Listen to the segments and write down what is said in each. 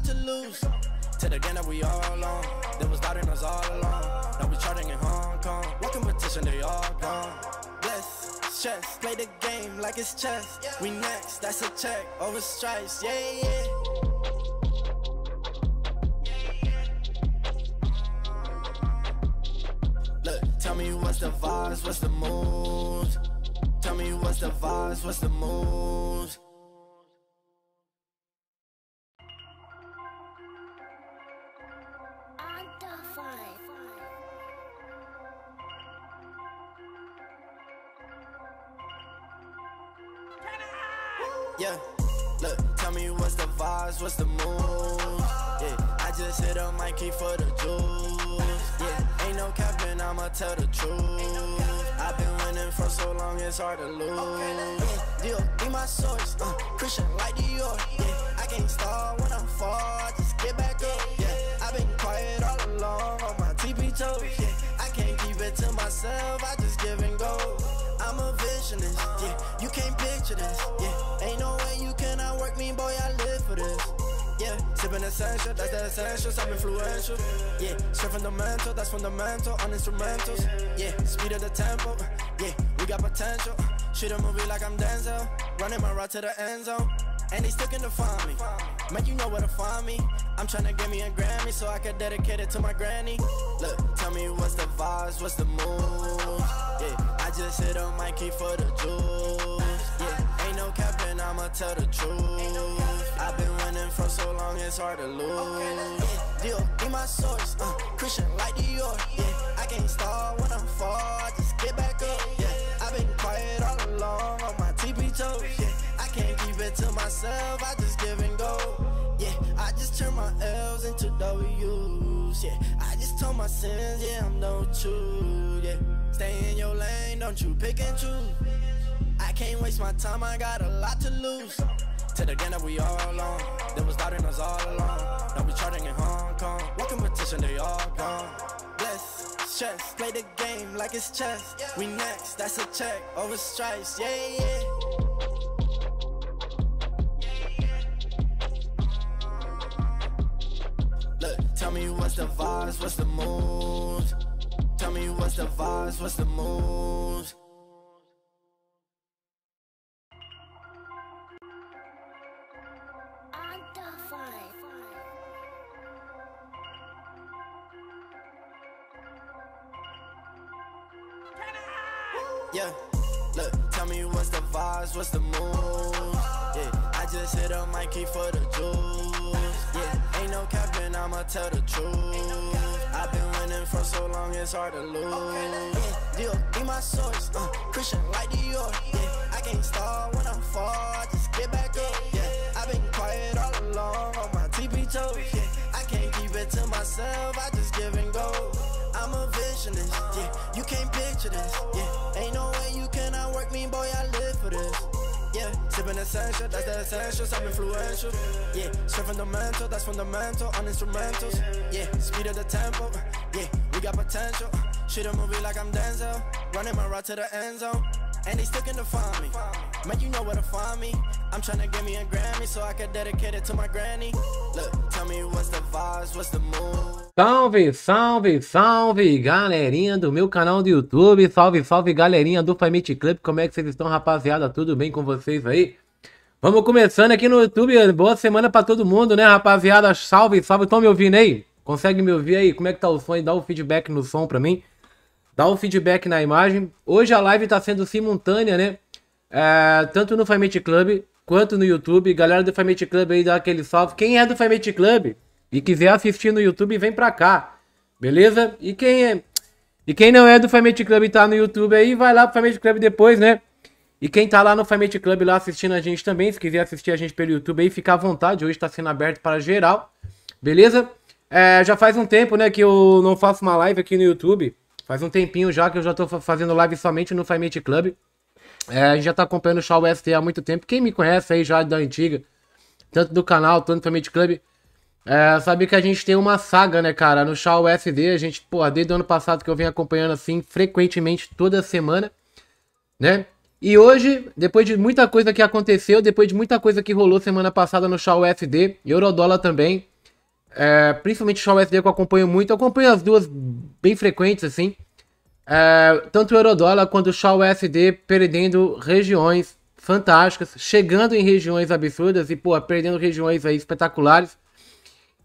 lot to lose. To the game that we all on. They was doubting us all along. Now we charting in Hong Kong. What competition, they all gone. Bless, chess, play the game like it's chess. We next, that's a check. Over stripes, yeah, yeah. Tell me what's the vibes, what's the moves? Tell me what's the vibes, what's the moves? it's hard to lose. Okay, yeah, you be my source. Uh, Christian like Dior. Yeah, I can't stall when I fall. I just get back up. Yeah, I've been quiet all along on my TP toes. Yeah, I can't keep it to myself. I just give and go. I'm a visionist. Yeah, you can't picture this. Yeah, ain't no way you cannot work me, boy. I live for this. Yeah, sipping essential, that's the essentials. I'm influential. Yeah, straight from the mental, that's fundamental on instrumentals. Yeah, speed of the tempo. Yeah, got potential. Shoot a movie like I'm Denzel. Running my route to the end zone. And they still can define me. Man, you know where to find me. I'm tryna get me a Grammy so I can dedicate it to my granny. Look, tell me what's the vibes, what's the moves? Yeah, I just hit on Mikey for the juice. Yeah, ain't no capping, I'ma tell the truth. I've been running for so long, it's hard to lose. Yeah, deal, be my source. Uh, Christian like Dior. Yeah, I can't stall when I fall, I just get back up. Yeah, I've been quiet all along on my TP toes. Yeah it to myself, I just give and go. Yeah, I just turn my L's into W's. Yeah, I just told my sins, yeah, I'm no two. Yeah, stay in your lane, don't you pick and choose. I can't waste my time, I got a lot to lose. To the game that we all on, they was doubting us all along. Now we charting in Hong Kong, what competition they all gone. Bless, stress, play the game like it's chess. We next, that's a check, over strikes, yeah, yeah. Tell me what's the vibes, what's the moves? Tell me what's the vibes, what's the moves? Yeah. Look, tell me what's the vibes, what's the moves? Yeah, I just hit a Mikey for the juice. Yeah, ain't no capping, I'ma tell the truth. I've been winning for so long, it's hard to lose. Yeah, deal, be my source. Uh, Christian like Dior. Yeah, I can't stall when I fall, I just get back up. Yeah, I've been quiet all along on my TP toes. Yeah, I can't keep it to myself, I just give and go. I'm a visionist, yeah. You can't picture this, yeah. Ain't no way you cannot work me, boy. I live for this. Yeah, sipping essential, that's the essentials, I'm influential. Yeah, straight fundamental, that's fundamental on instrumentals. Yeah, speed of the tempo, yeah, we got potential. Shoot a movie like I'm Denzel, running my route to the end zone. And they still find me. Man, you know where to find me. I'm tryna get me a Grammy so I can dedicate it to my granny. Look, tell me what's the vibes, what's the Salve, salve, salve, galerinha do meu canal do YouTube. Salve, salve, galerinha do Family Club. Como é que vocês estão, rapaziada? Tudo bem com vocês aí? Vamos começando aqui no YouTube. Boa semana pra todo mundo, né, rapaziada? Salve, salve. Estão me ouvindo aí? Consegue me ouvir aí? Como é que tá o som Dá o um feedback no som pra mim. Dá um feedback na imagem. Hoje a live está sendo simultânea, né? É, tanto no Famite Club quanto no YouTube. Galera do Famite Club aí dá aquele salve. Quem é do Famite Club e quiser assistir no YouTube, vem pra cá. Beleza? E quem é e quem não é do Famite Club e tá no YouTube aí, vai lá pro Famite Club depois, né? E quem tá lá no Famite Club lá assistindo a gente também, se quiser assistir a gente pelo YouTube aí, fica à vontade. Hoje tá sendo aberto para geral. Beleza? É, já faz um tempo, né, que eu não faço uma live aqui no YouTube. Faz um tempinho já que eu já tô fazendo live somente no Fight Club. É, a gente já tá acompanhando o Shaw ST há muito tempo. Quem me conhece aí já da antiga, tanto do canal, tanto do Fight Club, é, sabe que a gente tem uma saga, né, cara? No Shaw SD, a gente, pô, desde o ano passado que eu venho acompanhando assim, frequentemente, toda semana, né? E hoje, depois de muita coisa que aconteceu, depois de muita coisa que rolou semana passada no Shaw SD, Eurodólar também, é, principalmente Show USD que eu acompanho muito. Eu acompanho as duas bem frequentes, assim. É, tanto o Eurodólar quanto o Shaw USD perdendo regiões fantásticas, chegando em regiões absurdas e, pô, perdendo regiões aí espetaculares.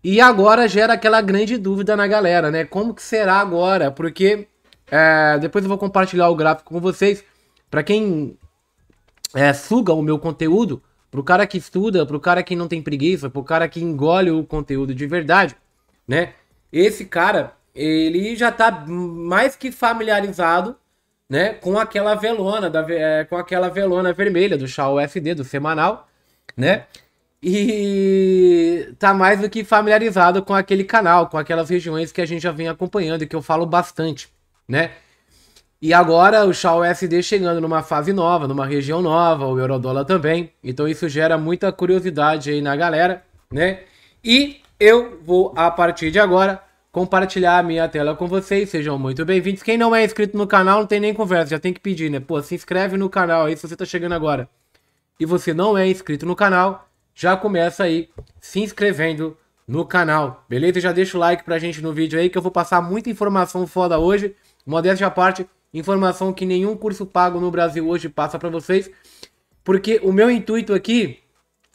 E agora gera aquela grande dúvida na galera, né? Como que será agora? Porque é, depois eu vou compartilhar o gráfico com vocês. Para quem é, suga o meu conteúdo, Pro cara que estuda, pro cara que não tem preguiça, pro cara que engole o conteúdo de verdade, né? Esse cara, ele já tá mais que familiarizado, né, com aquela velona da é, com aquela velona vermelha do chá FD do semanal, né? E tá mais do que familiarizado com aquele canal, com aquelas regiões que a gente já vem acompanhando e que eu falo bastante, né? E agora o Shaw USD chegando numa fase nova, numa região nova, o Eurodólar também. Então isso gera muita curiosidade aí na galera, né? E eu vou, a partir de agora, compartilhar a minha tela com vocês. Sejam muito bem-vindos. Quem não é inscrito no canal, não tem nem conversa, já tem que pedir, né? Pô, se inscreve no canal aí se você tá chegando agora. E você não é inscrito no canal, já começa aí se inscrevendo no canal, beleza? Já deixa o like pra gente no vídeo aí que eu vou passar muita informação foda hoje. Modéstia à parte, Informação que nenhum curso pago no Brasil hoje passa para vocês. Porque o meu intuito aqui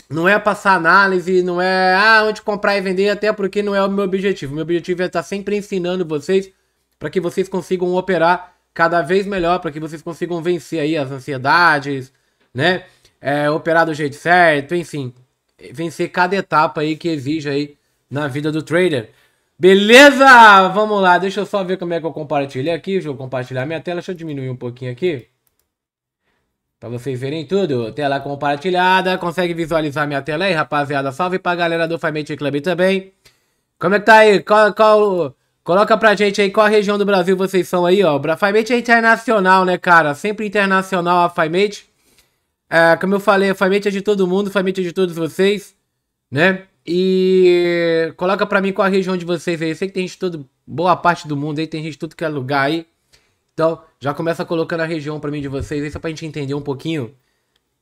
não é passar análise, não é ah, onde comprar e vender, até porque não é o meu objetivo. Meu objetivo é estar sempre ensinando vocês para que vocês consigam operar cada vez melhor, para que vocês consigam vencer aí as ansiedades, né? É, operar do jeito certo, enfim, vencer cada etapa aí que exige aí na vida do trader. Beleza? Vamos lá, deixa eu só ver como é que eu compartilhei aqui. Deixa eu compartilhar minha tela, deixa eu diminuir um pouquinho aqui. Pra vocês verem tudo. Tela compartilhada, consegue visualizar minha tela aí, rapaziada. Salve pra galera do Family Club também. Como é que tá aí? Qual, qual, coloca pra gente aí qual região do Brasil vocês são aí, ó. Famate é internacional, né, cara? Sempre internacional a Famate. É, como eu falei, a Famate é de todo mundo, Famate é de todos vocês, né? E coloca para mim qual a região de vocês aí. Eu sei que tem gente todo, boa parte do mundo aí, tem gente tudo que é lugar aí. Então, já começa colocando a região para mim de vocês aí, só pra gente entender um pouquinho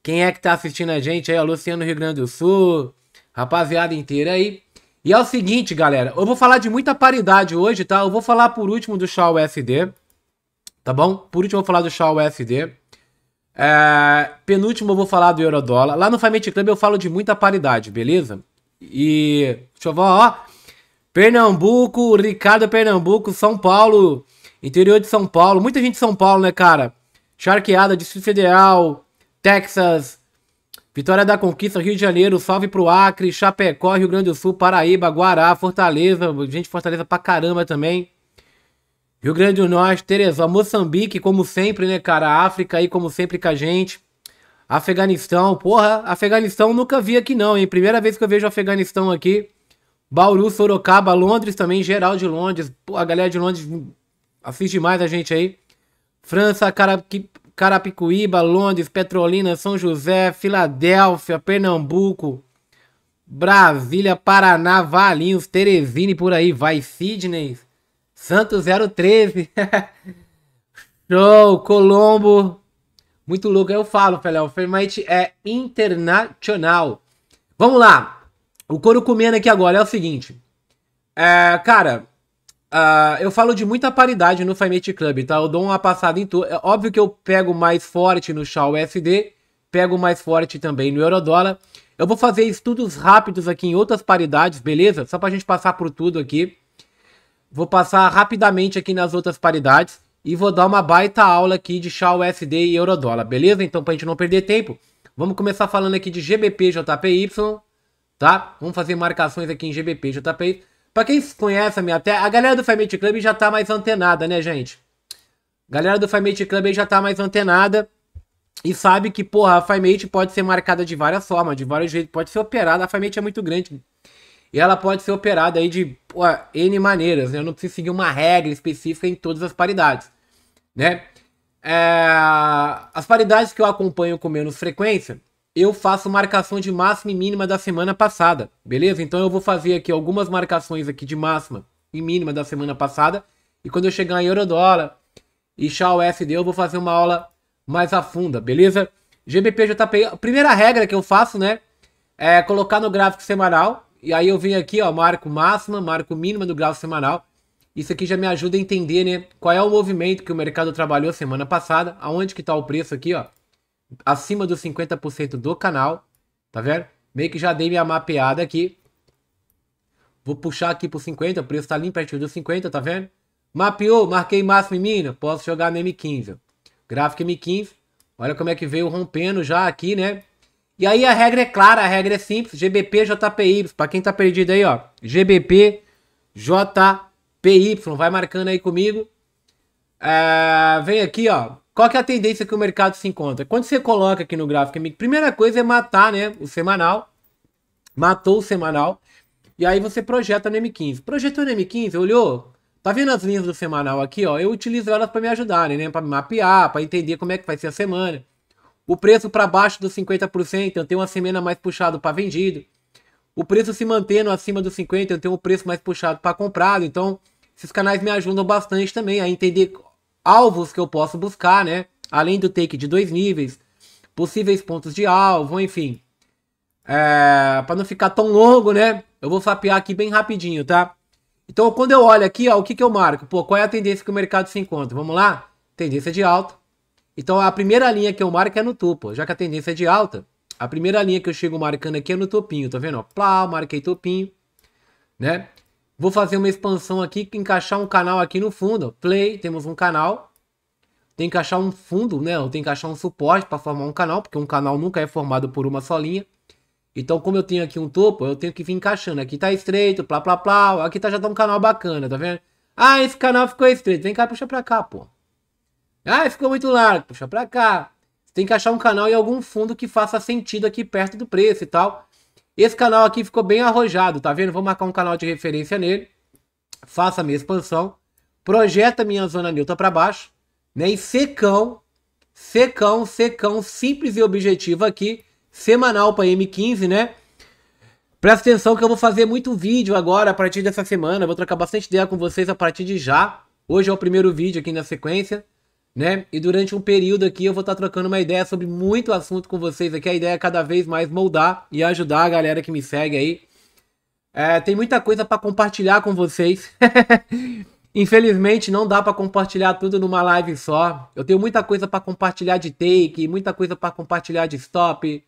quem é que tá assistindo a gente aí, ó, Luciano Rio Grande do Sul, rapaziada inteira aí. E é o seguinte, galera, eu vou falar de muita paridade hoje, tá? Eu vou falar por último do Shaw USD, tá bom? Por último eu vou falar do Shaw USD. É, penúltimo eu vou falar do Eurodólar. Lá no Family Club eu falo de muita paridade, beleza? E. Deixa eu ver, ó. Pernambuco, Ricardo Pernambuco, São Paulo, interior de São Paulo. Muita gente de São Paulo, né, cara? Charqueada, Distrito Federal, Texas, Vitória da Conquista, Rio de Janeiro, salve pro Acre, Chapecó, Rio Grande do Sul, Paraíba, Guará, Fortaleza, gente Fortaleza pra caramba também. Rio Grande do Norte, Teresópolis, Moçambique, como sempre, né, cara? África aí, como sempre, com a gente. Afeganistão, porra, Afeganistão nunca vi aqui não, hein? Primeira vez que eu vejo Afeganistão aqui. Bauru, Sorocaba, Londres também, geral de Londres. Pô, a galera de Londres assiste mais a gente aí. França, Carapi... Carapicuíba, Londres, Petrolina, São José, Filadélfia, Pernambuco, Brasília, Paraná, Valinhos, Teresina e por aí vai. Sidney, Santos 013. Show, Colombo, muito louco, eu falo, Felé. O Fermite é internacional. Vamos lá. O couro comendo aqui agora é o seguinte. É, cara, uh, eu falo de muita paridade no Fermite Club, tá? Eu dou uma passada em tudo. É óbvio que eu pego mais forte no Shaw SD. pego mais forte também no Eurodólar. Eu vou fazer estudos rápidos aqui em outras paridades, beleza? Só pra gente passar por tudo aqui. Vou passar rapidamente aqui nas outras paridades e vou dar uma baita aula aqui de chá USD e eurodólar, beleza? Então, para a gente não perder tempo, vamos começar falando aqui de GBP, JPY, tá? Vamos fazer marcações aqui em GBP, JPY. Para quem conhece a minha até a galera do Family Club já tá mais antenada, né, gente? Galera do Family Club já tá mais antenada e sabe que, porra, a Firemate pode ser marcada de várias formas, de vários jeitos, pode ser operada. A Firemate é muito grande, e ela pode ser operada aí de pô, N maneiras, né? Eu não preciso seguir uma regra específica em todas as paridades, né? É... As paridades que eu acompanho com menos frequência, eu faço marcação de máxima e mínima da semana passada, beleza? Então eu vou fazer aqui algumas marcações aqui de máxima e mínima da semana passada. E quando eu chegar em Eurodólar e Shao USD, eu vou fazer uma aula mais a funda, beleza? GBP, JPY, a primeira regra que eu faço, né? É colocar no gráfico semanal e aí eu venho aqui, ó, marco máxima, marco mínima do gráfico semanal. Isso aqui já me ajuda a entender, né, qual é o movimento que o mercado trabalhou semana passada, aonde que tá o preço aqui, ó, acima dos 50% do canal, tá vendo? Meio que já dei minha mapeada aqui. Vou puxar aqui pro 50, o preço tá ali pertinho dos 50, tá vendo? Mapeou, marquei máximo e mínimo, posso jogar no M15. Gráfico M15, olha como é que veio rompendo já aqui, né? E aí a regra é clara, a regra é simples, GBP, JPY, para quem tá perdido aí, ó, GBP, JPY, vai marcando aí comigo. É, vem aqui, ó, qual que é a tendência que o mercado se encontra? Quando você coloca aqui no gráfico, a primeira coisa é matar, né, o semanal, matou o semanal, e aí você projeta no M15. Projetou no M15, olhou, Tá vendo as linhas do semanal aqui, ó? Eu utilizo elas para me ajudarem, né? Para me mapear, para entender como é que vai ser a semana. O preço para baixo dos 50%, então tem uma semana mais puxado para vendido. O preço se mantendo acima dos 50%, eu tenho um preço mais puxado para comprado. Então, esses canais me ajudam bastante também a entender alvos que eu posso buscar, né? Além do take de dois níveis, possíveis pontos de alvo, enfim. É, para não ficar tão longo, né? Eu vou sapear aqui bem rapidinho, tá? Então, quando eu olho aqui, ó, o que, que eu marco? Pô, qual é a tendência que o mercado se encontra? Vamos lá? Tendência de alta. Então a primeira linha que eu marco é no topo, já que a tendência é de alta. A primeira linha que eu chego marcando aqui é no topinho, tá vendo? Plá, marquei topinho, né? Vou fazer uma expansão aqui, encaixar um canal aqui no fundo, ó. play, temos um canal. Tem que achar um fundo, né? Ou tem que achar um suporte para formar um canal, porque um canal nunca é formado por uma só linha. Então, como eu tenho aqui um topo, eu tenho que vir encaixando. Aqui tá estreito, plá, plá, plá. Aqui tá, já tá um canal bacana, tá vendo? Ah, esse canal ficou estreito. Vem cá, puxa pra cá, pô. Ah, ficou muito largo, puxa pra cá. Você tem que achar um canal em algum fundo que faça sentido aqui perto do preço e tal. Esse canal aqui ficou bem arrojado, tá vendo? Vou marcar um canal de referência nele. Faça a minha expansão. Projeta minha zona neutra para baixo. Né? E secão, secão, secão, simples e objetivo aqui. Semanal para M15, né? Presta atenção que eu vou fazer muito vídeo agora a partir dessa semana. Vou trocar bastante ideia com vocês a partir de já. Hoje é o primeiro vídeo aqui na sequência né? E durante um período aqui eu vou estar tá trocando uma ideia sobre muito assunto com vocês aqui. A ideia é cada vez mais moldar e ajudar a galera que me segue aí. É, tem muita coisa para compartilhar com vocês. Infelizmente não dá para compartilhar tudo numa live só. Eu tenho muita coisa para compartilhar de take, muita coisa para compartilhar de stop,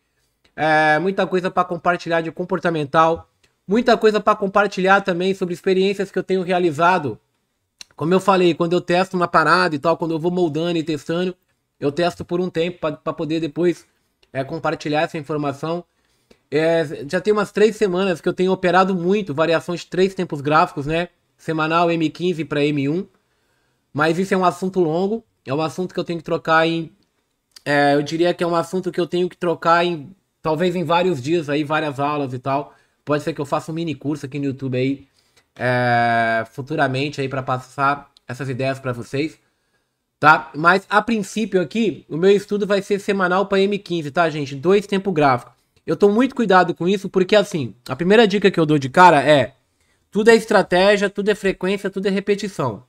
é, muita coisa para compartilhar de comportamental, muita coisa para compartilhar também sobre experiências que eu tenho realizado como eu falei, quando eu testo uma parada e tal, quando eu vou moldando e testando, eu testo por um tempo para poder depois é, compartilhar essa informação. É, já tem umas três semanas que eu tenho operado muito, variações de três tempos gráficos, né? Semanal M15 para M1. Mas isso é um assunto longo, é um assunto que eu tenho que trocar em. É, eu diria que é um assunto que eu tenho que trocar em. Talvez em vários dias aí, várias aulas e tal. Pode ser que eu faça um mini curso aqui no YouTube aí é, futuramente aí para passar essas ideias para vocês, tá? Mas a princípio aqui, o meu estudo vai ser semanal para M15, tá, gente? Dois tempo gráfico. Eu tô muito cuidado com isso porque assim, a primeira dica que eu dou de cara é tudo é estratégia, tudo é frequência, tudo é repetição.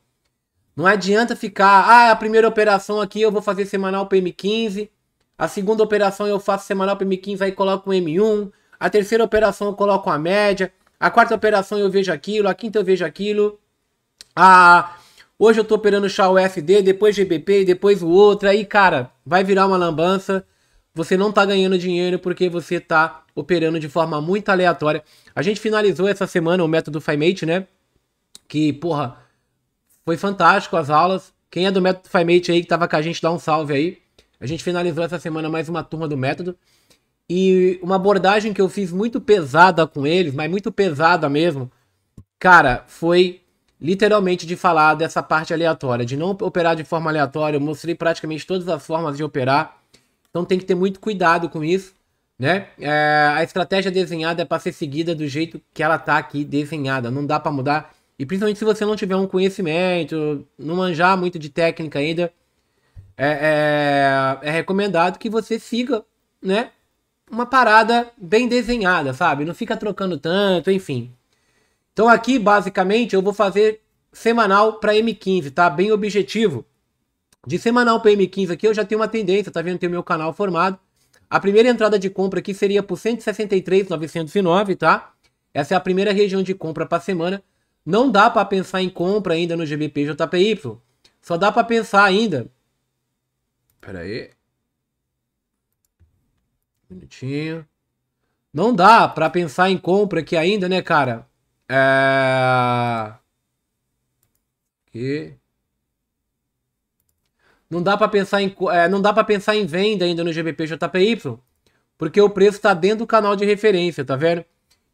Não adianta ficar, ah, a primeira operação aqui eu vou fazer semanal para M15, a segunda operação eu faço semanal para M15, aí coloco um M1, a terceira operação eu coloco a média, a quarta operação eu vejo aquilo, a quinta eu vejo aquilo. A hoje eu tô operando Shaw USD, depois GBP, depois o outro. Aí, cara, vai virar uma lambança. Você não tá ganhando dinheiro porque você tá operando de forma muito aleatória. A gente finalizou essa semana o método FiMate, né? Que, porra, foi fantástico as aulas. Quem é do método FiMate aí que tava com a gente, dá um salve aí. A gente finalizou essa semana mais uma turma do método. E uma abordagem que eu fiz muito pesada com eles, mas muito pesada mesmo, cara, foi literalmente de falar dessa parte aleatória, de não operar de forma aleatória. Eu mostrei praticamente todas as formas de operar. Então tem que ter muito cuidado com isso, né? É, a estratégia desenhada é para ser seguida do jeito que ela tá aqui desenhada. Não dá para mudar. E principalmente se você não tiver um conhecimento, não manjar muito de técnica ainda, é, é, é recomendado que você siga, né? uma parada bem desenhada, sabe? Não fica trocando tanto, enfim. Então aqui, basicamente, eu vou fazer semanal para M15, tá? Bem objetivo. De semanal para M15 aqui, eu já tenho uma tendência, tá vendo? Tem o meu canal formado. A primeira entrada de compra aqui seria por 163,909, tá? Essa é a primeira região de compra para semana. Não dá para pensar em compra ainda no GBP JPY. Só dá para pensar ainda. Pera aí. Bonitinho. Não dá para pensar em compra aqui ainda, né, cara? É... Aqui. Não dá para pensar em é, não dá para pensar em venda ainda no GBP JPY, porque o preço está dentro do canal de referência, tá vendo?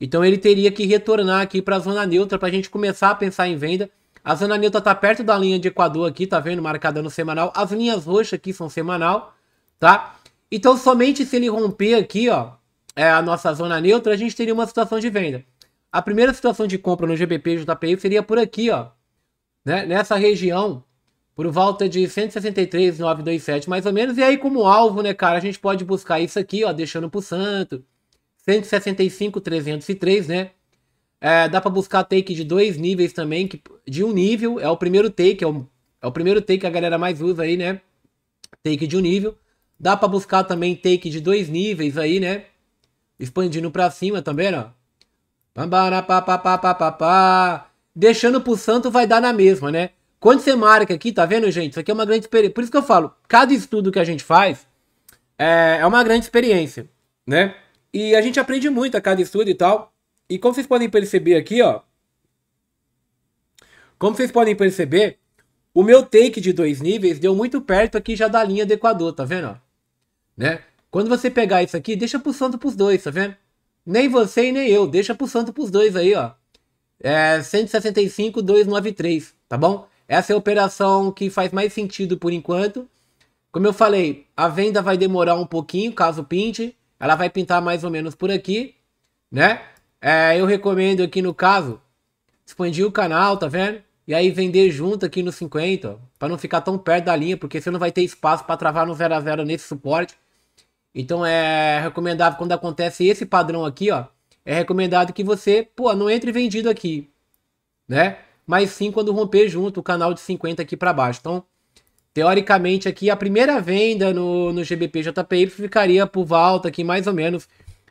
Então ele teria que retornar aqui para a zona neutra para a gente começar a pensar em venda. A zona neutra tá perto da linha de Equador aqui, tá vendo? Marcada no semanal. As linhas roxas aqui são semanal, tá? Então, somente se ele romper aqui, ó, é, a nossa zona neutra, a gente teria uma situação de venda. A primeira situação de compra no GBP e JPI seria por aqui, ó, né? nessa região, por volta de 163,927 mais ou menos. E aí, como alvo, né, cara, a gente pode buscar isso aqui, ó, deixando pro santo. 165,303, né? É, dá para buscar take de dois níveis também, que, de um nível, é o primeiro take, é o, é o primeiro take que a galera mais usa aí, né? Take de um nível. Dá para buscar também take de dois níveis aí, né? Expandindo para cima, tá vendo? Deixando pro santo vai dar na mesma, né? Quando você marca aqui, tá vendo, gente? Isso aqui é uma grande experiência. Por isso que eu falo, cada estudo que a gente faz é, é uma grande experiência, né? E a gente aprende muito a cada estudo e tal. E como vocês podem perceber aqui, ó. Como vocês podem perceber, o meu take de dois níveis deu muito perto aqui já da linha do Equador, tá vendo? né? Quando você pegar isso aqui, deixa pro santo pros dois, tá vendo? Nem você e nem eu, deixa pro santo pros dois aí, ó. É 165, 293, tá bom? Essa é a operação que faz mais sentido por enquanto. Como eu falei, a venda vai demorar um pouquinho, caso pinte. Ela vai pintar mais ou menos por aqui, né? É, eu recomendo aqui no caso, expandir o canal, tá vendo? E aí vender junto aqui no 50, para não ficar tão perto da linha, porque você não vai ter espaço para travar no 0 a 0 nesse suporte. Então é recomendável quando acontece esse padrão aqui, ó, é recomendado que você, pô, não entre vendido aqui, né? Mas sim quando romper junto o canal de 50 aqui para baixo. Então, teoricamente aqui a primeira venda no, no GBP JPY ficaria por volta aqui mais ou menos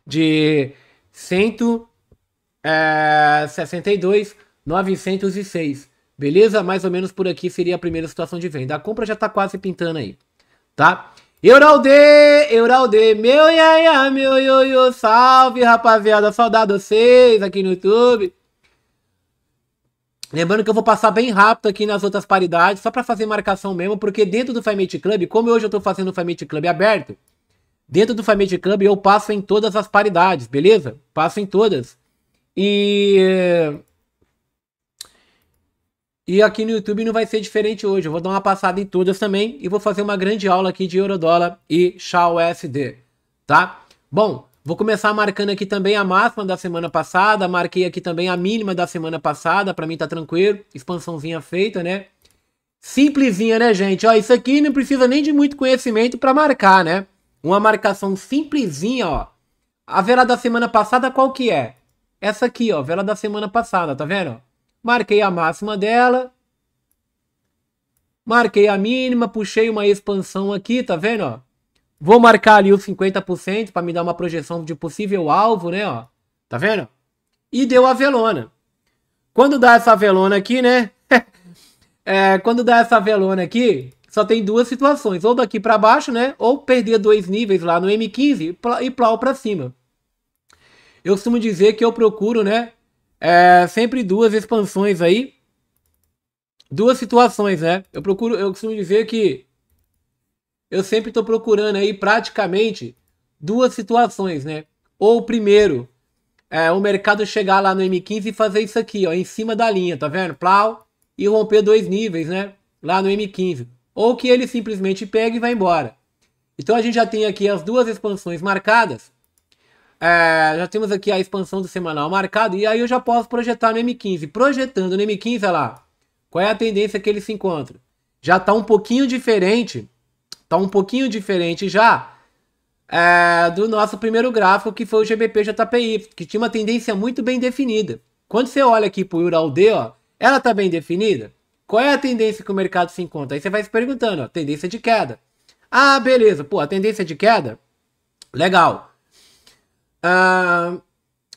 de 162,906. É, Beleza? Mais ou menos por aqui seria a primeira situação de venda. A compra já tá quase pintando aí, tá? Euralde, Euralde, meu iaia, meu ioiô, salve rapaziada, saudade vocês aqui no YouTube. Lembrando que eu vou passar bem rápido aqui nas outras paridades, só para fazer marcação mesmo, porque dentro do Family Club, como hoje eu tô fazendo o Family Club aberto, dentro do Family Club eu passo em todas as paridades, beleza? Passo em todas. E e aqui no YouTube não vai ser diferente hoje. Eu vou dar uma passada em todas também e vou fazer uma grande aula aqui de Eurodólar e Chá USD, tá? Bom, vou começar marcando aqui também a máxima da semana passada, marquei aqui também a mínima da semana passada, para mim tá tranquilo, expansãozinha feita, né? Simplesinha, né, gente? Ó, isso aqui não precisa nem de muito conhecimento para marcar, né? Uma marcação simplesinha, ó. A vela da semana passada qual que é? Essa aqui, ó, vela da semana passada, tá vendo? Marquei a máxima dela. Marquei a mínima, puxei uma expansão aqui, tá vendo, ó? Vou marcar ali os 50% para me dar uma projeção de possível alvo, né, ó? Tá vendo? E deu a velona. Quando dá essa velona aqui, né? é, quando dá essa velona aqui, só tem duas situações, ou daqui para baixo, né? Ou perder dois níveis lá no M15 e plau para cima. Eu costumo dizer que eu procuro, né? É, sempre duas expansões aí. Duas situações, né? Eu procuro, eu costumo dizer que eu sempre estou procurando aí praticamente duas situações, né? Ou primeiro, é, o mercado chegar lá no M15 e fazer isso aqui, ó, em cima da linha, tá vendo? Plau e romper dois níveis, né? Lá no M15. Ou que ele simplesmente pega e vai embora. Então a gente já tem aqui as duas expansões marcadas. É, já temos aqui a expansão do semanal marcado. E aí eu já posso projetar no M15. Projetando no M15, olha lá. Qual é a tendência que ele se encontra? Já está um pouquinho diferente. Está um pouquinho diferente já. É, do nosso primeiro gráfico, que foi o GBP JPY, que tinha uma tendência muito bem definida. Quando você olha aqui para o UralD, ó, ela está bem definida? Qual é a tendência que o mercado se encontra? Aí você vai se perguntando, ó, tendência de queda. Ah, beleza, pô, a tendência de queda? Legal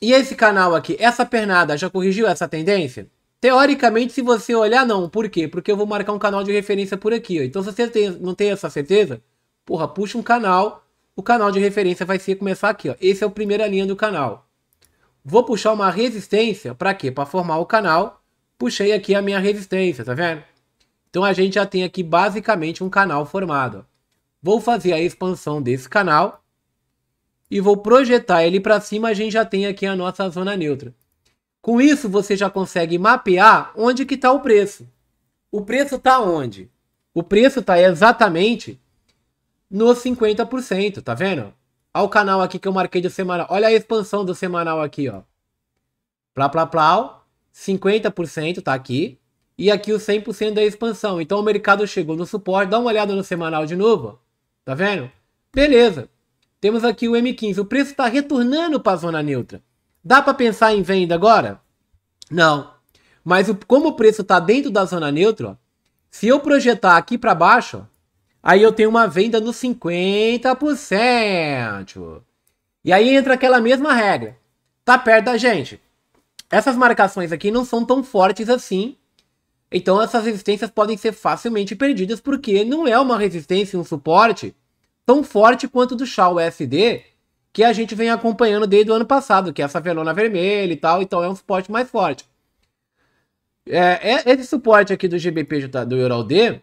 e esse canal aqui, essa pernada, já corrigiu essa tendência? Teoricamente, se você olhar, não. Por quê? Porque eu vou marcar um canal de referência por aqui. Ó. Então, se você tem, não tem essa certeza, porra, puxa um canal. O canal de referência vai ser começar aqui. Ó. Esse é a primeira linha do canal. Vou puxar uma resistência. Para quê? Para formar o canal. Puxei aqui a minha resistência, tá vendo? Então, a gente já tem aqui basicamente um canal formado. Vou fazer a expansão desse canal e vou projetar ele para cima, a gente já tem aqui a nossa zona neutra. Com isso, você já consegue mapear onde que está o preço. O preço está onde? O preço está exatamente no 50%, tá vendo? Olha o canal aqui que eu marquei do semanal. Olha a expansão do semanal aqui, ó. Plá, plá, plá. 50% tá aqui. E aqui o 100% da expansão. Então o mercado chegou no suporte. Dá uma olhada no semanal de novo. Tá vendo? Beleza. Temos aqui o M15. O preço está retornando para a zona neutra. Dá para pensar em venda agora? Não. Mas o, como o preço está dentro da zona neutra, ó, se eu projetar aqui para baixo, ó, aí eu tenho uma venda nos 50%. E aí entra aquela mesma regra. Tá perto da gente. Essas marcações aqui não são tão fortes assim. Então essas resistências podem ser facilmente perdidas porque não é uma resistência, um suporte tão forte quanto do Shaw USD, que a gente vem acompanhando desde o ano passado, que é essa velona vermelha e tal, então é um suporte mais forte. É, é, esse suporte aqui do GBP do D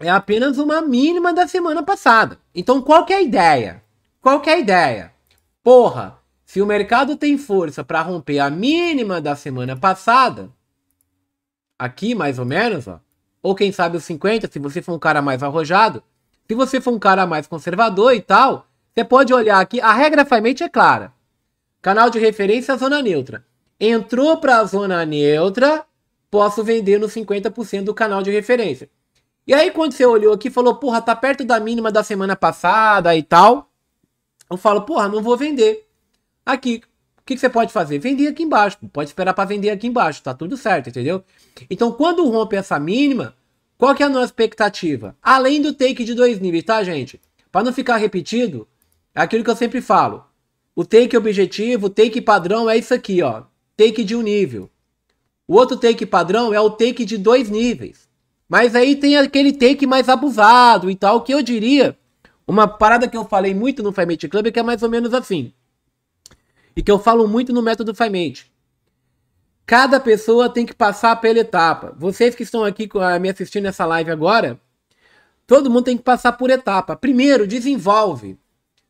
é apenas uma mínima da semana passada. Então qual que é a ideia? Qual que é a ideia? Porra, se o mercado tem força para romper a mínima da semana passada, aqui mais ou menos, ó, ou quem sabe os 50, se você for um cara mais arrojado, se você for um cara mais conservador e tal, você pode olhar aqui, a regra Fimente é clara. Canal de referência, zona neutra. Entrou para a zona neutra, posso vender no 50% do canal de referência. E aí quando você olhou aqui falou, porra, tá perto da mínima da semana passada e tal. Eu falo, porra, não vou vender. Aqui, o que, que você pode fazer? Vender aqui embaixo. Pode esperar para vender aqui embaixo, tá tudo certo, entendeu? Então quando rompe essa mínima, qual que é a nossa expectativa? Além do take de dois níveis, tá, gente? Para não ficar repetido, é aquilo que eu sempre falo. O take objetivo, o take padrão é isso aqui, ó. Take de um nível. O outro take padrão é o take de dois níveis. Mas aí tem aquele take mais abusado e tal, que eu diria. Uma parada que eu falei muito no Fimate Club é que é mais ou menos assim. E que eu falo muito no método Fimate. Cada pessoa tem que passar pela etapa. Vocês que estão aqui me assistindo essa live agora, todo mundo tem que passar por etapa. Primeiro, desenvolve.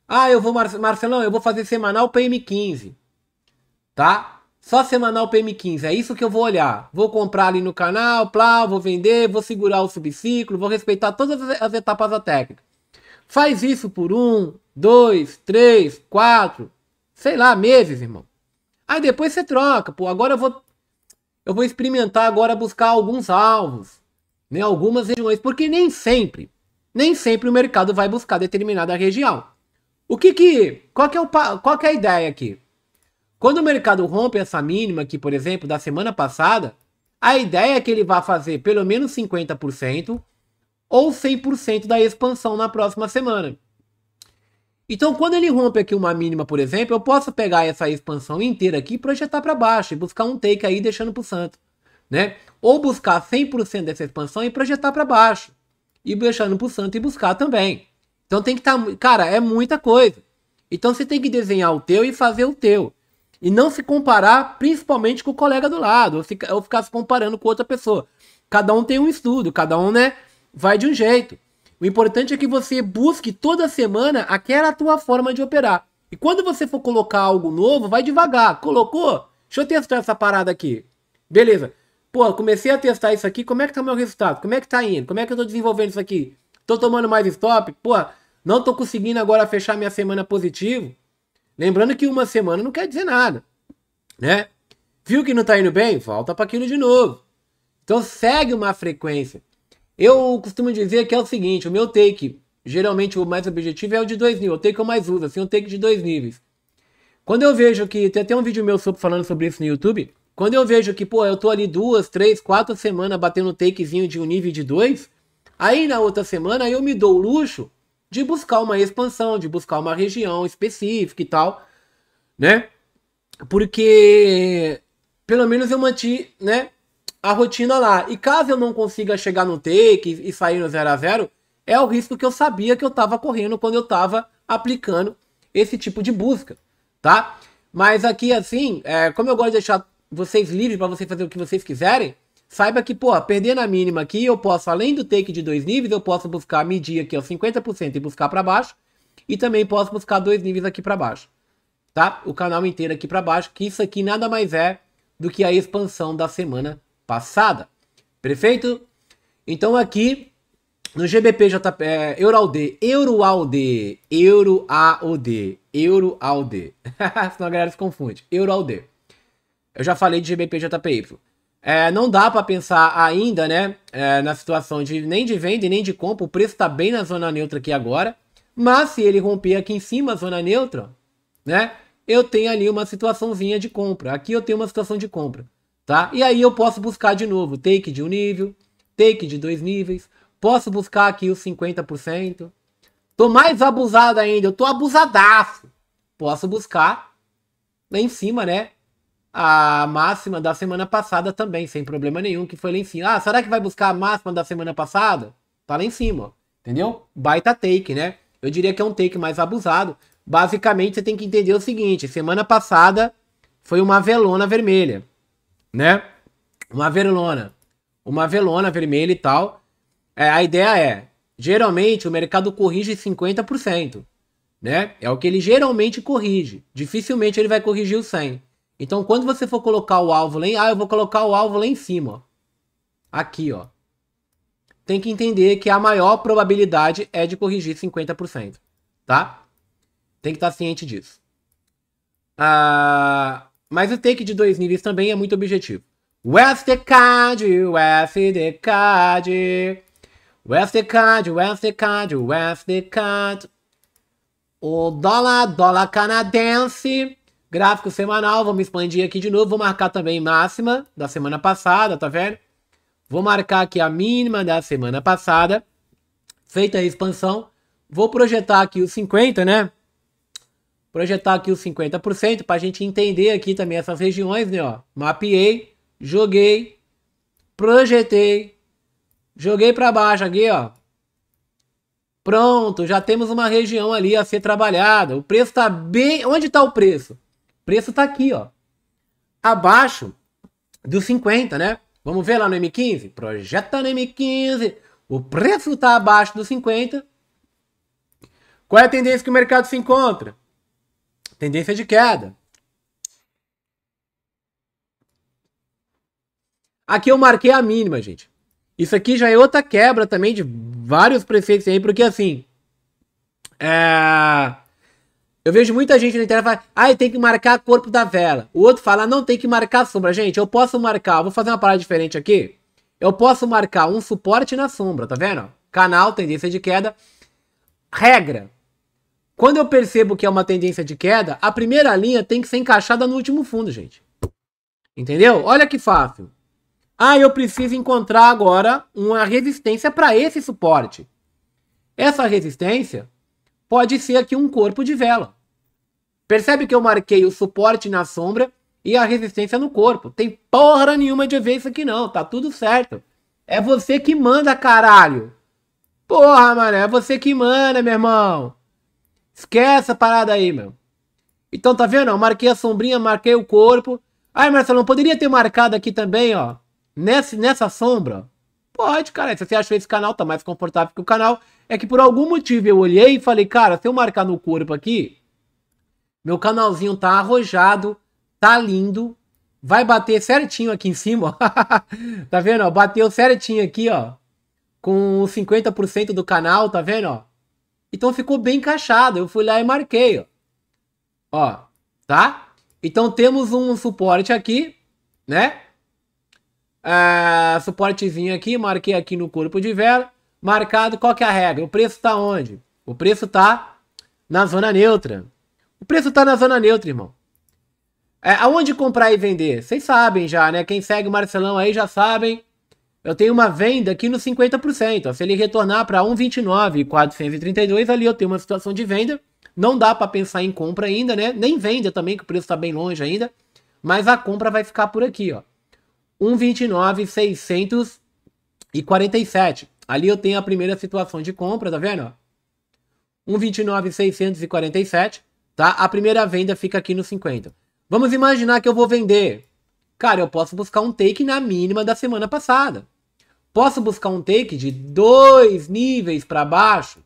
Ah, eu vou, Mar Marcelão, eu vou fazer semanal PM15. Tá? Só semanal PM15. É isso que eu vou olhar. Vou comprar ali no canal, plá, vou vender, vou segurar o subciclo, vou respeitar todas as etapas da técnica. Faz isso por um, dois, três, quatro, sei lá, meses, irmão. Aí depois você troca, pô, agora eu vou eu vou experimentar agora buscar alguns alvos, né, algumas regiões, porque nem sempre, nem sempre o mercado vai buscar determinada região. O que que, qual que é, o, qual que é a ideia aqui? Quando o mercado rompe essa mínima aqui, por exemplo, da semana passada, a ideia é que ele vá fazer pelo menos 50% ou 100% da expansão na próxima semana. Então, quando ele rompe aqui uma mínima, por exemplo, eu posso pegar essa expansão inteira aqui e projetar para baixo e buscar um take aí deixando para o santo, né? Ou buscar 100% dessa expansão e projetar para baixo e deixando para o santo e buscar também. Então tem que estar, tá, cara, é muita coisa. Então você tem que desenhar o teu e fazer o teu. E não se comparar principalmente com o colega do lado, ou, fica, ou ficar se comparando com outra pessoa. Cada um tem um estudo, cada um, né, vai de um jeito. O importante é que você busque toda semana aquela tua forma de operar. E quando você for colocar algo novo, vai devagar. Colocou? Deixa eu testar essa parada aqui. Beleza. Pô, comecei a testar isso aqui. Como é que tá o meu resultado? Como é que tá indo? Como é que eu tô desenvolvendo isso aqui? Tô tomando mais stop? Pô, não tô conseguindo agora fechar minha semana positivo. Lembrando que uma semana não quer dizer nada, né? Viu que não tá indo bem? Volta para aquilo de novo. Então segue uma frequência. Eu costumo dizer que é o seguinte, o meu take, geralmente o mais objetivo é o de dois níveis, o take que eu mais uso, assim, um take de dois níveis. Quando eu vejo que, tem até um vídeo meu sobre, falando sobre isso no YouTube, quando eu vejo que, pô, eu tô ali duas, três, quatro semanas batendo takezinho de um nível de dois, aí na outra semana eu me dou o luxo de buscar uma expansão, de buscar uma região específica e tal, né? Porque pelo menos eu manti, né? a rotina lá. E caso eu não consiga chegar no take e sair no 0 a 0 é o risco que eu sabia que eu estava correndo quando eu estava aplicando esse tipo de busca, tá? Mas aqui, assim, é, como eu gosto de deixar vocês livres para vocês fazer o que vocês quiserem, saiba que, pô, perder na mínima aqui, eu posso, além do take de dois níveis, eu posso buscar, medir aqui, ó, 50% e buscar para baixo, e também posso buscar dois níveis aqui para baixo, tá? O canal inteiro aqui para baixo, que isso aqui nada mais é do que a expansão da semana passada. Perfeito? Então aqui no GBP JP, é, EuroAUD, EuroAUD, EuroAUD, EuroAUD. Senão a galera se confunde. EuroAUD. Eu já falei de GBP JPY. É, não dá para pensar ainda, né, é, na situação de nem de venda e nem de compra. O preço está bem na zona neutra aqui agora. Mas se ele romper aqui em cima a zona neutra, né, eu tenho ali uma situaçãozinha de compra. Aqui eu tenho uma situação de compra tá? E aí eu posso buscar de novo take de um nível, take de dois níveis, posso buscar aqui os 50%. Tô mais abusado ainda, eu tô abusadaço. Posso buscar lá em cima, né? A máxima da semana passada também, sem problema nenhum, que foi lá em cima. Ah, será que vai buscar a máxima da semana passada? Tá lá em cima, ó. entendeu? Baita take, né? Eu diria que é um take mais abusado. Basicamente, você tem que entender o seguinte: semana passada foi uma velona vermelha né? Uma velona. Uma velona vermelha e tal. É, a ideia é, geralmente o mercado corrige 50%, né? É o que ele geralmente corrige. Dificilmente ele vai corrigir o 100%. Então, quando você for colocar o alvo lá em... Ah, eu vou colocar o alvo lá em cima, ó. Aqui, ó. Tem que entender que a maior probabilidade é de corrigir 50%, tá? Tem que estar ciente disso. Ah, mas o take de dois níveis também é muito objetivo. Westcard, Westcard. Westcard, Westcard, Westcard. O dólar, dólar canadense. Gráfico semanal, vamos expandir aqui de novo. Vou marcar também máxima da semana passada, tá vendo? Vou marcar aqui a mínima da semana passada. Feita a expansão, vou projetar aqui os 50, né? projetar aqui os 50% para a gente entender aqui também essas regiões, né? Ó, mapeei, joguei, projetei, joguei para baixo aqui, ó. Pronto, já temos uma região ali a ser trabalhada. O preço está bem... Onde está o preço? O preço está aqui, ó. Abaixo dos 50, né? Vamos ver lá no M15? Projeta no M15. O preço está abaixo dos 50. Qual é a tendência que o mercado se encontra? Tendência de queda. Aqui eu marquei a mínima, gente. Isso aqui já é outra quebra também de vários preceitos aí, porque assim. É... Eu vejo muita gente na internet falar, ah, tem que marcar o corpo da vela. O outro fala, não, tem que marcar a sombra. Gente, eu posso marcar, vou fazer uma parada diferente aqui. Eu posso marcar um suporte na sombra, tá vendo? Canal, tendência de queda. Regra, quando eu percebo que é uma tendência de queda, a primeira linha tem que ser encaixada no último fundo, gente. Entendeu? Olha que fácil. Ah, eu preciso encontrar agora uma resistência para esse suporte. Essa resistência pode ser aqui um corpo de vela. Percebe que eu marquei o suporte na sombra e a resistência no corpo. Tem porra nenhuma de ver isso aqui não, tá tudo certo. É você que manda, caralho. Porra, mano, é você que manda, meu irmão. Esquece essa parada aí, meu. Então, tá vendo? Eu marquei a sombrinha, marquei o corpo. Ai, Marcelão, poderia ter marcado aqui também, ó. Nessa, nessa sombra. Pode, cara. Se você achou esse canal, tá mais confortável que o canal. É que por algum motivo eu olhei e falei, cara, se eu marcar no corpo aqui, meu canalzinho tá arrojado, tá lindo. Vai bater certinho aqui em cima, ó. tá vendo, Bateu certinho aqui, ó. Com 50% do canal, tá vendo, ó? Então ficou bem encaixado. Eu fui lá e marquei, ó. Ó, tá? Então temos um suporte aqui, né? Ah, suportezinho aqui, marquei aqui no corpo de vela. Marcado, qual que é a regra? O preço tá onde? O preço tá na zona neutra. O preço tá na zona neutra, irmão. É, aonde comprar e vender? Vocês sabem já, né? Quem segue o Marcelão aí já sabem eu tenho uma venda aqui no 50%. Se ele retornar para 1,29,432, ali eu tenho uma situação de venda. Não dá para pensar em compra ainda, né? Nem venda também, que o preço está bem longe ainda. Mas a compra vai ficar por aqui, ó. 1,29,647. Ali eu tenho a primeira situação de compra, tá vendo? 1,29,647, tá? A primeira venda fica aqui no 50. Vamos imaginar que eu vou vender Cara, eu posso buscar um take na mínima da semana passada. Posso buscar um take de dois níveis para baixo.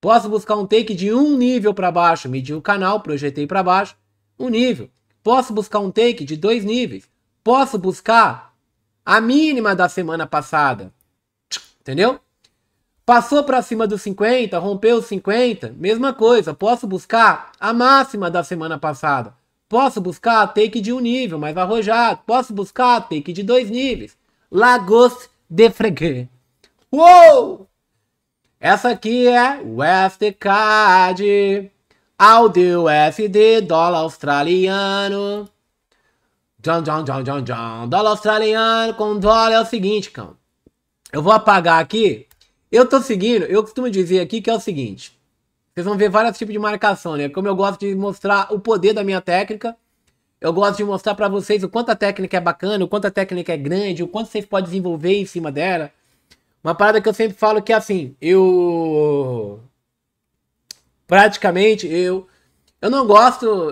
Posso buscar um take de um nível para baixo. Medi o canal, projetei para baixo, um nível. Posso buscar um take de dois níveis. Posso buscar a mínima da semana passada. Entendeu? Passou para cima dos 50, rompeu os 50, mesma coisa. Posso buscar a máxima da semana passada. Posso buscar take de um nível mais arrojado. Posso buscar take de dois níveis. Lagos de fregue. Uou! Essa aqui é Westcard. Audio USD, dólar australiano. John, John, John, John, John. Dólar australiano com dólar é o seguinte, cão. Eu vou apagar aqui. Eu tô seguindo, eu costumo dizer aqui que é o seguinte. Vocês vão ver vários tipos de marcação, né? Como eu gosto de mostrar o poder da minha técnica, eu gosto de mostrar para vocês o quanto a técnica é bacana, o quanto a técnica é grande, o quanto vocês podem desenvolver em cima dela. Uma parada que eu sempre falo que é assim, eu praticamente eu eu não gosto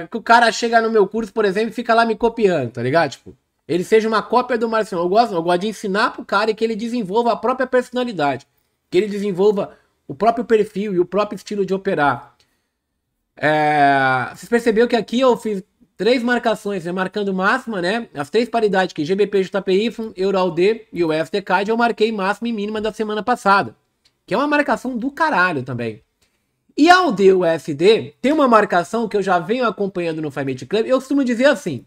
eh, que o cara chega no meu curso, por exemplo, e fica lá me copiando, tá ligado? Tipo, ele seja uma cópia do marcelo Eu gosto, eu gosto de ensinar pro cara e que ele desenvolva a própria personalidade, que ele desenvolva o próprio perfil e o próprio estilo de operar. É, vocês perceberam que aqui eu fiz três marcações, né, marcando máxima, né? As três paridades que GBP, JPY, EuralD e o SDCAD, eu marquei máxima e mínima da semana passada. Que é uma marcação do caralho também. E ao DUSD, tem uma marcação que eu já venho acompanhando no Fimate Club. Eu costumo dizer assim: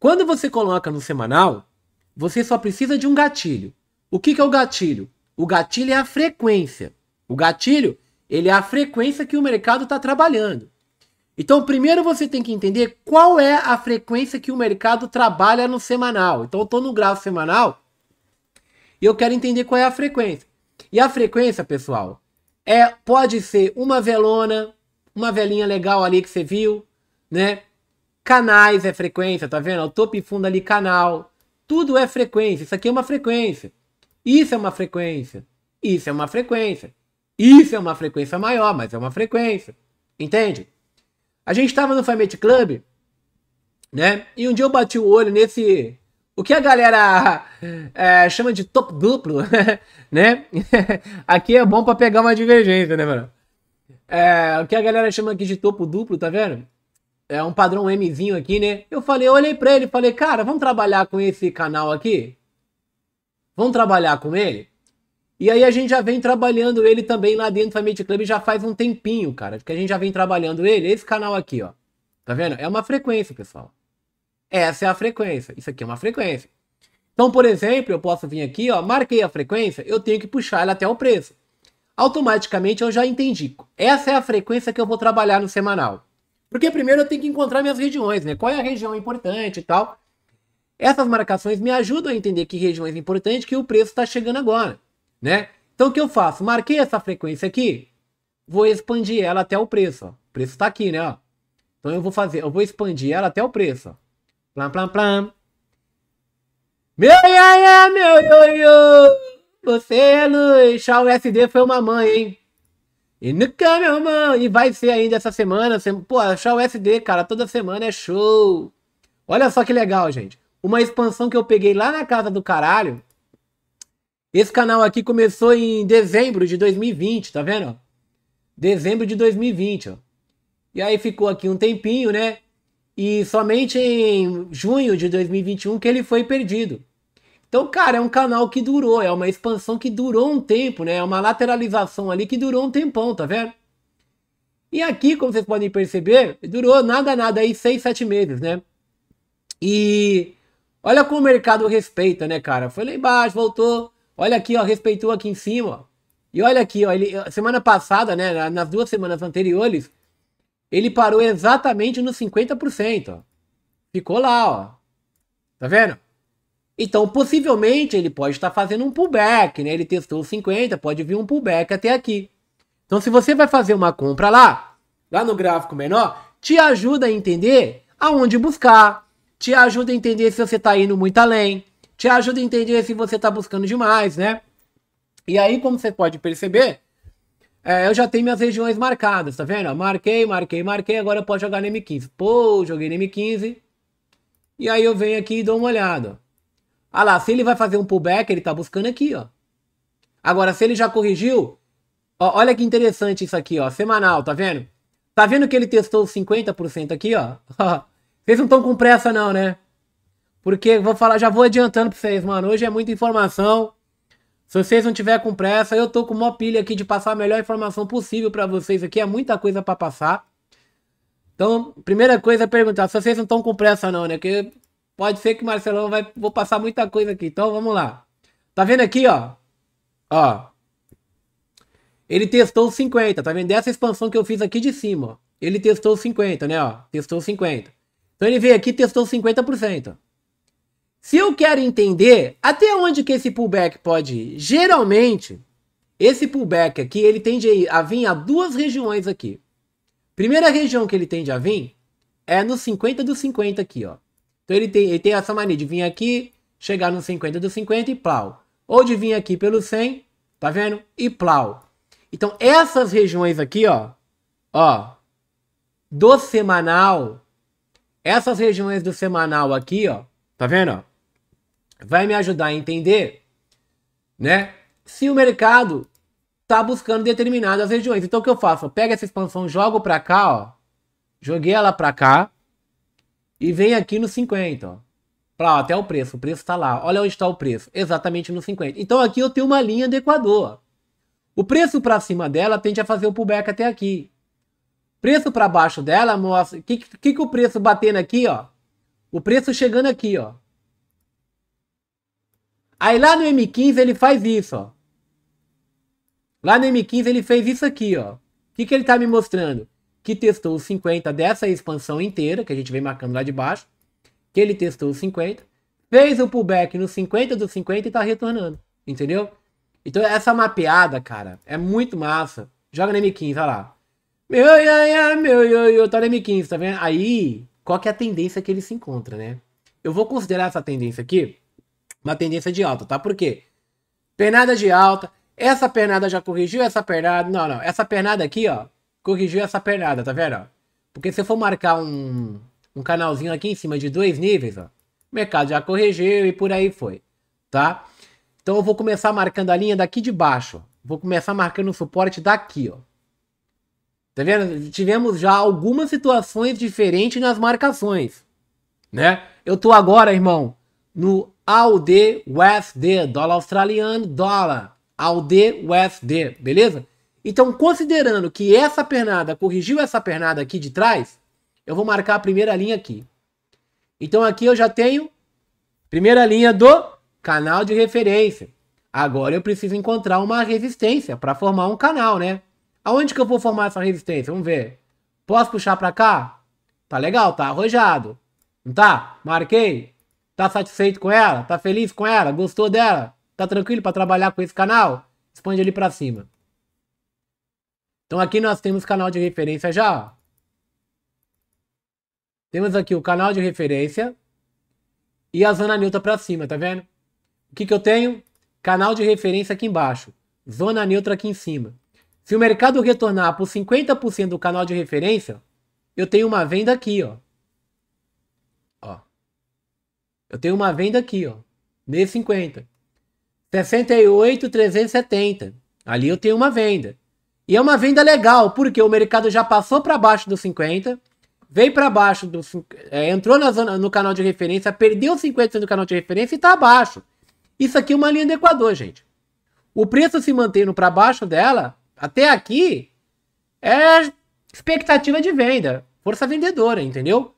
quando você coloca no semanal, você só precisa de um gatilho. O que, que é o gatilho? O gatilho é a frequência. O gatilho, ele é a frequência que o mercado está trabalhando. Então, primeiro você tem que entender qual é a frequência que o mercado trabalha no semanal. Então, eu estou no grau semanal e eu quero entender qual é a frequência. E a frequência, pessoal, é pode ser uma velona, uma velinha legal ali que você viu, né? Canais é frequência, tá vendo? O topo e fundo ali, canal. Tudo é frequência. Isso aqui é uma frequência. Isso é uma frequência. Isso é uma frequência. Isso é uma frequência maior, mas é uma frequência. Entende? A gente estava no Famete Club, né? E um dia eu bati o olho nesse. O que a galera é, chama de top duplo, né? aqui é bom para pegar uma divergência, né, mano? É, o que a galera chama aqui de topo duplo, tá vendo? É um padrão Mzinho aqui, né? Eu falei, eu olhei pra ele e falei, cara, vamos trabalhar com esse canal aqui? Vamos trabalhar com ele? E aí a gente já vem trabalhando ele também lá dentro do Family Club já faz um tempinho, cara. Que a gente já vem trabalhando ele, esse canal aqui, ó. Tá vendo? É uma frequência, pessoal. Essa é a frequência. Isso aqui é uma frequência. Então, por exemplo, eu posso vir aqui, ó, marquei a frequência, eu tenho que puxar ela até o preço. Automaticamente eu já entendi. Essa é a frequência que eu vou trabalhar no semanal. Porque primeiro eu tenho que encontrar minhas regiões, né? Qual é a região importante e tal. Essas marcações me ajudam a entender que regiões é importante que o preço está chegando agora né? Então o que eu faço? Marquei essa frequência aqui, vou expandir ela até o preço. Ó. O preço está aqui, né? Ó. Então eu vou fazer, eu vou expandir ela até o preço. Plam, plam, plam. Meu iaia, ia, meu ioiô, você é luz. Tchau, SD foi uma mãe, hein? E nunca, meu irmão. E vai ser ainda essa semana. Pô, achar o SD, cara, toda semana é show. Olha só que legal, gente. Uma expansão que eu peguei lá na casa do caralho. Esse canal aqui começou em dezembro de 2020, tá vendo? Dezembro de 2020, ó. E aí ficou aqui um tempinho, né? E somente em junho de 2021 que ele foi perdido. Então, cara, é um canal que durou, é uma expansão que durou um tempo, né? É uma lateralização ali que durou um tempão, tá vendo? E aqui, como vocês podem perceber, durou nada, nada aí, seis, sete meses, né? E olha como o mercado respeita, né, cara? Foi lá embaixo, voltou, Olha aqui, ó, respeitou aqui em cima, ó. E olha aqui, ó, ele, semana passada, né, nas duas semanas anteriores, ele parou exatamente nos 50%, ó. Ficou lá, ó. Tá vendo? Então, possivelmente, ele pode estar fazendo um pullback, né? Ele testou 50, pode vir um pullback até aqui. Então, se você vai fazer uma compra lá, lá no gráfico menor, te ajuda a entender aonde buscar, te ajuda a entender se você está indo muito além, te ajuda a entender se você está buscando demais, né? E aí, como você pode perceber, é, eu já tenho minhas regiões marcadas, tá vendo? Marquei, marquei, marquei, agora eu posso jogar na M15. Pô, joguei na M15. E aí eu venho aqui e dou uma olhada. Ah lá, se ele vai fazer um pullback, ele tá buscando aqui, ó. Agora, se ele já corrigiu, ó, olha que interessante isso aqui, ó. Semanal, tá vendo? Tá vendo que ele testou 50% aqui, ó? Vocês não estão com pressa não, né? Porque vou falar, já vou adiantando pra vocês, mano. Hoje é muita informação. Se vocês não tiver com pressa, eu tô com uma pilha aqui de passar a melhor informação possível para vocês aqui. É muita coisa para passar. Então, primeira coisa é perguntar se vocês não estão com pressa não, né? Porque pode ser que Marcelão vai vou passar muita coisa aqui. Então, vamos lá. Tá vendo aqui, ó? Ó. Ele testou 50, tá vendo? Dessa expansão que eu fiz aqui de cima, ó. Ele testou 50, né, ó? Testou 50. Então ele veio aqui e testou 50%. Se eu quero entender até onde que esse pullback pode ir, geralmente esse pullback aqui ele tende a vir a duas regiões aqui. Primeira região que ele tende a vir é no 50 do 50 aqui, ó. Então ele tem, ele tem essa mania de vir aqui, chegar no 50 do 50 e plau. Ou de vir aqui pelo 100, tá vendo? E plau. Então essas regiões aqui, ó, ó, do semanal, essas regiões do semanal aqui, ó, tá vendo? vai me ajudar a entender, né? Se o mercado tá buscando determinadas regiões. Então o que eu faço? Eu pego essa expansão, jogo para cá, ó. Joguei ela para cá e vem aqui no 50, ó. Pra, ó, até o preço, o preço tá lá. Olha onde está o preço, exatamente no 50. Então aqui eu tenho uma linha do Equador. O preço para cima dela tende a fazer o pullback até aqui. Preço para baixo dela mostra que, que que o preço batendo aqui, ó. O preço chegando aqui, ó. Aí lá no M15 ele faz isso, ó. Lá no M15 ele fez isso aqui, ó. O que, que ele está me mostrando? Que testou os 50 dessa expansão inteira, que a gente vem marcando lá de baixo. Que ele testou os 50. Fez o pullback no 50 dos 50 e está retornando. Entendeu? Então essa mapeada, cara, é muito massa. Joga no M15, olha lá. Meu, eu ia, meu, tá no M15, tá vendo? Aí, qual que é a tendência que ele se encontra, né? Eu vou considerar essa tendência aqui uma tendência de alta, tá? Por quê? Pernada de alta, essa pernada já corrigiu essa pernada, não, não, essa pernada aqui, ó, corrigiu essa pernada, tá vendo? Porque se eu for marcar um, um canalzinho aqui em cima de dois níveis, ó, o mercado já corrigiu e por aí foi, tá? Então eu vou começar marcando a linha daqui de baixo, vou começar marcando o suporte daqui, ó. Tá vendo? Tivemos já algumas situações diferentes nas marcações, né? Eu tô agora, irmão, no AUD USD, dólar australiano, dólar AUD USD, beleza? Então, considerando que essa pernada corrigiu essa pernada aqui de trás, eu vou marcar a primeira linha aqui. Então, aqui eu já tenho primeira linha do canal de referência. Agora eu preciso encontrar uma resistência para formar um canal, né? Aonde que eu vou formar essa resistência? Vamos ver. Posso puxar para cá? Tá legal, tá arrojado. Não tá? Marquei. Tá satisfeito com ela? Tá feliz com ela? Gostou dela? Tá tranquilo para trabalhar com esse canal? Expande ali para cima. Então aqui nós temos canal de referência já. Temos aqui o canal de referência e a zona neutra para cima, tá vendo? O que, que eu tenho? Canal de referência aqui embaixo, zona neutra aqui em cima. Se o mercado retornar por 50% do canal de referência, eu tenho uma venda aqui, ó. Eu tenho uma venda aqui, ó. Mês 50. 68, 370. Ali eu tenho uma venda. E é uma venda legal, porque o mercado já passou para baixo dos 50, veio para baixo do é, entrou na zona, no canal de referência, perdeu 50 no canal de referência e está abaixo. Isso aqui é uma linha do Equador, gente. O preço se mantendo para baixo dela, até aqui, é expectativa de venda, força vendedora, entendeu?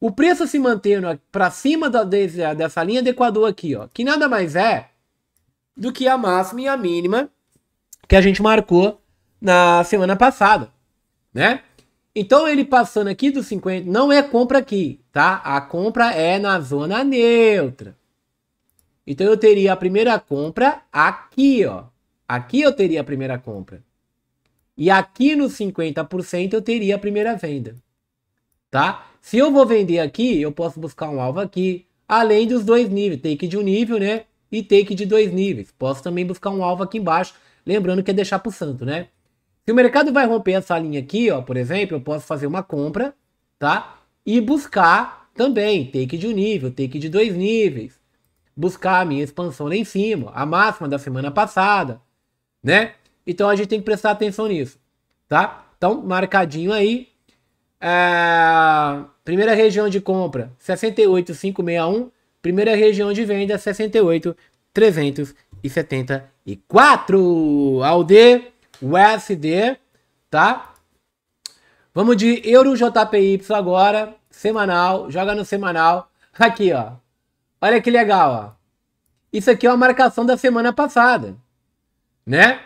O preço se mantendo para cima da, dessa linha de Equador aqui, ó, que nada mais é do que a máxima e a mínima que a gente marcou na semana passada, né? Então ele passando aqui dos 50, não é compra aqui, tá? A compra é na zona neutra. Então eu teria a primeira compra aqui, ó. Aqui eu teria a primeira compra. E aqui no 50% eu teria a primeira venda, tá? Se eu vou vender aqui, eu posso buscar um alvo aqui, além dos dois níveis, take de um nível, né? E take de dois níveis. Posso também buscar um alvo aqui embaixo, lembrando que é deixar pro santo, né? Se o mercado vai romper essa linha aqui, ó, por exemplo, eu posso fazer uma compra, tá? E buscar também take de um nível, take de dois níveis. Buscar a minha expansão lá em cima, a máxima da semana passada, né? Então a gente tem que prestar atenção nisso, tá? Então, marcadinho aí, a é, primeira região de compra, 68,561. Primeira região de venda, 68,374. AUD, USD, tá? Vamos de Euro JPY agora, semanal, joga no semanal. Aqui, ó. Olha que legal, ó. Isso aqui é uma marcação da semana passada, né?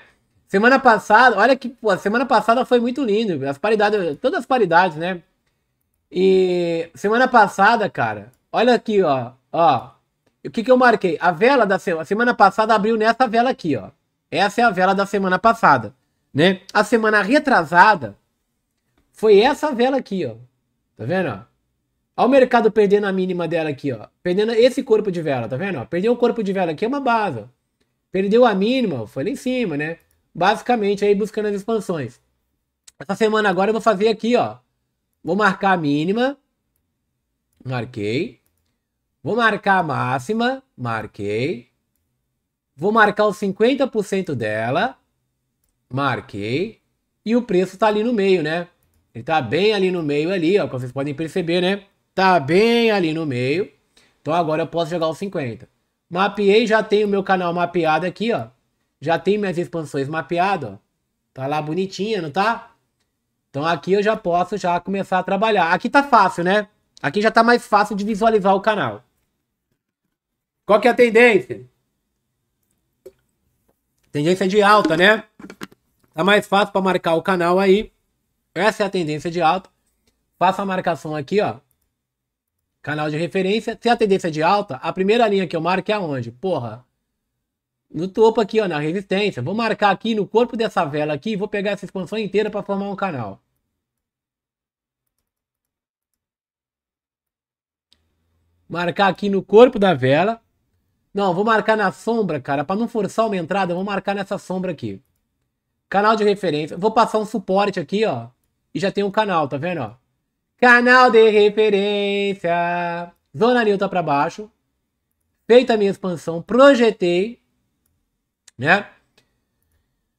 Semana passada, olha que, pô, semana passada foi muito lindo. As paridades, todas as paridades, né? E semana passada, cara, olha aqui, ó. Ó. O que que eu marquei? A vela da semana, semana passada abriu nessa vela aqui, ó. Essa é a vela da semana passada, né? A semana retrasada foi essa vela aqui, ó. Tá vendo, ó? Olha o mercado perdendo a mínima dela aqui, ó. Perdendo esse corpo de vela, tá vendo? Ó? Perdeu o corpo de vela aqui, é uma base. Ó. Perdeu a mínima, foi lá em cima, né? basicamente aí buscando as expansões. Essa semana agora eu vou fazer aqui, ó. Vou marcar a mínima. Marquei. Vou marcar a máxima. Marquei. Vou marcar os 50% dela. Marquei. E o preço tá ali no meio, né? Ele tá bem ali no meio ali, ó. Como vocês podem perceber, né? Tá bem ali no meio. Então agora eu posso jogar os 50. Mapeei, já tenho o meu canal mapeado aqui, ó já tem minhas expansões mapeadas, ó. Tá lá bonitinha, não tá? Então aqui eu já posso já começar a trabalhar. Aqui tá fácil, né? Aqui já tá mais fácil de visualizar o canal. Qual que é a tendência? Tendência de alta, né? Tá mais fácil para marcar o canal aí. Essa é a tendência de alta. Faça a marcação aqui, ó. Canal de referência. Se a tendência de alta, a primeira linha que eu marco é aonde? Porra, no topo aqui, ó, na resistência. Vou marcar aqui no corpo dessa vela aqui, vou pegar essa expansão inteira para formar um canal. Marcar aqui no corpo da vela. Não, vou marcar na sombra, cara, para não forçar uma entrada, vou marcar nessa sombra aqui. Canal de referência. Vou passar um suporte aqui, ó, e já tem um canal, tá vendo, ó? Canal de referência. Zona neutra para baixo. Feita a minha expansão, projetei né?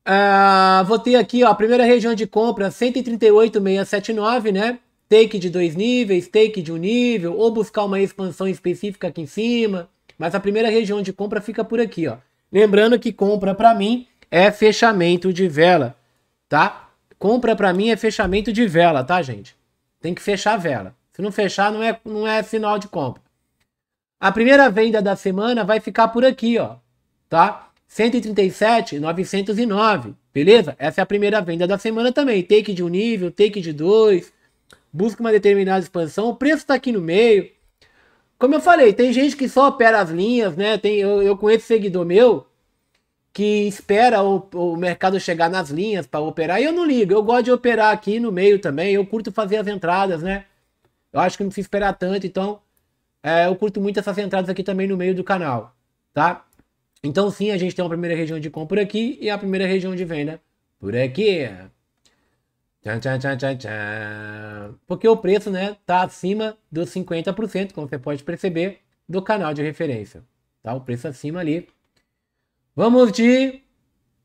Ah, vou ter aqui ó, a primeira região de compra 138,679, né? Take de dois níveis, take de um nível, ou buscar uma expansão específica aqui em cima. Mas a primeira região de compra fica por aqui, ó. Lembrando que compra para mim é fechamento de vela, tá? Compra para mim é fechamento de vela, tá, gente? Tem que fechar a vela. Se não fechar, não é, não é sinal de compra. A primeira venda da semana vai ficar por aqui, ó, tá? 137,909, beleza? Essa é a primeira venda da semana também. Take de um nível, take de dois, busca uma determinada expansão. O preço está aqui no meio. Como eu falei, tem gente que só opera as linhas, né? Tem, eu, eu conheço seguidor meu que espera o, o mercado chegar nas linhas para operar. E eu não ligo, eu gosto de operar aqui no meio também. Eu curto fazer as entradas, né? Eu acho que não precisa esperar tanto, então é, eu curto muito essas entradas aqui também no meio do canal, tá? Então sim, a gente tem uma primeira região de compra aqui e a primeira região de venda por aqui. Tchan, tchan, tchan, tchan, tchan. Porque o preço né, tá acima dos 50%, como você pode perceber, do canal de referência. Tá o preço acima ali. Vamos de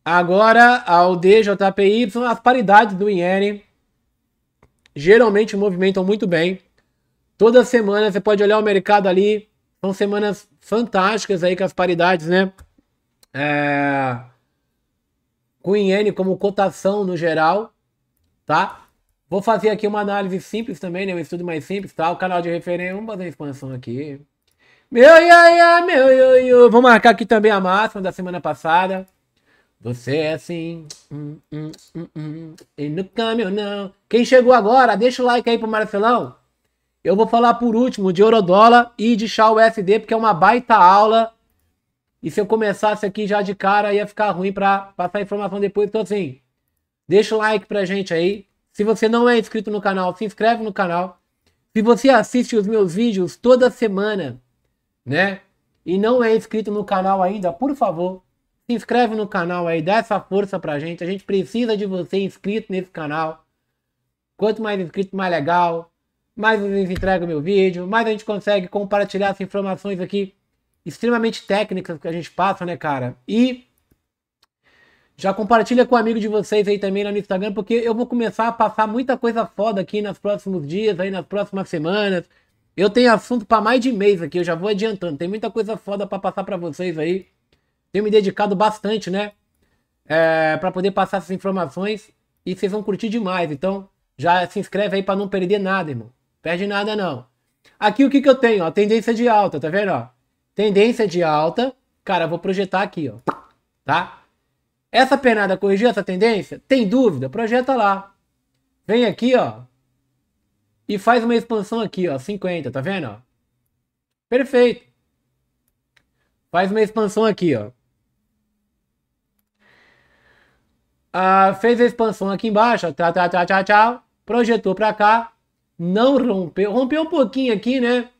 agora ao DJPY. As paridades do IN geralmente movimentam muito bem. Toda semana você pode olhar o mercado ali. São semanas fantásticas aí com as paridades, né? É... Com iene como cotação no geral, tá? Vou fazer aqui uma análise simples também, né? Um estudo mais simples, tá? O canal de referência, vamos fazer a expansão aqui. Meu ia, ia, meu ia, ia. Vou marcar aqui também a máxima da semana passada. Você é assim, hum, hum, hum, hum, e no caminho não. Quem chegou agora, deixa o like aí pro Marcelão. Eu vou falar por último de Orodola e de Chá USD, porque é uma baita aula e se eu começasse aqui já de cara, ia ficar ruim para passar informação depois. Então, assim, deixa o like pra gente aí. Se você não é inscrito no canal, se inscreve no canal. Se você assiste os meus vídeos toda semana, né? E não é inscrito no canal ainda, por favor, se inscreve no canal aí, dá essa força pra gente. A gente precisa de você inscrito nesse canal. Quanto mais inscrito, mais legal. Mais vocês entregam meu vídeo, mais a gente consegue compartilhar as informações aqui extremamente técnicas que a gente passa, né, cara? E já compartilha com um amigo de vocês aí também lá no Instagram, porque eu vou começar a passar muita coisa foda aqui nos próximos dias, aí nas próximas semanas. Eu tenho assunto para mais de mês aqui, eu já vou adiantando. Tem muita coisa foda para passar para vocês aí. Tenho me dedicado bastante, né? É, para poder passar essas informações e vocês vão curtir demais. Então, já se inscreve aí para não perder nada, irmão. Perde nada não. Aqui o que que eu tenho? Ó, tendência de alta, tá vendo, ó? Tendência de alta. Cara, vou projetar aqui, ó. Tá? Essa pernada corrigiu essa tendência? Tem dúvida? Projeta lá. Vem aqui, ó. E faz uma expansão aqui, ó. 50, tá vendo? Ó? Perfeito. Faz uma expansão aqui, ó. Ah, fez a expansão aqui embaixo, ó. Tchau, tchau, tchau, tchau, tchau. Projetou pra cá. Não rompeu. Rompeu um pouquinho aqui, né?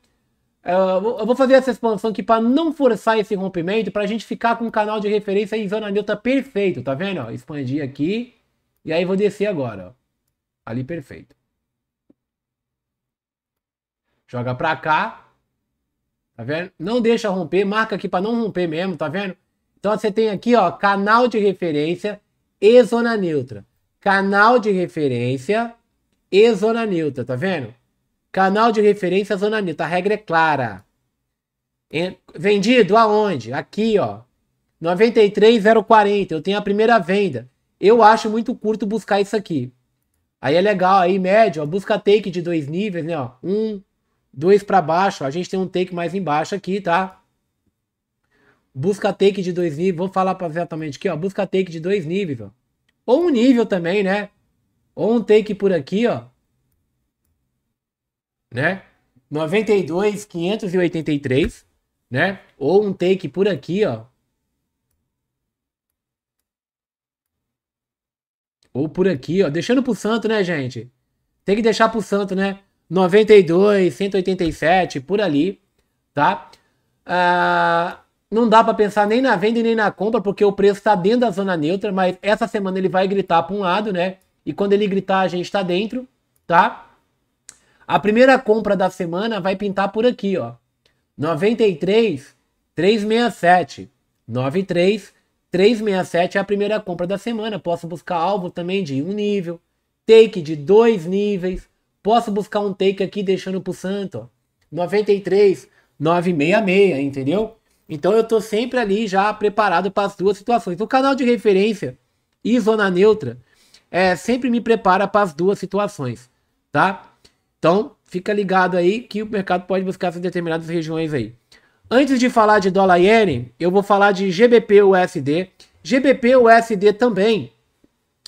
É, eu vou fazer essa expansão aqui para não forçar esse rompimento, para a gente ficar com o canal de referência em zona neutra perfeito, tá vendo? expandir aqui e aí vou descer agora, ó. ali perfeito. Joga para cá, tá vendo? Não deixa romper, marca aqui para não romper mesmo, tá vendo? Então você tem aqui, ó, canal de referência e zona neutra. Canal de referência e zona neutra, tá vendo? Canal de referência Zona Neutra. A regra é clara. Vendido aonde? Aqui, ó. 93,040. Eu tenho a primeira venda. Eu acho muito curto buscar isso aqui. Aí é legal, aí médio, ó, busca take de dois níveis, né? Ó, um, dois para baixo. Ó, a gente tem um take mais embaixo aqui, tá? Busca take de dois níveis. Vou falar exatamente aqui, ó. Busca take de dois níveis, ó. Ou um nível também, né? Ou um take por aqui, ó né? 92, 583, né? Ou um take por aqui, ó. Ou por aqui, ó. Deixando pro santo, né, gente? Tem que deixar pro santo, né? 92, 187, por ali, tá? Ah, não dá para pensar nem na venda e nem na compra, porque o preço está dentro da zona neutra, mas essa semana ele vai gritar para um lado, né? E quando ele gritar, a gente está dentro, tá? A primeira compra da semana vai pintar por aqui, ó. 93 367. 93 367 é a primeira compra da semana. Posso buscar alvo também de um nível, take de dois níveis. Posso buscar um take aqui deixando pro santo, ó. 93 966, entendeu? Então eu tô sempre ali já preparado para as duas situações. O canal de referência e zona neutra é sempre me prepara para as duas situações, tá? Então, fica ligado aí que o mercado pode buscar essas determinadas regiões aí. Antes de falar de dólar iene, eu vou falar de GBP USD. GBP USD também.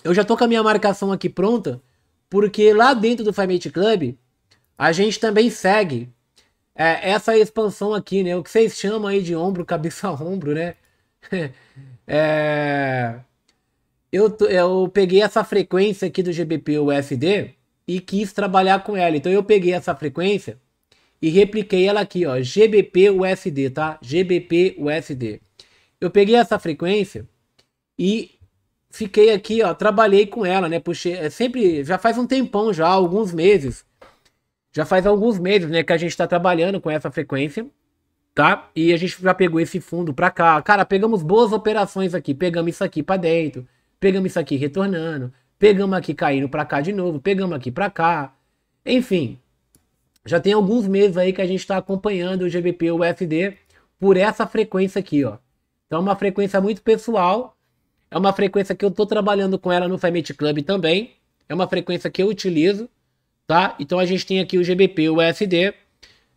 Eu já tô com a minha marcação aqui pronta, porque lá dentro do Family Club a gente também segue é, essa expansão aqui, né? O que vocês chamam aí de ombro, cabeça ombro, né? é... eu, eu peguei essa frequência aqui do GBP USD e quis trabalhar com ela. Então eu peguei essa frequência e repliquei ela aqui, ó, GBP USD, tá? GBP USD. Eu peguei essa frequência e fiquei aqui, ó, trabalhei com ela, né? Puxei, é sempre, já faz um tempão já, alguns meses. Já faz alguns meses, né, que a gente tá trabalhando com essa frequência, tá? E a gente já pegou esse fundo para cá. Cara, pegamos boas operações aqui, pegamos isso aqui para dentro, pegamos isso aqui retornando, Pegamos aqui caindo para cá de novo, pegamos aqui para cá. Enfim, já tem alguns meses aí que a gente está acompanhando o GBP USD por essa frequência aqui, ó. Então é uma frequência muito pessoal, é uma frequência que eu tô trabalhando com ela no Fimet Club também, é uma frequência que eu utilizo, tá? Então a gente tem aqui o GBP USD,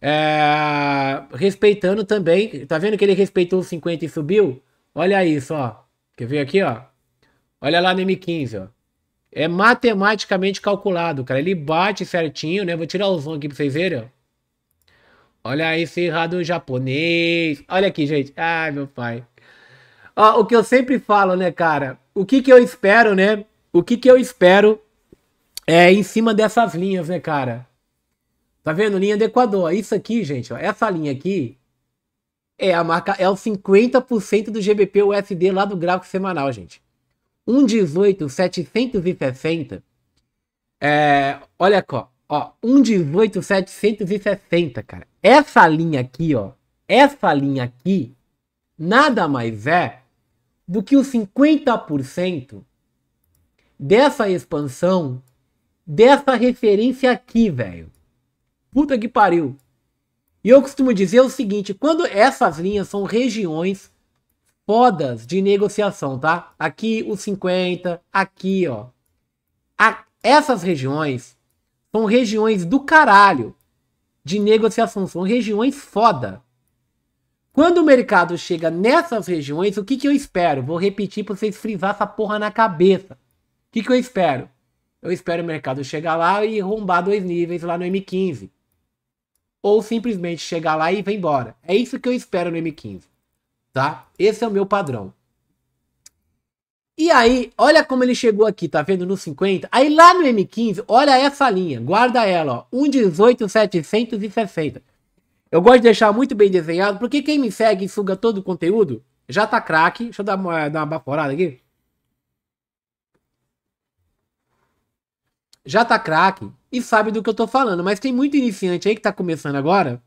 é... respeitando também, tá vendo que ele respeitou os 50 e subiu? Olha isso, ó. Quer ver aqui, ó? Olha lá no M15, ó. É matematicamente calculado, cara. Ele bate certinho, né? Vou tirar o zoom aqui pra vocês verem, ó. Olha esse errado japonês. Olha aqui, gente. Ai, meu pai. Ó, o que eu sempre falo, né, cara? O que que eu espero, né? O que que eu espero é em cima dessas linhas, né, cara? Tá vendo? Linha do Equador. Isso aqui, gente, ó. Essa linha aqui é a marca, é o 50% do GBP USD lá do gráfico semanal, gente. 1,18, 760. É, olha só, ó, 1,18, 760, cara. Essa linha aqui, ó, essa linha aqui, nada mais é do que os 50% dessa expansão, dessa referência aqui, velho. Puta que pariu. E eu costumo dizer o seguinte, quando essas linhas são regiões podas de negociação, tá? Aqui os 50, aqui, ó. A, essas regiões são regiões do caralho de negociação, são regiões foda. Quando o mercado chega nessas regiões, o que, que eu espero? Vou repetir para vocês frisar essa porra na cabeça. O que, que eu espero? Eu espero o mercado chegar lá e rombar dois níveis lá no M15. Ou simplesmente chegar lá e ir embora. É isso que eu espero no M15 tá? Esse é o meu padrão. E aí, olha como ele chegou aqui, tá vendo? No 50. Aí lá no M15, olha essa linha, guarda ela, ó. 1,18760. Eu gosto de deixar muito bem desenhado, porque quem me segue e suga todo o conteúdo já tá craque. Deixa eu dar uma, dar uma baforada aqui. Já tá craque e sabe do que eu tô falando, mas tem muito iniciante aí que tá começando agora.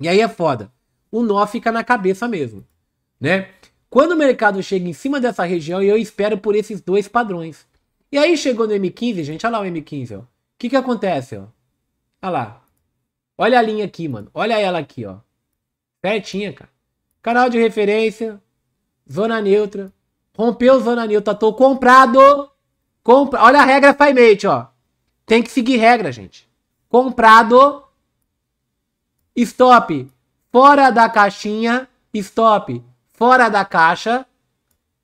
E aí é foda. O nó fica na cabeça mesmo né? Quando o mercado chega em cima dessa região, eu espero por esses dois padrões. E aí chegou no M15, gente, olha lá o M15, ó. O que que acontece, ó? Olha lá. Olha a linha aqui, mano. Olha ela aqui, ó. Certinha, cara. Canal de referência, zona neutra. Rompeu zona neutra, tô comprado. Compra... Olha a regra FIMATE, ó. Tem que seguir regra, gente. Comprado. Stop. Fora da caixinha. Stop fora da caixa,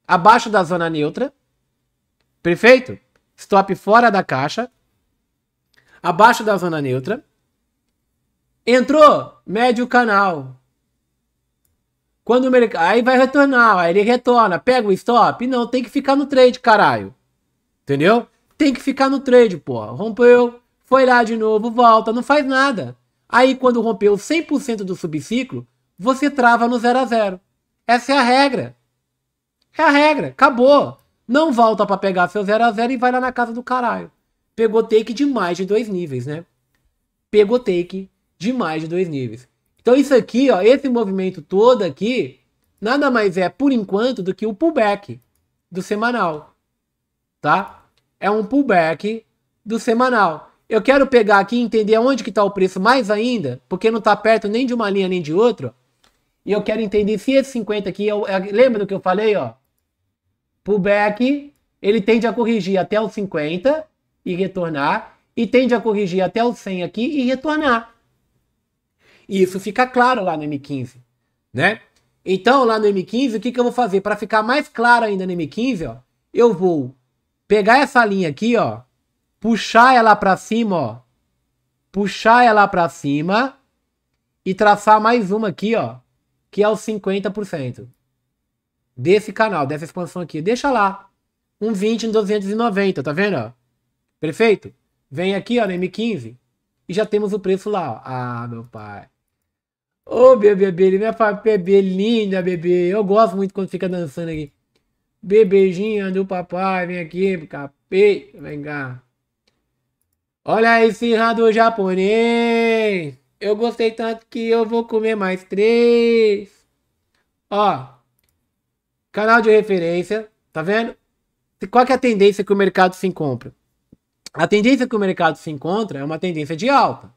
abaixo da zona neutra. Perfeito? Stop fora da caixa, abaixo da zona neutra. Entrou, mede o canal. Quando o mercado. Aí vai retornar, aí ele retorna, pega o stop. Não, tem que ficar no trade, caralho. Entendeu? Tem que ficar no trade, porra. Rompeu, foi lá de novo, volta, não faz nada. Aí quando rompeu 100% do subciclo, você trava no 0 a 0 essa é a regra. É a regra. Acabou. Não volta para pegar seu 0 a 0 e vai lá na casa do caralho. Pegou take de mais de dois níveis, né? Pegou take de mais de dois níveis. Então isso aqui, ó, esse movimento todo aqui, nada mais é por enquanto do que o pullback do semanal, tá? É um pullback do semanal. Eu quero pegar aqui e entender onde que está o preço mais ainda, porque não está perto nem de uma linha nem de outra. E eu quero entender se esse 50 aqui, eu, eu, é, lembra do que eu falei, ó? Pullback, ele tende a corrigir até o 50 e retornar, e tende a corrigir até o 100 aqui e retornar. E isso fica claro lá no M15, né? Então, lá no M15, o que, que eu vou fazer? Para ficar mais claro ainda no M15, ó, eu vou pegar essa linha aqui, ó, puxar ela para cima, ó, puxar ela para cima e traçar mais uma aqui, ó, que é os 50% desse canal, dessa expansão aqui. Deixa lá um 20 em 290, tá vendo? Ó? Perfeito? Vem aqui, ó, na M15 e já temos o preço lá. Ó. Ah, meu pai. Ô, oh, bebê, minha bebê linda, bebê. Eu gosto muito quando fica dançando aqui. Bebezinha do papai, vem aqui, capê, vem cá. Olha esse rádio japonês. Eu gostei tanto que eu vou comer mais três. Ó, canal de referência, tá vendo? Qual é a tendência que o mercado se encontra? A tendência que o mercado se encontra é uma tendência de alta,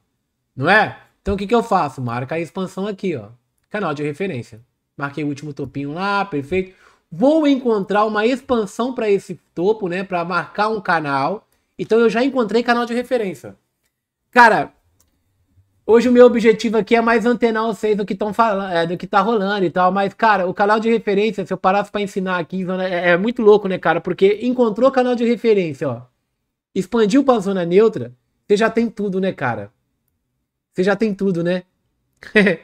não é? Então o que, que eu faço? Marca a expansão aqui, ó. Canal de referência. Marquei o último topinho lá, perfeito. Vou encontrar uma expansão para esse topo, né? Para marcar um canal. Então eu já encontrei canal de referência. Cara, Hoje o meu objetivo aqui é mais antenar vocês do que estão falando, é, do que tá rolando e tal. Mas, cara, o canal de referência, se eu parasse pra ensinar aqui, é, é muito louco, né, cara? Porque encontrou canal de referência, ó. Expandiu pra zona neutra, você já tem tudo, né, cara? Você já tem tudo, né?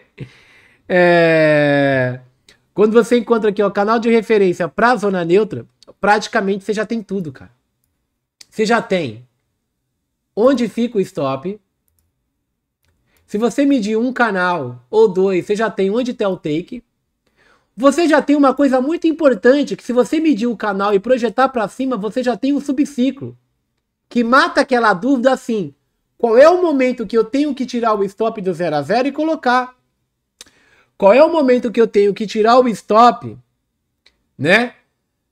é... Quando você encontra aqui, ó, canal de referência pra zona neutra, praticamente você já tem tudo, cara. Você já tem onde fica o stop, se você medir um canal ou dois, você já tem onde um tá o take. Você já tem uma coisa muito importante, que se você medir o canal e projetar para cima, você já tem um subciclo. Que mata aquela dúvida assim, qual é o momento que eu tenho que tirar o stop do 0 a 0 e colocar? Qual é o momento que eu tenho que tirar o stop, né?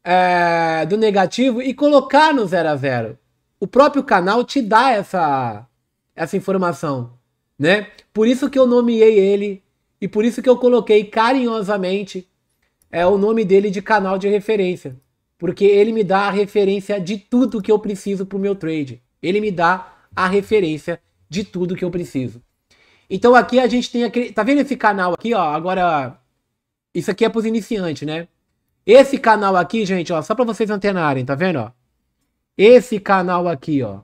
É, do negativo e colocar no 0 a 0 O próprio canal te dá essa, essa informação né? Por isso que eu nomeei ele e por isso que eu coloquei carinhosamente é o nome dele de canal de referência, porque ele me dá a referência de tudo que eu preciso para o meu trade. Ele me dá a referência de tudo que eu preciso. Então aqui a gente tem aquele, tá vendo esse canal aqui, ó? Agora isso aqui é para os iniciantes, né? Esse canal aqui, gente, ó, só para vocês antenarem, tá vendo, ó? Esse canal aqui, ó.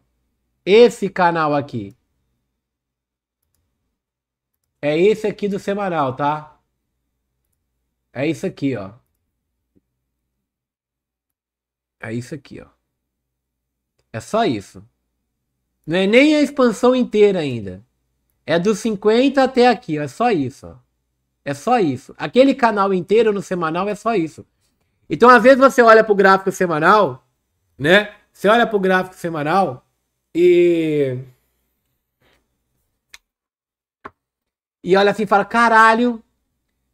Esse canal aqui é esse aqui do semanal, tá? É isso aqui, ó. É isso aqui, ó. É só isso. Não é nem a expansão inteira ainda. É dos 50 até aqui, ó. É só isso, ó. É só isso. Aquele canal inteiro no semanal é só isso. Então, às vezes você olha pro gráfico semanal, né? Você olha pro gráfico semanal e e olha assim e fala: caralho,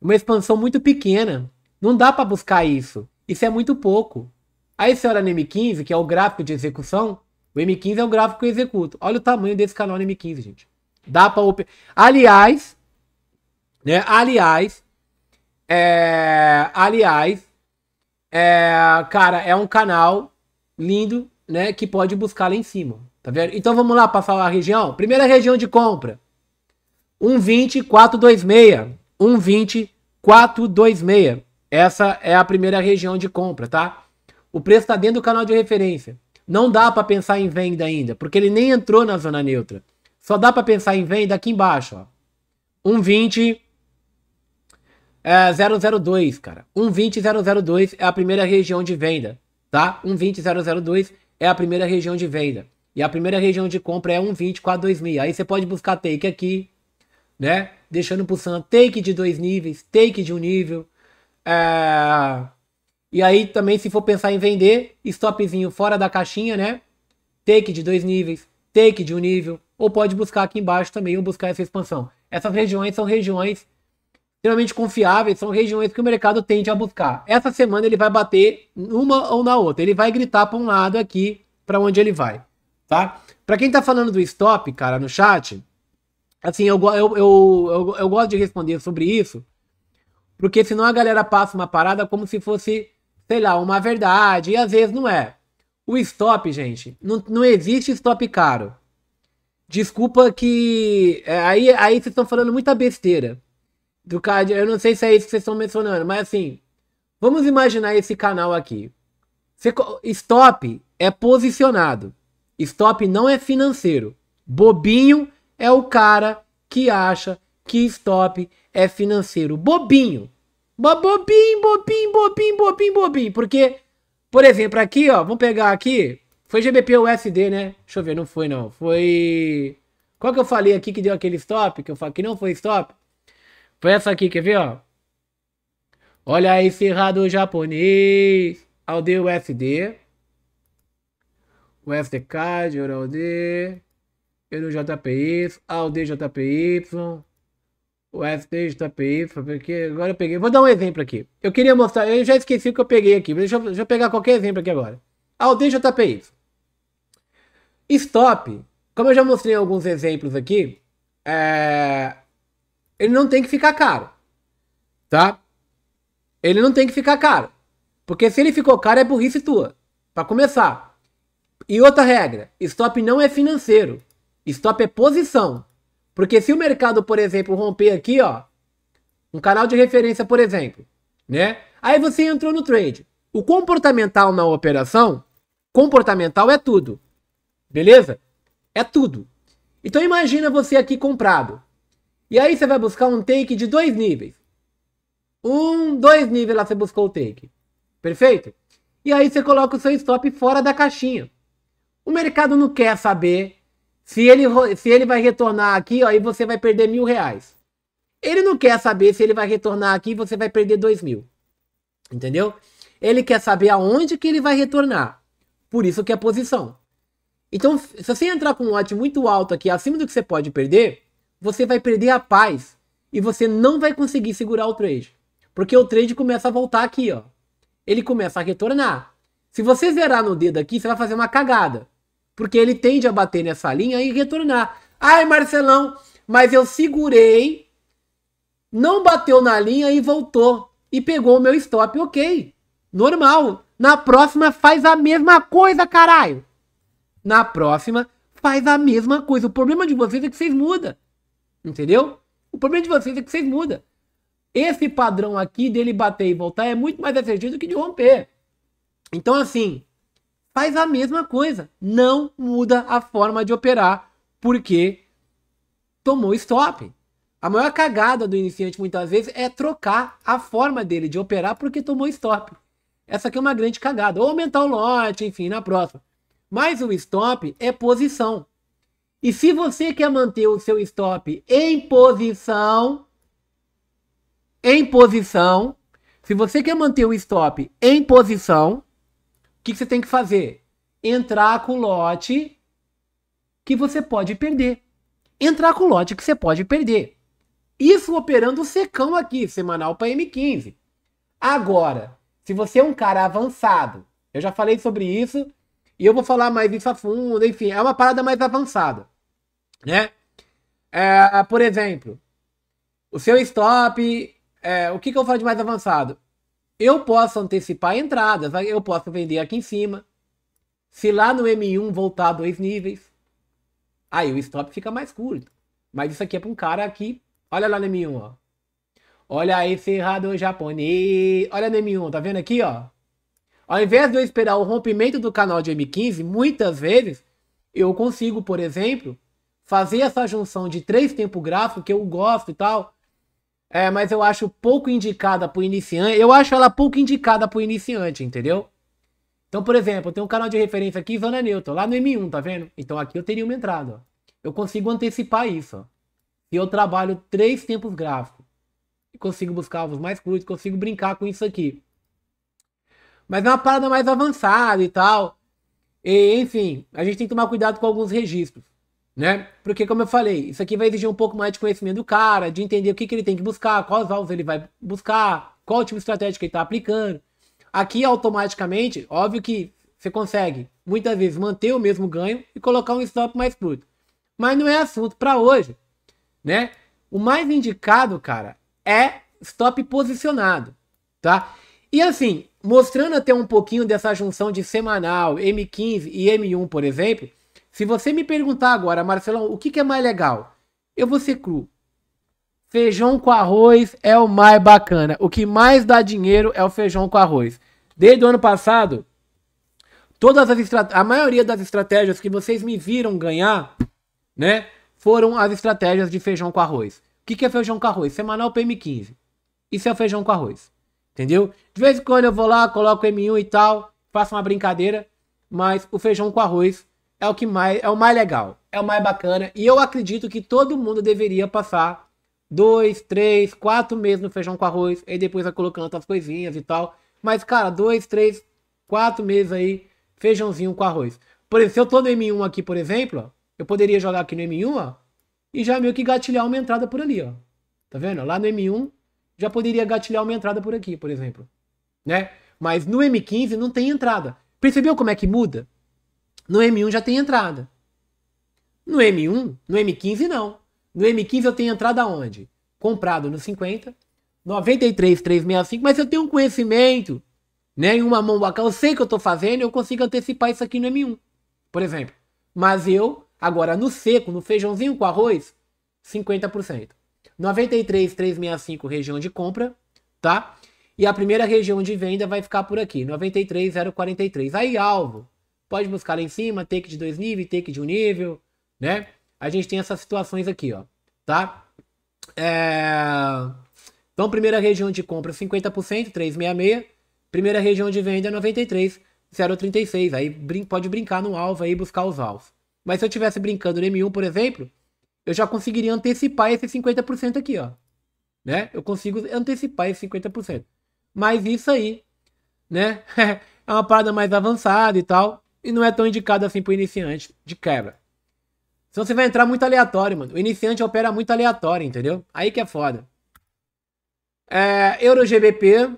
uma expansão muito pequena. Não dá para buscar isso. Isso é muito pouco. Aí você olha no M15, que é o gráfico de execução. O M15 é o gráfico que eu executo. Olha o tamanho desse canal no M15, gente. Dá pra. Aliás, né? Aliás, é... aliás, é... cara, é um canal lindo, né? Que pode buscar lá em cima, tá vendo? Então vamos lá passar a região. Primeira região de compra. 120 426. 120 426. Essa é a primeira região de compra, tá? O preço está dentro do canal de referência. Não dá para pensar em venda ainda, porque ele nem entrou na zona neutra. Só dá para pensar em venda aqui embaixo, ó. 120 é, 002, cara. 120 002 é a primeira região de venda, tá? 120 002 é a primeira região de venda. E a primeira região de compra é 120 426. Aí você pode buscar take aqui, né? Deixando pro Sam take de dois níveis, take de um nível. É... E aí também se for pensar em vender, stopzinho fora da caixinha, né? Take de dois níveis, take de um nível. Ou pode buscar aqui embaixo também ou buscar essa expansão. Essas regiões são regiões extremamente confiáveis, são regiões que o mercado tende a buscar. Essa semana ele vai bater numa ou na outra. Ele vai gritar para um lado aqui, para onde ele vai, tá? Para quem está falando do stop, cara, no chat, Assim, eu, eu, eu, eu, gosto de responder sobre isso, porque senão a galera passa uma parada como se fosse, sei lá, uma verdade, e às vezes não é. O stop, gente, não, não existe stop caro. Desculpa que. É, aí, aí vocês estão falando muita besteira. Do card, eu não sei se é isso que vocês estão mencionando, mas assim, vamos imaginar esse canal aqui. Você, stop é posicionado. Stop não é financeiro. Bobinho é o cara que acha que stop é financeiro. Bobinho. Bobinho, bobinho, bobinho, bobinho, bobinho. Porque, por exemplo, aqui, ó, vamos pegar aqui. Foi GBP USD, né? Deixa eu ver, não foi não. Foi. Qual que eu falei aqui que deu aquele stop? Que eu falei que não foi stop? Foi essa aqui, quer ver, ó? Olha esse cerrado japonês. Alde USD. USD CAD, USD pelo JPY, ao DJPY, o FDJPY, porque agora eu peguei. Vou dar um exemplo aqui. Eu queria mostrar, eu já esqueci o que eu peguei aqui, mas deixa, eu, deixa eu pegar qualquer exemplo aqui agora. Ao DJPY. Stop, como eu já mostrei alguns exemplos aqui, é... ele não tem que ficar caro, tá? Ele não tem que ficar caro, porque se ele ficou caro é burrice tua, para começar. E outra regra, stop não é financeiro, Stop é posição. Porque se o mercado, por exemplo, romper aqui, ó, um canal de referência, por exemplo, né? Aí você entrou no trade. O comportamental na operação, comportamental é tudo. Beleza? É tudo. Então imagina você aqui comprado. E aí você vai buscar um take de dois níveis. Um, dois níveis lá você buscou o take. Perfeito? E aí você coloca o seu stop fora da caixinha. O mercado não quer saber se ele, se ele vai retornar aqui, ó, aí você vai perder mil reais. Ele não quer saber se ele vai retornar aqui e você vai perder dois mil. Entendeu? Ele quer saber aonde que ele vai retornar. Por isso que é posição. Então, se você entrar com um lote muito alto aqui, acima do que você pode perder, você vai perder a paz. E você não vai conseguir segurar o trade. Porque o trade começa a voltar aqui, ó. Ele começa a retornar. Se você zerar no dedo aqui, você vai fazer uma cagada. Porque ele tende a bater nessa linha e retornar. Ai, Marcelão, mas eu segurei, não bateu na linha e voltou. E pegou o meu stop, ok. Normal. Na próxima faz a mesma coisa, caralho. Na próxima faz a mesma coisa. O problema de vocês é que vocês mudam. Entendeu? O problema de vocês é que vocês mudam. Esse padrão aqui dele bater e voltar é muito mais assertivo do que de romper. Então, assim, faz a mesma coisa. Não muda a forma de operar porque tomou stop. A maior cagada do iniciante muitas vezes é trocar a forma dele de operar porque tomou stop. Essa aqui é uma grande cagada. Ou aumentar o lote, enfim, na próxima. Mas o stop é posição. E se você quer manter o seu stop em posição, em posição, se você quer manter o stop em posição, que, que você tem que fazer? Entrar com o lote que você pode perder. Entrar com o lote que você pode perder. Isso operando secão aqui, semanal para M15. Agora, se você é um cara avançado, eu já falei sobre isso e eu vou falar mais isso a fundo, enfim, é uma parada mais avançada, né? É, por exemplo, o seu stop, é, o que, que eu falo de mais avançado? Eu posso antecipar entradas, eu posso vender aqui em cima. Se lá no M1 voltar dois níveis, aí o stop fica mais curto. Mas isso aqui é para um cara aqui. Olha lá no M1, ó. Olha esse errado japonês. Olha no M1, tá vendo aqui, ó? Ao invés de eu esperar o rompimento do canal de M15, muitas vezes eu consigo, por exemplo, fazer essa junção de três tempo gráfico que eu gosto e tal, é, mas eu acho pouco indicada pro iniciante. Eu acho ela pouco indicada pro iniciante, entendeu? Então, por exemplo, tem um canal de referência aqui, Zona Neutra, lá no M1, tá vendo? Então aqui eu teria uma entrada. Eu consigo antecipar isso. E eu trabalho três tempos gráficos. E consigo buscar os mais curtos, consigo brincar com isso aqui. Mas é uma parada mais avançada e tal. E, enfim, a gente tem que tomar cuidado com alguns registros né? Porque, como eu falei, isso aqui vai exigir um pouco mais de conhecimento do cara, de entender o que, que ele tem que buscar, quais alvos ele vai buscar, qual tipo de estratégia que ele está aplicando. Aqui, automaticamente, óbvio que você consegue, muitas vezes, manter o mesmo ganho e colocar um stop mais curto. Mas não é assunto para hoje, né? O mais indicado, cara, é stop posicionado, tá? E assim, mostrando até um pouquinho dessa junção de semanal, M15 e M1, por exemplo, se você me perguntar agora, Marcelão, o que, que é mais legal? Eu vou ser cru. Feijão com arroz é o mais bacana. O que mais dá dinheiro é o feijão com arroz. Desde o ano passado, todas as a maioria das estratégias que vocês me viram ganhar, né, foram as estratégias de feijão com arroz. O que, que é feijão com arroz? Semanal PM15. Isso é o feijão com arroz. Entendeu? De vez em quando eu vou lá, coloco M1 e tal, faço uma brincadeira, mas o feijão com arroz é o que mais é o mais legal, é o mais bacana e eu acredito que todo mundo deveria passar dois, três, quatro meses no feijão com arroz e depois vai colocando outras coisinhas e tal. Mas cara, dois, três, quatro meses aí feijãozinho com arroz. Por exemplo, se eu tô no M1 aqui, por exemplo, eu poderia jogar aqui no M1 ó, e já meio que gatilhar uma entrada por ali, ó. Tá vendo? Lá no M1 já poderia gatilhar uma entrada por aqui, por exemplo, né? Mas no M15 não tem entrada. Percebeu como é que muda? No M1 já tem entrada. No M1, no M15 não. No M15 eu tenho entrada onde? Comprado no 50, 93,365, mas eu tenho um conhecimento, né, em uma mão bacana, eu sei que eu estou fazendo, eu consigo antecipar isso aqui no M1, por exemplo. Mas eu, agora no seco, no feijãozinho com arroz, 50%. 93,365 região de compra, tá? E a primeira região de venda vai ficar por aqui, 93,043. Aí alvo, Pode buscar lá em cima, take de dois níveis, take de um nível, né? A gente tem essas situações aqui, ó, tá? É... Então, primeira região de compra 50%, 366. Primeira região de venda 93, 036. Aí brin pode brincar no alvo aí buscar os alvos. Mas se eu estivesse brincando no M1, por exemplo, eu já conseguiria antecipar esse 50% aqui, ó. Né? Eu consigo antecipar esse 50%. Mas isso aí, né? é uma parada mais avançada e tal. E não é tão indicado assim pro iniciante, de quebra. Senão você vai entrar muito aleatório, mano. O iniciante opera muito aleatório, entendeu? Aí que é foda. É, EuroGBP.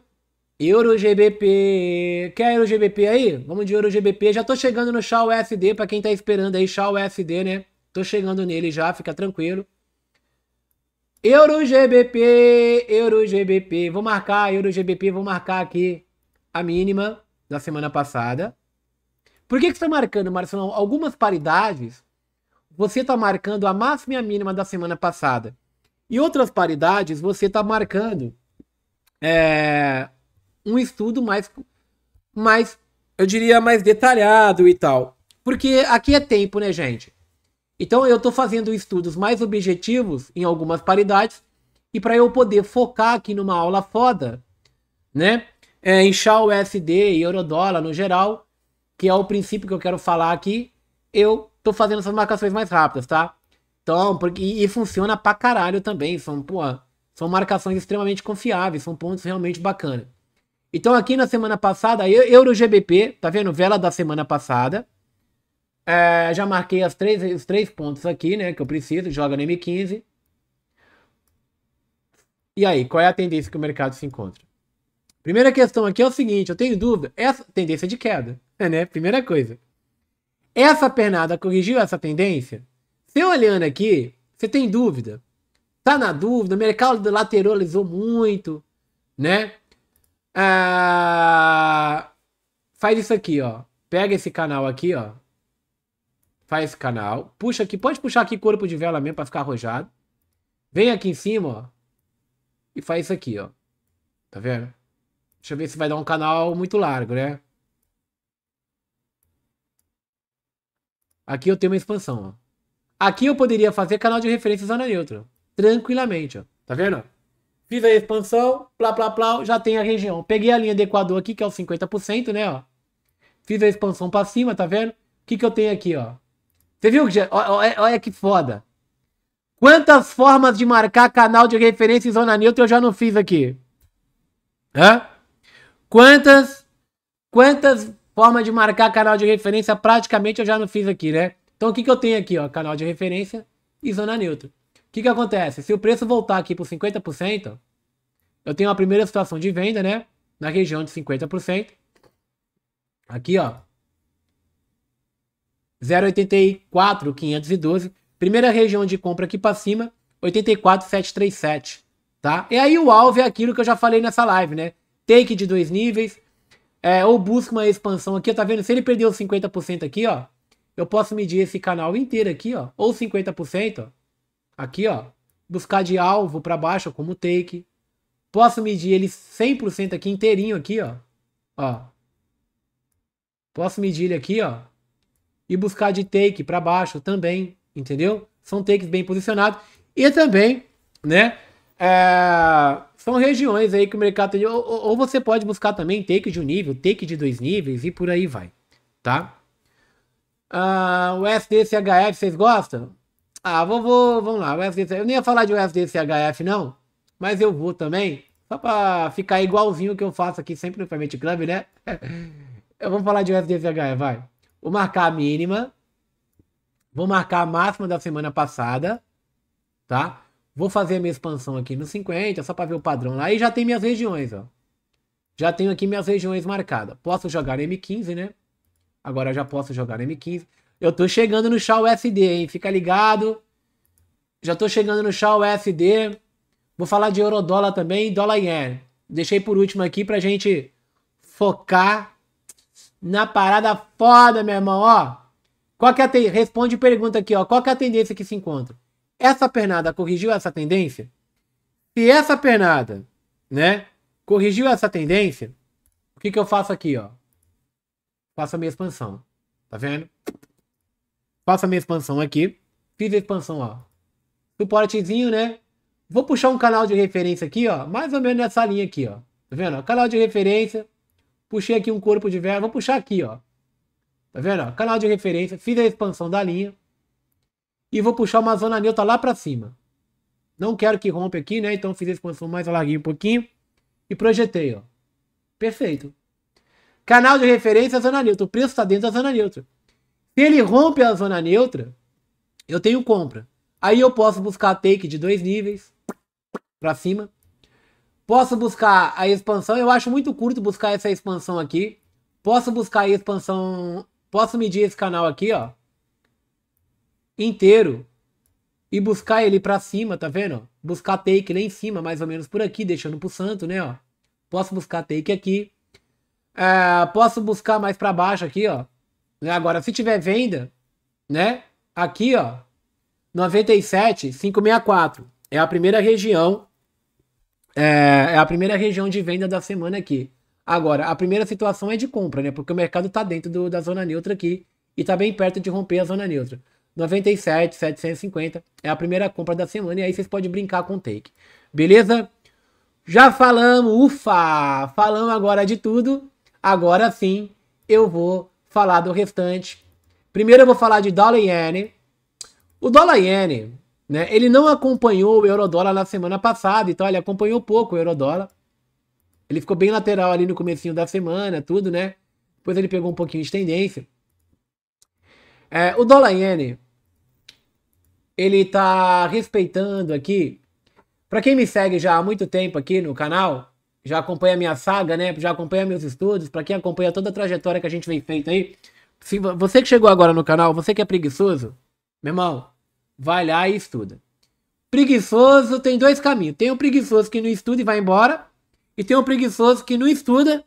EuroGBP. Quer EuroGBP aí? Vamos de EuroGBP. Já tô chegando no Shaw USD, pra quem tá esperando aí, Shaw né? Tô chegando nele já, fica tranquilo. EuroGBP, EuroGBP. Vou marcar, EuroGBP, vou marcar aqui a mínima da semana passada. Por que, que você está marcando, Marcelão, algumas paridades? Você está marcando a máxima e a mínima da semana passada. E outras paridades, você está marcando é, um estudo mais, mais, eu diria, mais detalhado e tal. Porque aqui é tempo, né, gente? Então eu estou fazendo estudos mais objetivos em algumas paridades e para eu poder focar aqui numa aula foda, né? É, em chá USD e eurodólar no geral, que é o princípio que eu quero falar aqui, eu tô fazendo essas marcações mais rápidas, tá? Então, porque, e, e funciona pra caralho também. São, pô, são marcações extremamente confiáveis, são pontos realmente bacanas. Então, aqui na semana passada, EuroGBP, tá vendo? Vela da semana passada. É, já marquei as três, os três pontos aqui, né? Que eu preciso, joga no M15. E aí, qual é a tendência que o mercado se encontra? Primeira questão aqui é o seguinte: eu tenho dúvida, essa tendência é de queda. É, né? Primeira coisa. Essa pernada corrigiu essa tendência? Se olhando aqui, você tem dúvida. Tá na dúvida, o mercado lateralizou muito, né? Ah, faz isso aqui, ó. Pega esse canal aqui, ó. Faz esse canal. Puxa aqui, pode puxar aqui corpo de vela mesmo pra ficar arrojado. Vem aqui em cima, ó. E faz isso aqui, ó. Tá vendo? Deixa eu ver se vai dar um canal muito largo, né? Aqui eu tenho uma expansão, ó. Aqui eu poderia fazer canal de referência zona neutra. Tranquilamente, ó. Tá vendo? Fiz a expansão, plá, plá, plá, já tem a região. Peguei a linha do Equador aqui, que é o 50%, né, ó. Fiz a expansão pra cima, tá vendo? O que que eu tenho aqui, ó? Você viu? que olha, é, olha que foda. Quantas formas de marcar canal de referência em zona neutra eu já não fiz aqui? Hã? Quantas, quantas Forma de marcar canal de referência, praticamente eu já não fiz aqui, né? Então o que, que eu tenho aqui, ó? Canal de referência e zona neutra. O que, que acontece? Se o preço voltar aqui por 50%, eu tenho a primeira situação de venda, né? Na região de 50%. Aqui, ó. 0,84,512. Primeira região de compra aqui para cima, 84,737, tá? E aí o alvo é aquilo que eu já falei nessa live, né? Take de dois níveis, é, ou busca uma expansão aqui, tá vendo? Se ele perdeu 50% aqui, ó, eu posso medir esse canal inteiro aqui, ó, ou 50%, ó, aqui, ó, buscar de alvo para baixo, como take. Posso medir ele 100% aqui inteirinho aqui, ó, ó. Posso medir ele aqui, ó, e buscar de take para baixo também, entendeu? São takes bem posicionados e também, né, é, são regiões aí que o mercado ou, ou, você pode buscar também take de um nível, take de dois níveis e por aí vai, tá? Ah, o SDCHF, vocês gostam? Ah, vou, vou, vamos lá, o SDCHF, eu nem ia falar de SDCHF, não, mas eu vou também, só pra ficar igualzinho o que eu faço aqui sempre no Ferment Club, né? eu vou falar de SDCHF, vai. Vou marcar a mínima, vou marcar a máxima da semana passada, Tá? Vou fazer a minha expansão aqui no 50, só para ver o padrão lá. E já tem minhas regiões, ó. Já tenho aqui minhas regiões marcadas. Posso jogar M15, né? Agora já posso jogar M15. Eu tô chegando no Shaw SD, hein? Fica ligado. Já tô chegando no Shaw SD. Vou falar de euro-dólar também e dólar yen. Deixei por último aqui pra gente focar na parada foda, meu irmão, ó. Qual que é a te... Responde pergunta aqui, ó. Qual que é a tendência que se encontra? Essa pernada corrigiu essa tendência? Se essa pernada, né, corrigiu essa tendência, o que, que eu faço aqui, ó? Faço a minha expansão. Tá vendo? Faço a minha expansão aqui. Fiz a expansão, ó. Suportezinho, né? Vou puxar um canal de referência aqui, ó. Mais ou menos nessa linha aqui, ó. Tá vendo? canal de referência. Puxei aqui um corpo de verba. Vou puxar aqui, ó. Tá vendo? canal de referência. Fiz a expansão da linha e vou puxar uma zona neutra lá para cima. Não quero que rompa aqui, né? Então fiz a expansão mais larguinho um pouquinho e projetei, ó. Perfeito. Canal de referência é zona neutra. O preço está dentro da zona neutra. Se ele rompe a zona neutra, eu tenho compra. Aí eu posso buscar take de dois níveis para cima. Posso buscar a expansão. Eu acho muito curto buscar essa expansão aqui. Posso buscar a expansão. Posso medir esse canal aqui, ó inteiro e buscar ele para cima, tá vendo? Buscar take lá em cima, mais ou menos por aqui, deixando pro santo, né, ó. Posso buscar take aqui. É, posso buscar mais para baixo aqui, ó. Né, agora, se tiver venda, né? Aqui, ó. 97, 564. É a primeira região. É, é a primeira região de venda da semana aqui. Agora, a primeira situação é de compra, né? Porque o mercado tá dentro do, da zona neutra aqui e tá bem perto de romper a zona neutra. 97, 750 é a primeira compra da semana e aí vocês podem brincar com o take. Beleza? Já falamos, ufa! Falamos agora de tudo. Agora sim, eu vou falar do restante. Primeiro eu vou falar de dólar iene. O dólar iene, né, ele não acompanhou o euro dólar na semana passada, então ele acompanhou pouco o euro dólar. Ele ficou bem lateral ali no comecinho da semana, tudo, né? Depois ele pegou um pouquinho de tendência. É, o dólar iene, ele tá respeitando aqui. Para quem me segue já há muito tempo aqui no canal, já acompanha minha saga, né? Já acompanha meus estudos, para quem acompanha toda a trajetória que a gente vem feito aí. Se você que chegou agora no canal, você que é preguiçoso, meu irmão, vai lá e estuda. Preguiçoso tem dois caminhos. Tem o preguiçoso que não estuda e vai embora, e tem o preguiçoso que não estuda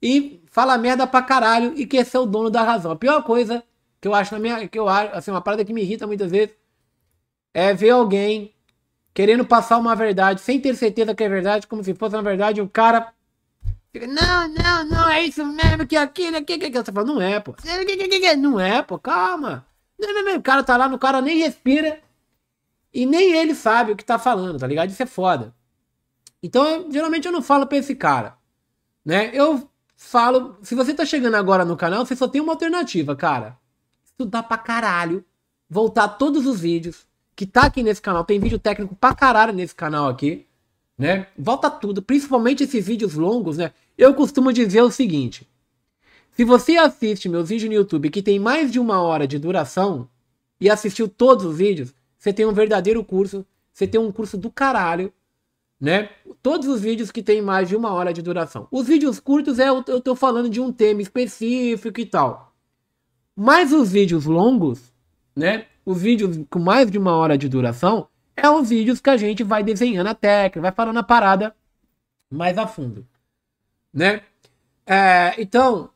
e fala merda pra caralho e quer ser o dono da razão. A pior coisa que eu acho na minha, que eu acho, assim, uma parada que me irrita muitas vezes é ver alguém querendo passar uma verdade sem ter certeza que é verdade, como se fosse uma verdade, o cara não, não, não, é isso mesmo, que aquilo, que que que você fala, não é, pô. Não é, pô, calma. Não, não, é não. O cara tá lá, no cara nem respira e nem ele sabe o que tá falando, tá ligado? Isso é foda. Então, eu, geralmente eu não falo pra esse cara, né? Eu falo, se você tá chegando agora no canal, você só tem uma alternativa, cara. Estudar pra caralho, voltar todos os vídeos, que tá aqui nesse canal. Tem vídeo técnico pra caralho nesse canal aqui, né? Volta tudo, principalmente esses vídeos longos, né? Eu costumo dizer o seguinte: se você assiste meus vídeos no YouTube que tem mais de uma hora de duração e assistiu todos os vídeos, você tem um verdadeiro curso, você tem um curso do caralho, né? Todos os vídeos que tem mais de uma hora de duração. Os vídeos curtos é eu tô falando de um tema específico e tal. Mas os vídeos longos, né? os vídeos com mais de uma hora de duração é os vídeos que a gente vai desenhando a técnica, vai falando a parada mais a fundo, né? É, então,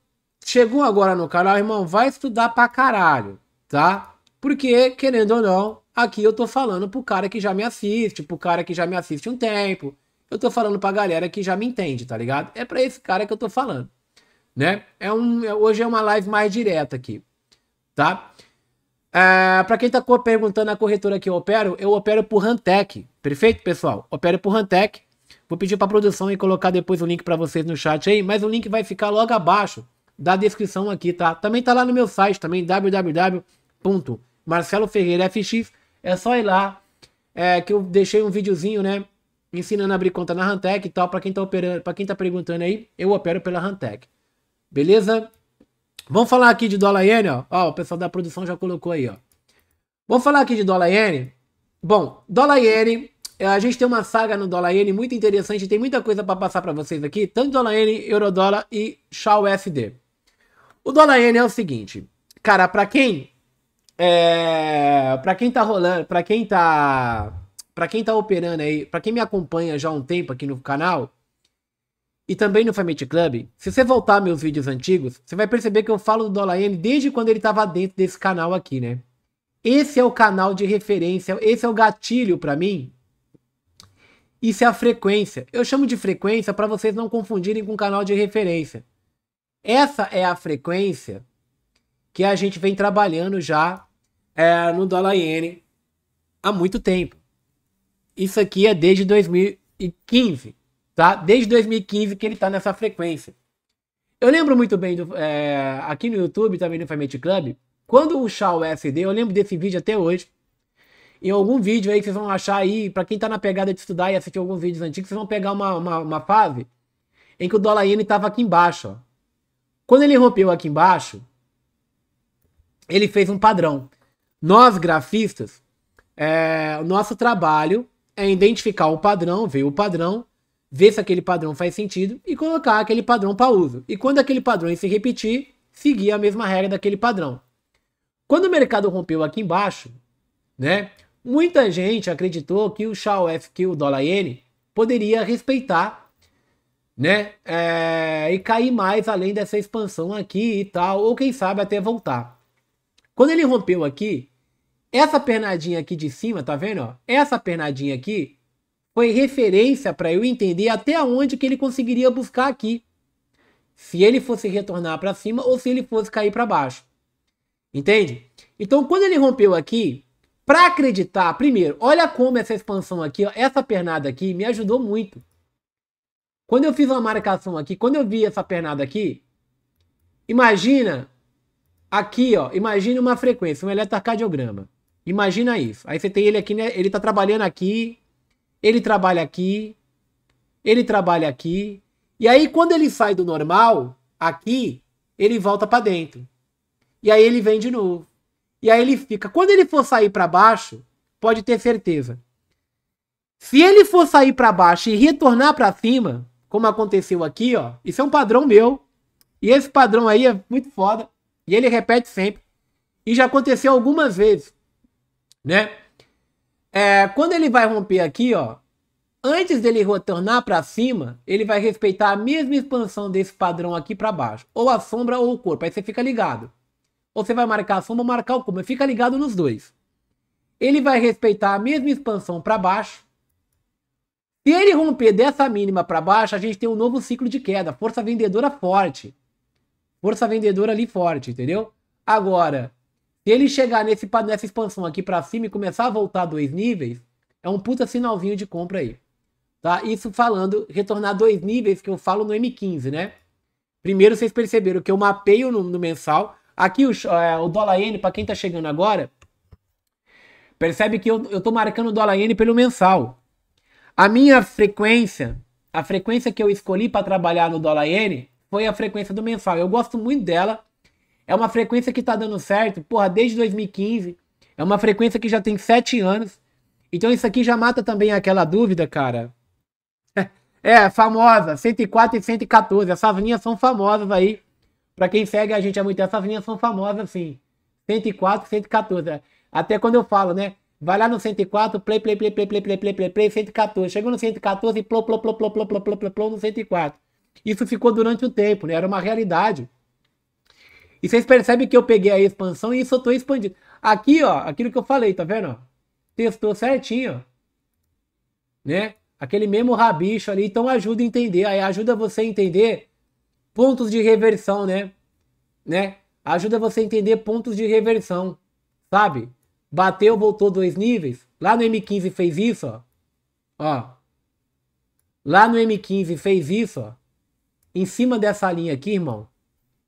chegou agora no canal, irmão, vai estudar pra caralho, tá? Porque, querendo ou não, aqui eu tô falando pro cara que já me assiste, pro cara que já me assiste um tempo, eu tô falando pra galera que já me entende, tá ligado? É pra esse cara que eu tô falando, né? É um, é, hoje é uma live mais direta aqui, tá? Ah, para quem tá perguntando a corretora que eu opero, eu opero por Rantec. Perfeito, pessoal? Opero por Rantec. Vou pedir para produção e colocar depois o link para vocês no chat aí, mas o link vai ficar logo abaixo da descrição aqui, tá? Também tá lá no meu site também, www.marceloferreirafx. É só ir lá, é, que eu deixei um videozinho, né, ensinando a abrir conta na Rantec e tal, para quem tá operando, para quem tá perguntando aí, eu opero pela Rantec. Beleza? Vamos falar aqui de dólar iene, ó. ó. O pessoal da produção já colocou aí, ó. Vamos falar aqui de dólar iene. Bom, dólar iene, eh, a gente tem uma saga no dólar iene muito interessante, tem muita coisa para passar para vocês aqui, tanto dólar iene, eurodólar e chau USD. O dólar iene é o seguinte, cara, para quem é, eh, para quem tá rolando, para quem tá para quem tá operando aí, para quem me acompanha já há um tempo aqui no canal, e também no Family Club, se você voltar meus vídeos antigos, você vai perceber que eu falo do dólar yen desde quando ele estava dentro desse canal aqui, né? Esse é o canal de referência, esse é o gatilho para mim. Isso é a frequência. Eu chamo de frequência para vocês não confundirem com canal de referência. Essa é a frequência que a gente vem trabalhando já é, no dólar yen há muito tempo. Isso aqui é desde 2015 tá? Desde 2015 que ele está nessa frequência. Eu lembro muito bem, do, é, aqui no YouTube, também no Family Club, quando o Shaw SD, eu lembro desse vídeo até hoje, em algum vídeo aí que vocês vão achar aí, para quem tá na pegada de estudar e assistir alguns vídeos antigos, vocês vão pegar uma, uma, uma fase em que o dólar iene tava aqui embaixo, ó. Quando ele rompeu aqui embaixo, ele fez um padrão. Nós, grafistas, é, o nosso trabalho é identificar o padrão, ver o padrão, ver se aquele padrão faz sentido e colocar aquele padrão para uso. E quando aquele padrão se repetir, seguir a mesma regra daquele padrão. Quando o mercado rompeu aqui embaixo, né, muita gente acreditou que o Shaw que o dólar iene, poderia respeitar né, é, e cair mais além dessa expansão aqui e tal, ou quem sabe até voltar. Quando ele rompeu aqui, essa pernadinha aqui de cima, tá vendo? Ó? Essa pernadinha aqui foi referência para eu entender até onde que ele conseguiria buscar aqui. Se ele fosse retornar para cima ou se ele fosse cair para baixo. Entende? Então, quando ele rompeu aqui, para acreditar, primeiro, olha como essa expansão aqui, ó, essa pernada aqui, me ajudou muito. Quando eu fiz uma marcação aqui, quando eu vi essa pernada aqui, imagina aqui, ó, imagina uma frequência, um eletrocardiograma. Imagina isso. Aí você tem ele aqui, né, ele está trabalhando aqui ele trabalha aqui, ele trabalha aqui. E aí, quando ele sai do normal, aqui, ele volta para dentro. E aí ele vem de novo. E aí ele fica. Quando ele for sair para baixo, pode ter certeza. Se ele for sair para baixo e retornar para cima, como aconteceu aqui, ó, isso é um padrão meu. E esse padrão aí é muito foda. E ele repete sempre. E já aconteceu algumas vezes, né? É, quando ele vai romper aqui, ó, antes dele retornar para cima, ele vai respeitar a mesma expansão desse padrão aqui para baixo. Ou a sombra ou o corpo. Aí você fica ligado. Ou você vai marcar a sombra ou marcar o corpo. Fica ligado nos dois. Ele vai respeitar a mesma expansão para baixo. Se ele romper dessa mínima para baixo, a gente tem um novo ciclo de queda. Força vendedora forte. Força vendedora ali forte, entendeu? Agora, se ele chegar nesse, nessa expansão aqui para cima e começar a voltar dois níveis, é um puta sinalzinho de compra aí. Tá? Isso falando, retornar dois níveis que eu falo no M15, né? Primeiro vocês perceberam que eu mapeio no, no mensal. Aqui o, é, o dólar N, para quem tá chegando agora, percebe que eu, eu tô marcando o dólar N pelo mensal. A minha frequência, a frequência que eu escolhi para trabalhar no dólar N, foi a frequência do mensal. Eu gosto muito dela, é uma frequência que tá dando certo, porra, desde 2015. É uma frequência que já tem 7 anos. Então isso aqui já mata também aquela dúvida, cara. É, famosa, 104 e 114. Essas linhas são famosas aí. Pra quem segue a gente há muito tempo, essas linhas são famosas, sim. 104, 114. Até quando eu falo, né? Vai lá no 104, play, play, play, play, play, play, play, play, play, 114. Chegou no 114 e plou, plou, plou, plou, plou, plou, plou, plou, no 104. Isso ficou durante o tempo, né? Era uma realidade. E vocês percebem que eu peguei a expansão e só estou expandindo. Aqui, ó, aquilo que eu falei, tá vendo? Testou certinho, né? Aquele mesmo rabicho ali, então ajuda a entender, aí ajuda você a entender pontos de reversão, né? Né? Ajuda você a entender pontos de reversão, sabe? Bateu, voltou dois níveis. Lá no M15 fez isso, ó. Ó. Lá no M15 fez isso, ó. Em cima dessa linha aqui, irmão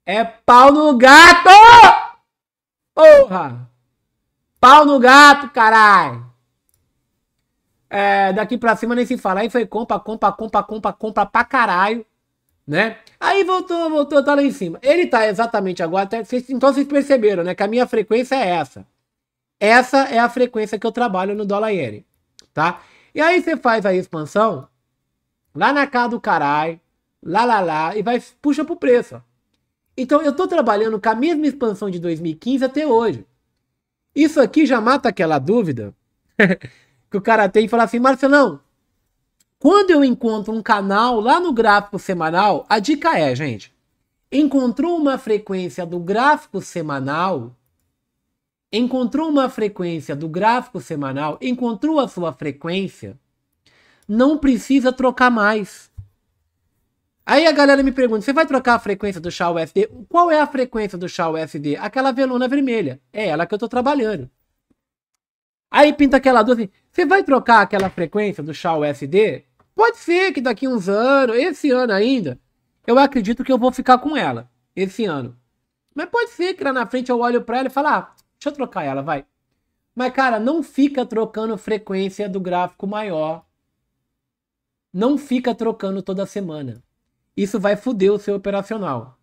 é pau no gato! Porra! Pau no gato, caralho! É, daqui pra cima nem se fala. Aí foi compra, compra, compra, compra, compra pra caralho, né? Aí voltou, voltou, tá lá em cima. Ele tá exatamente agora, até, então vocês perceberam, né? Que a minha frequência é essa. Essa é a frequência que eu trabalho no dólar iene, tá? E aí você faz a expansão lá na casa do caralho, lá, lá, lá, e vai, puxa pro preço, ó. Então eu estou trabalhando com a mesma expansão de 2015 até hoje. Isso aqui já mata aquela dúvida que o cara tem e fala assim, Marcelão, quando eu encontro um canal lá no gráfico semanal, a dica é, gente, encontrou uma frequência do gráfico semanal, encontrou uma frequência do gráfico semanal, encontrou a sua frequência, não precisa trocar mais. Aí a galera me pergunta, você vai trocar a frequência do chá SD? Qual é a frequência do chá SD? Aquela veluna vermelha. É ela que eu tô trabalhando. Aí pinta aquela dúvida assim, você vai trocar aquela frequência do chá SD? Pode ser que daqui uns anos, esse ano ainda, eu acredito que eu vou ficar com ela. Esse ano. Mas pode ser que lá na frente eu olho pra ela e falo, ah, deixa eu trocar ela, vai. Mas, cara, não fica trocando frequência do gráfico maior. Não fica trocando toda semana. Isso vai foder o seu operacional.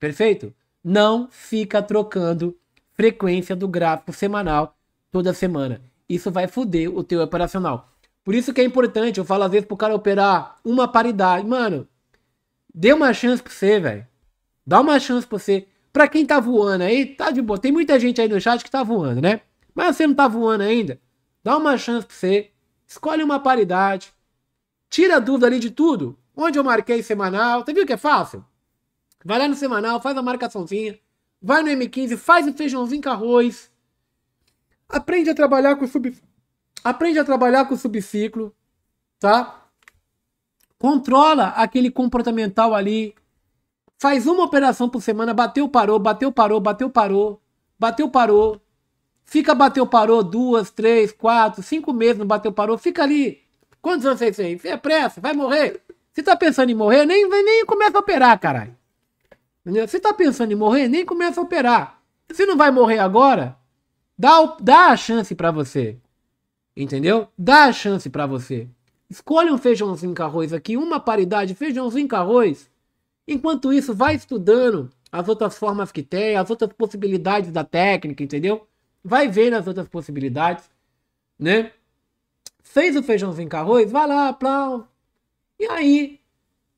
Perfeito? Não fica trocando frequência do gráfico semanal toda semana. Isso vai foder o teu operacional. Por isso que é importante, eu falo às vezes pro cara operar uma paridade. Mano, dê uma chance pra você, velho. Dá uma chance pra você. Pra quem tá voando aí, tá de boa. Tem muita gente aí no chat que tá voando, né? Mas você não tá voando ainda. Dá uma chance pra você. Escolhe uma paridade. Tira a dúvida ali de tudo. Onde eu marquei semanal. Você viu que é fácil? Vai lá no semanal, faz a marcaçãozinha. Vai no M15, faz o feijãozinho com arroz. Aprende a trabalhar com o sub... Aprende a trabalhar com o subciclo, tá? Controla aquele comportamental ali. Faz uma operação por semana, bateu, parou, bateu, parou, bateu, parou, bateu, parou. Fica bateu, parou duas, três, quatro, cinco meses não bateu, parou. Fica ali. Quantos anos você tem? Você é pressa, vai morrer. Se tá pensando em morrer, nem, nem começa a operar, caralho. Se tá pensando em morrer, nem começa a operar. Se não vai morrer agora, dá, dá a chance para você. Entendeu? Dá a chance para você. Escolha um feijãozinho com arroz aqui, uma paridade, feijãozinho com arroz. Enquanto isso, vai estudando as outras formas que tem, as outras possibilidades da técnica, entendeu? Vai vendo as outras possibilidades, né? Fez o feijãozinho com arroz, vai lá, plá, e aí,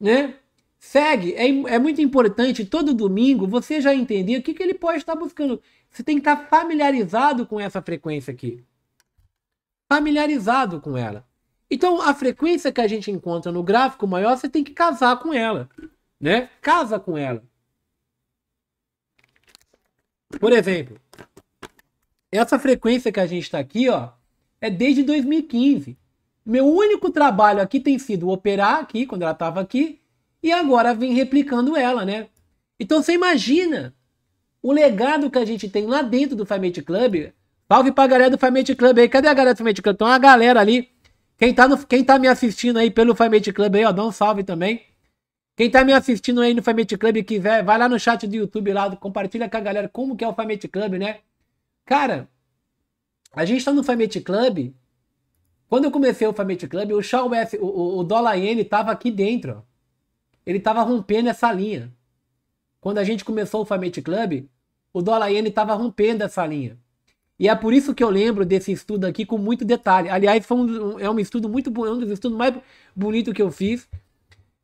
né? Segue. É, é muito importante todo domingo você já entender o que, que ele pode estar buscando. Você tem que estar familiarizado com essa frequência aqui. Familiarizado com ela. Então, a frequência que a gente encontra no gráfico maior, você tem que casar com ela. Né? Casa com ela. Por exemplo, essa frequência que a gente está aqui, ó, é desde 2015. Meu único trabalho aqui tem sido operar aqui, quando ela estava aqui, e agora vem replicando ela, né? Então você imagina o legado que a gente tem lá dentro do Famete Club. Salve pra galera do Famete Club aí. Cadê a galera do Famete Club? Tem uma galera ali. Quem tá, no, quem tá me assistindo aí pelo Famete Club aí, ó, dá um salve também. Quem tá me assistindo aí no Famete Club e quiser, vai lá no chat do YouTube lá, compartilha com a galera como que é o Famete Club, né? Cara, a gente tá no Famete Club quando eu comecei o Family Club, o, Shaw West, o, o dólar iene estava aqui dentro. Ele estava rompendo essa linha. Quando a gente começou o Family Club, o dólar iene estava rompendo essa linha. E é por isso que eu lembro desse estudo aqui com muito detalhe. Aliás, foi um, é um estudo muito bom, é um dos estudos mais bonitos que eu fiz.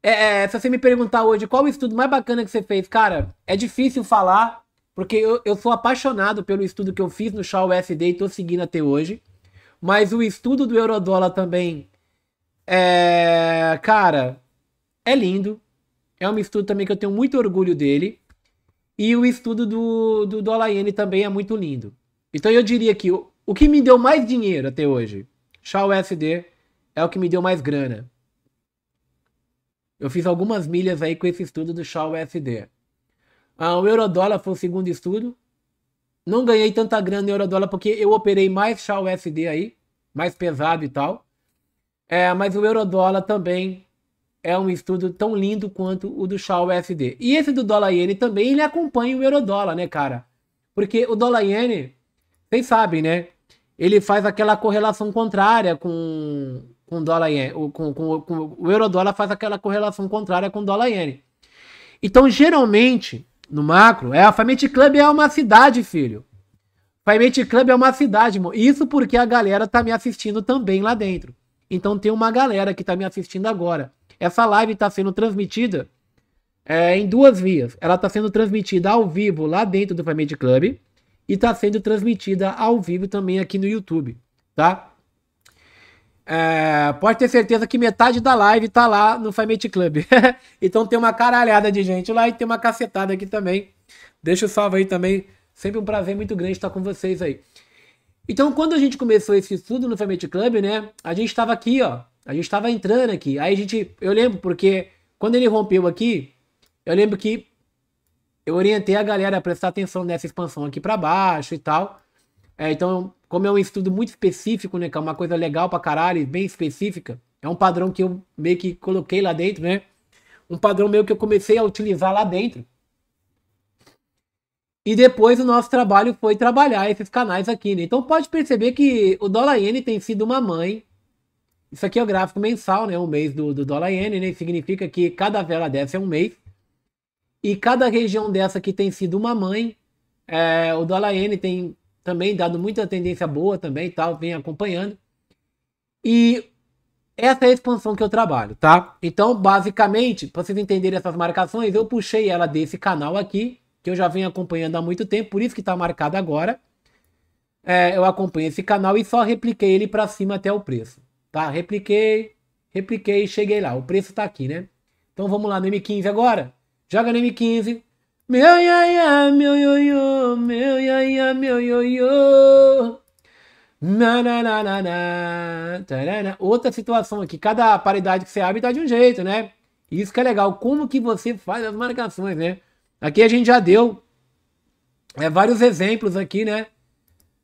É, é, se você me perguntar hoje qual o estudo mais bacana que você fez, cara, é difícil falar, porque eu, eu sou apaixonado pelo estudo que eu fiz no Shaw USD e estou seguindo até hoje. Mas o estudo do eurodólar também, é, cara, é lindo. É um estudo também que eu tenho muito orgulho dele. E o estudo do, do dólar iene também é muito lindo. Então eu diria que o, o que me deu mais dinheiro até hoje, Shaw USD, é o que me deu mais grana. Eu fiz algumas milhas aí com esse estudo do Shaw USD. Ah, o eurodólar foi o segundo estudo. Não ganhei tanta grana em euro dólar porque eu operei mais chá USD aí, mais pesado e tal. É, mas o euro dólar também é um estudo tão lindo quanto o do chá USD. E esse do dólar iene também ele acompanha o euro dólar, né, cara? Porque o dólar iene, vocês sabem, né? Ele faz aquela correlação contrária com com dólar iene, com, com, com o euro dólar faz aquela correlação contrária com o dólar iene. Então, geralmente, no macro, é a Fight Club é uma cidade, filho. Fight Club é uma cidade, mo. Isso porque a galera tá me assistindo também lá dentro. Então tem uma galera que tá me assistindo agora. Essa live tá sendo transmitida é, em duas vias. Ela tá sendo transmitida ao vivo lá dentro do Fight Club e tá sendo transmitida ao vivo também aqui no YouTube, tá? É, pode ter certeza que metade da live tá lá no Family Club. então tem uma caralhada de gente lá e tem uma cacetada aqui também. Deixa o salve aí também. Sempre um prazer muito grande estar com vocês aí. Então, quando a gente começou esse estudo no Family Club, né? A gente estava aqui, ó. A gente estava entrando aqui. Aí a gente. Eu lembro porque quando ele rompeu aqui, eu lembro que eu orientei a galera a prestar atenção nessa expansão aqui para baixo e tal. É, então, como é um estudo muito específico, né, que é uma coisa legal pra caralho, bem específica, é um padrão que eu meio que coloquei lá dentro, né? Um padrão meio que eu comecei a utilizar lá dentro. E depois o nosso trabalho foi trabalhar esses canais aqui, né? Então pode perceber que o dólar iene tem sido uma mãe. Isso aqui é o gráfico mensal, né? O mês do, do dólar iene, né? Significa que cada vela dessa é um mês. E cada região dessa aqui tem sido uma mãe. É, o dólar iene tem também dado muita tendência boa também tal, vem acompanhando. E essa é a expansão que eu trabalho, tá? Então, basicamente, para vocês entenderem essas marcações, eu puxei ela desse canal aqui, que eu já venho acompanhando há muito tempo, por isso que está marcado agora. É, eu acompanho esse canal e só repliquei ele para cima até o preço, tá? Repliquei, repliquei, cheguei lá. O preço está aqui, né? Então vamos lá no M15 agora. Joga no M15, meu iaia, meu ioiô, meu iaia, meu ioiô. Nananana, tá, né, né. Outra situação aqui, cada paridade que você abre tá de um jeito, né? Isso que é legal, como que você faz as marcações, né? Aqui a gente já deu é, vários exemplos aqui, né?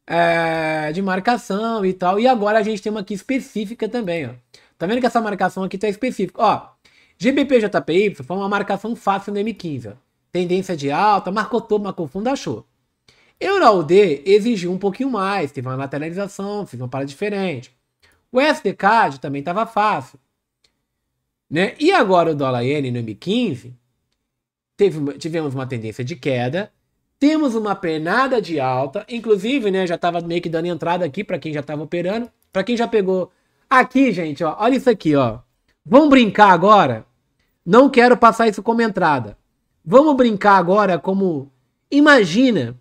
É, de marcação e tal. E agora a gente tem uma aqui específica também, ó. Tá vendo que essa marcação aqui tá específica? Ó, GBPJPY foi uma marcação fácil no M15, ó tendência de alta, marcou topo, marcou fundo, achou. EURAUD exigiu um pouquinho mais, teve uma lateralização, fez uma parada diferente. O SDCAD também estava fácil. Né? E agora o dólar n no M15, teve, tivemos uma tendência de queda, temos uma penada de alta, inclusive, né, já estava meio que dando entrada aqui para quem já estava operando, para quem já pegou. Aqui, gente, ó, olha isso aqui, ó. Vamos brincar agora? Não quero passar isso como entrada. Vamos brincar agora como. Imagina.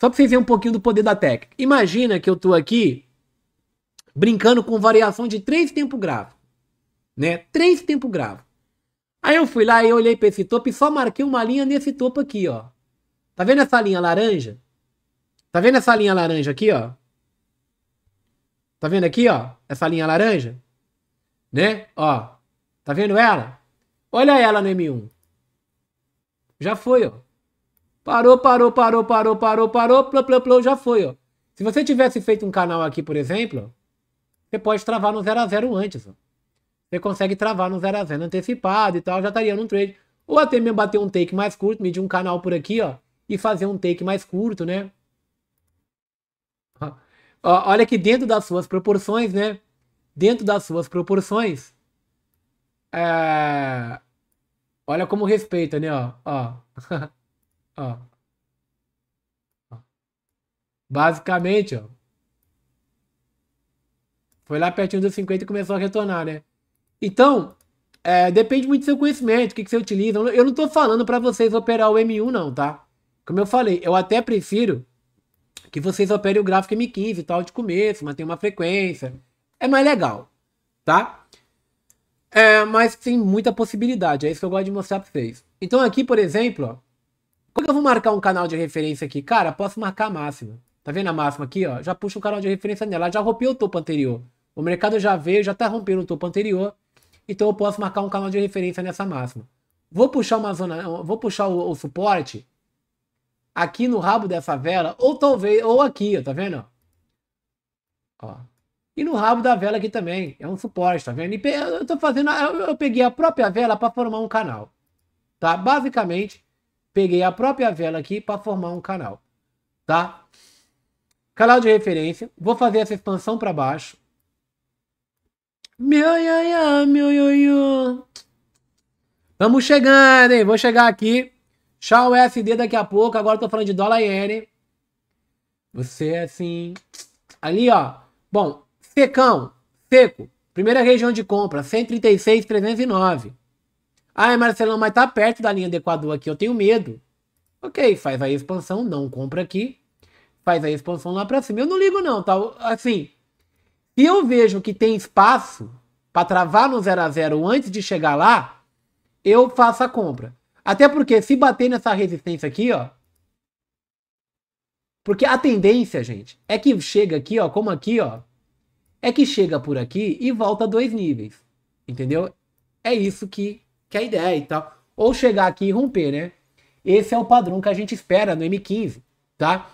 Só pra você ver um pouquinho do poder da técnica. Imagina que eu tô aqui brincando com variação de três tempo grave. Né? Três tempo grave. Aí eu fui lá e olhei para esse topo e só marquei uma linha nesse topo aqui, ó. Tá vendo essa linha laranja? Tá vendo essa linha laranja aqui, ó? Tá vendo aqui, ó? Essa linha laranja? Né? Ó. Tá vendo ela? Olha ela no M1. Já foi, ó. Parou, parou, parou, parou, parou, parou, plô, plô, plô, já foi, ó. Se você tivesse feito um canal aqui, por exemplo, você pode travar no 0 a 0 antes, ó. Você consegue travar no 0 a 0 antecipado e tal, já estaria num trade. Ou até mesmo bater um take mais curto, medir um canal por aqui, ó, e fazer um take mais curto, né? Ó, olha que dentro das suas proporções, né? Dentro das suas proporções, é... Olha como respeita, né? Ó, ó. ó. Basicamente, ó. Foi lá pertinho dos 50 e começou a retornar, né? Então, é, depende muito do seu conhecimento, o que, que você utiliza. Eu não tô falando para vocês operar o M1, não, tá? Como eu falei, eu até prefiro que vocês operem o gráfico M15 e tal de começo, tem uma frequência. É mais legal, tá? É, mas tem muita possibilidade. É isso que eu gosto de mostrar pra vocês. Então aqui, por exemplo, ó, como que eu vou marcar um canal de referência aqui? Cara, posso marcar a máxima. Tá vendo a máxima aqui, ó? Já puxa um canal de referência nela. já rompeu o topo anterior. O mercado já veio, já tá rompendo o topo anterior. Então eu posso marcar um canal de referência nessa máxima. Vou puxar uma zona, vou puxar o, o suporte aqui no rabo dessa vela, ou talvez, ou aqui, ó, tá vendo? Ó, e no rabo da vela aqui também, é um suporte, tá vendo? E eu tô fazendo, eu peguei a própria vela para formar um canal, tá? Basicamente, peguei a própria vela aqui para formar um canal, tá? Canal de referência, vou fazer essa expansão para baixo. Meu, ia, meu, ioiô. Vamos chegando, hein? Vou chegar aqui. Tchau, SD daqui a pouco. Agora eu tô falando de dólar iene. Você é assim. Ali, ó. Bom, Secão seco primeira região de compra, 136,309. 309. Ai, Marcelão, mas tá perto da linha do Equador aqui, eu tenho medo. Ok, faz a expansão, não compra aqui. Faz a expansão lá pra cima. Eu não ligo não, tá? Assim, se eu vejo que tem espaço para travar no 0 a 0 antes de chegar lá, eu faço a compra. Até porque se bater nessa resistência aqui, ó, porque a tendência, gente, é que chega aqui, ó, como aqui, ó, é que chega por aqui e volta dois níveis. Entendeu? É isso que, que é a ideia e tal. Ou chegar aqui e romper, né? Esse é o padrão que a gente espera no M15, tá?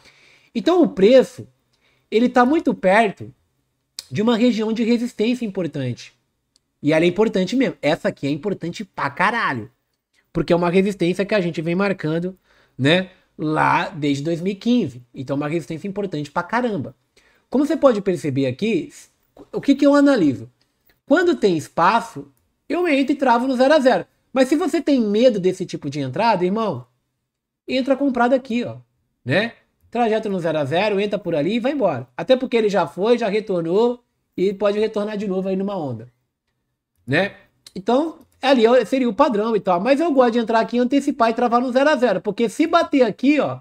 Então o preço, ele tá muito perto de uma região de resistência importante. E ela é importante mesmo. Essa aqui é importante pra caralho. Porque é uma resistência que a gente vem marcando, né? Lá desde 2015. Então, é uma resistência importante pra caramba. Como você pode perceber aqui, o que, que eu analiso? Quando tem espaço, eu entro e travo no 0 a 0 Mas se você tem medo desse tipo de entrada, irmão, entra comprado aqui, ó, né? Trajeto no 0 a 0 entra por ali e vai embora. Até porque ele já foi, já retornou e pode retornar de novo aí numa onda, né? Então, ali é seria o padrão e tal, mas eu gosto de entrar aqui antecipar e travar no 0 a 0 porque se bater aqui, ó,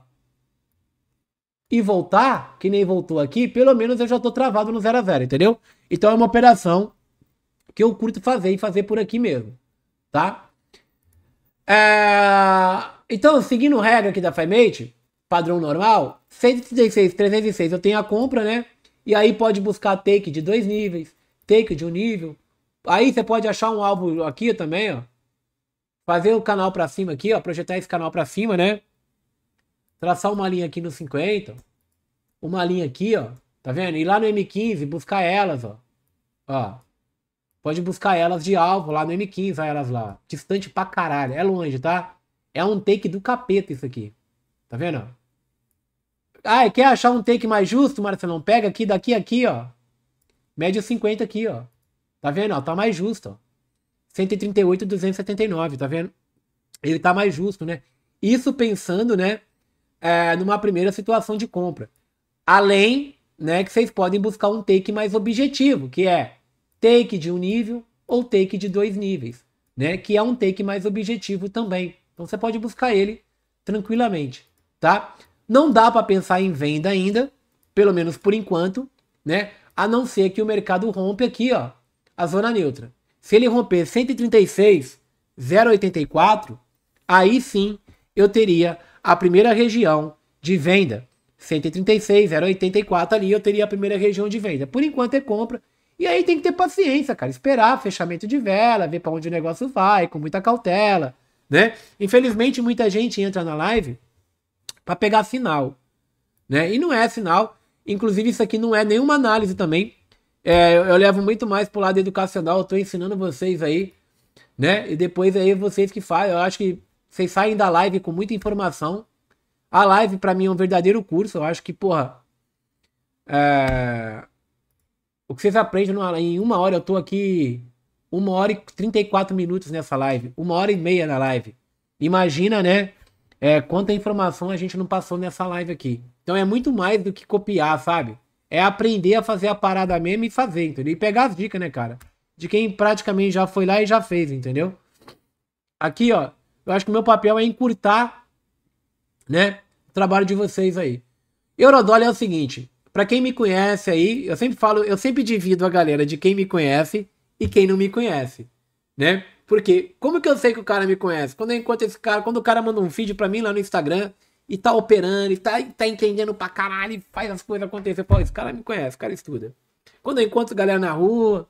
e voltar, que nem voltou aqui, pelo menos eu já tô travado no 0 a 0 entendeu? Então é uma operação que eu curto fazer e fazer por aqui mesmo, tá? É... Então, seguindo regra aqui da FiMate, padrão normal, 136, 306 eu tenho a compra, né? E aí pode buscar take de dois níveis, take de um nível. Aí você pode achar um alvo aqui também, ó. Fazer o canal para cima aqui, ó, projetar esse canal para cima, né? traçar uma linha aqui no 50, uma linha aqui, ó, tá vendo? E lá no M15 buscar elas, ó. Ó. Pode buscar elas de alvo lá no M15, olha elas lá. Distante pra caralho, é longe, tá? É um take do capeta isso aqui. Tá vendo? Ah, quer achar um take mais justo, Marcelão? Pega aqui, daqui, aqui, ó. Médio 50 aqui, ó. Tá vendo? tá mais justo, ó. 138, 279, tá vendo? Ele tá mais justo, né? Isso pensando, né? é, numa primeira situação de compra. Além, né, que vocês podem buscar um take mais objetivo, que é take de um nível ou take de dois níveis, né, que é um take mais objetivo também. Então você pode buscar ele tranquilamente, tá? Não dá para pensar em venda ainda, pelo menos por enquanto, né? A não ser que o mercado rompe aqui, ó, a zona neutra. Se ele romper 136,084, aí sim eu teria a primeira região de venda. 136, 084 ali eu teria a primeira região de venda. Por enquanto é compra. E aí tem que ter paciência, cara, esperar fechamento de vela, ver para onde o negócio vai, com muita cautela, né? Infelizmente muita gente entra na live para pegar sinal, né? E não é sinal. Inclusive isso aqui não é nenhuma análise também. É, eu, eu levo muito mais pro lado educacional, eu tô ensinando vocês aí, né? E depois aí vocês que fazem, eu acho que vocês saem da live com muita informação. A live, para mim, é um verdadeiro curso. Eu acho que, porra. É... O que vocês aprendem numa... em uma hora, eu tô aqui. Uma hora e 34 minutos nessa live. Uma hora e meia na live. Imagina, né? É, quanta informação a gente não passou nessa live aqui. Então é muito mais do que copiar, sabe? É aprender a fazer a parada mesmo e fazer, entendeu? E pegar as dicas, né, cara? De quem praticamente já foi lá e já fez, entendeu? Aqui, ó. Eu acho que o meu papel é encurtar, né, o trabalho de vocês aí. Eurodólar é o seguinte, para quem me conhece aí, eu sempre falo, eu sempre divido a galera de quem me conhece e quem não me conhece, né? Porque como que eu sei que o cara me conhece? Quando eu encontro esse cara, quando o cara manda um vídeo para mim lá no Instagram e tá operando, e tá, tá entendendo pra caralho, e faz as coisas acontecer, pô, esse cara me conhece, o cara estuda. Quando eu encontro galera na rua,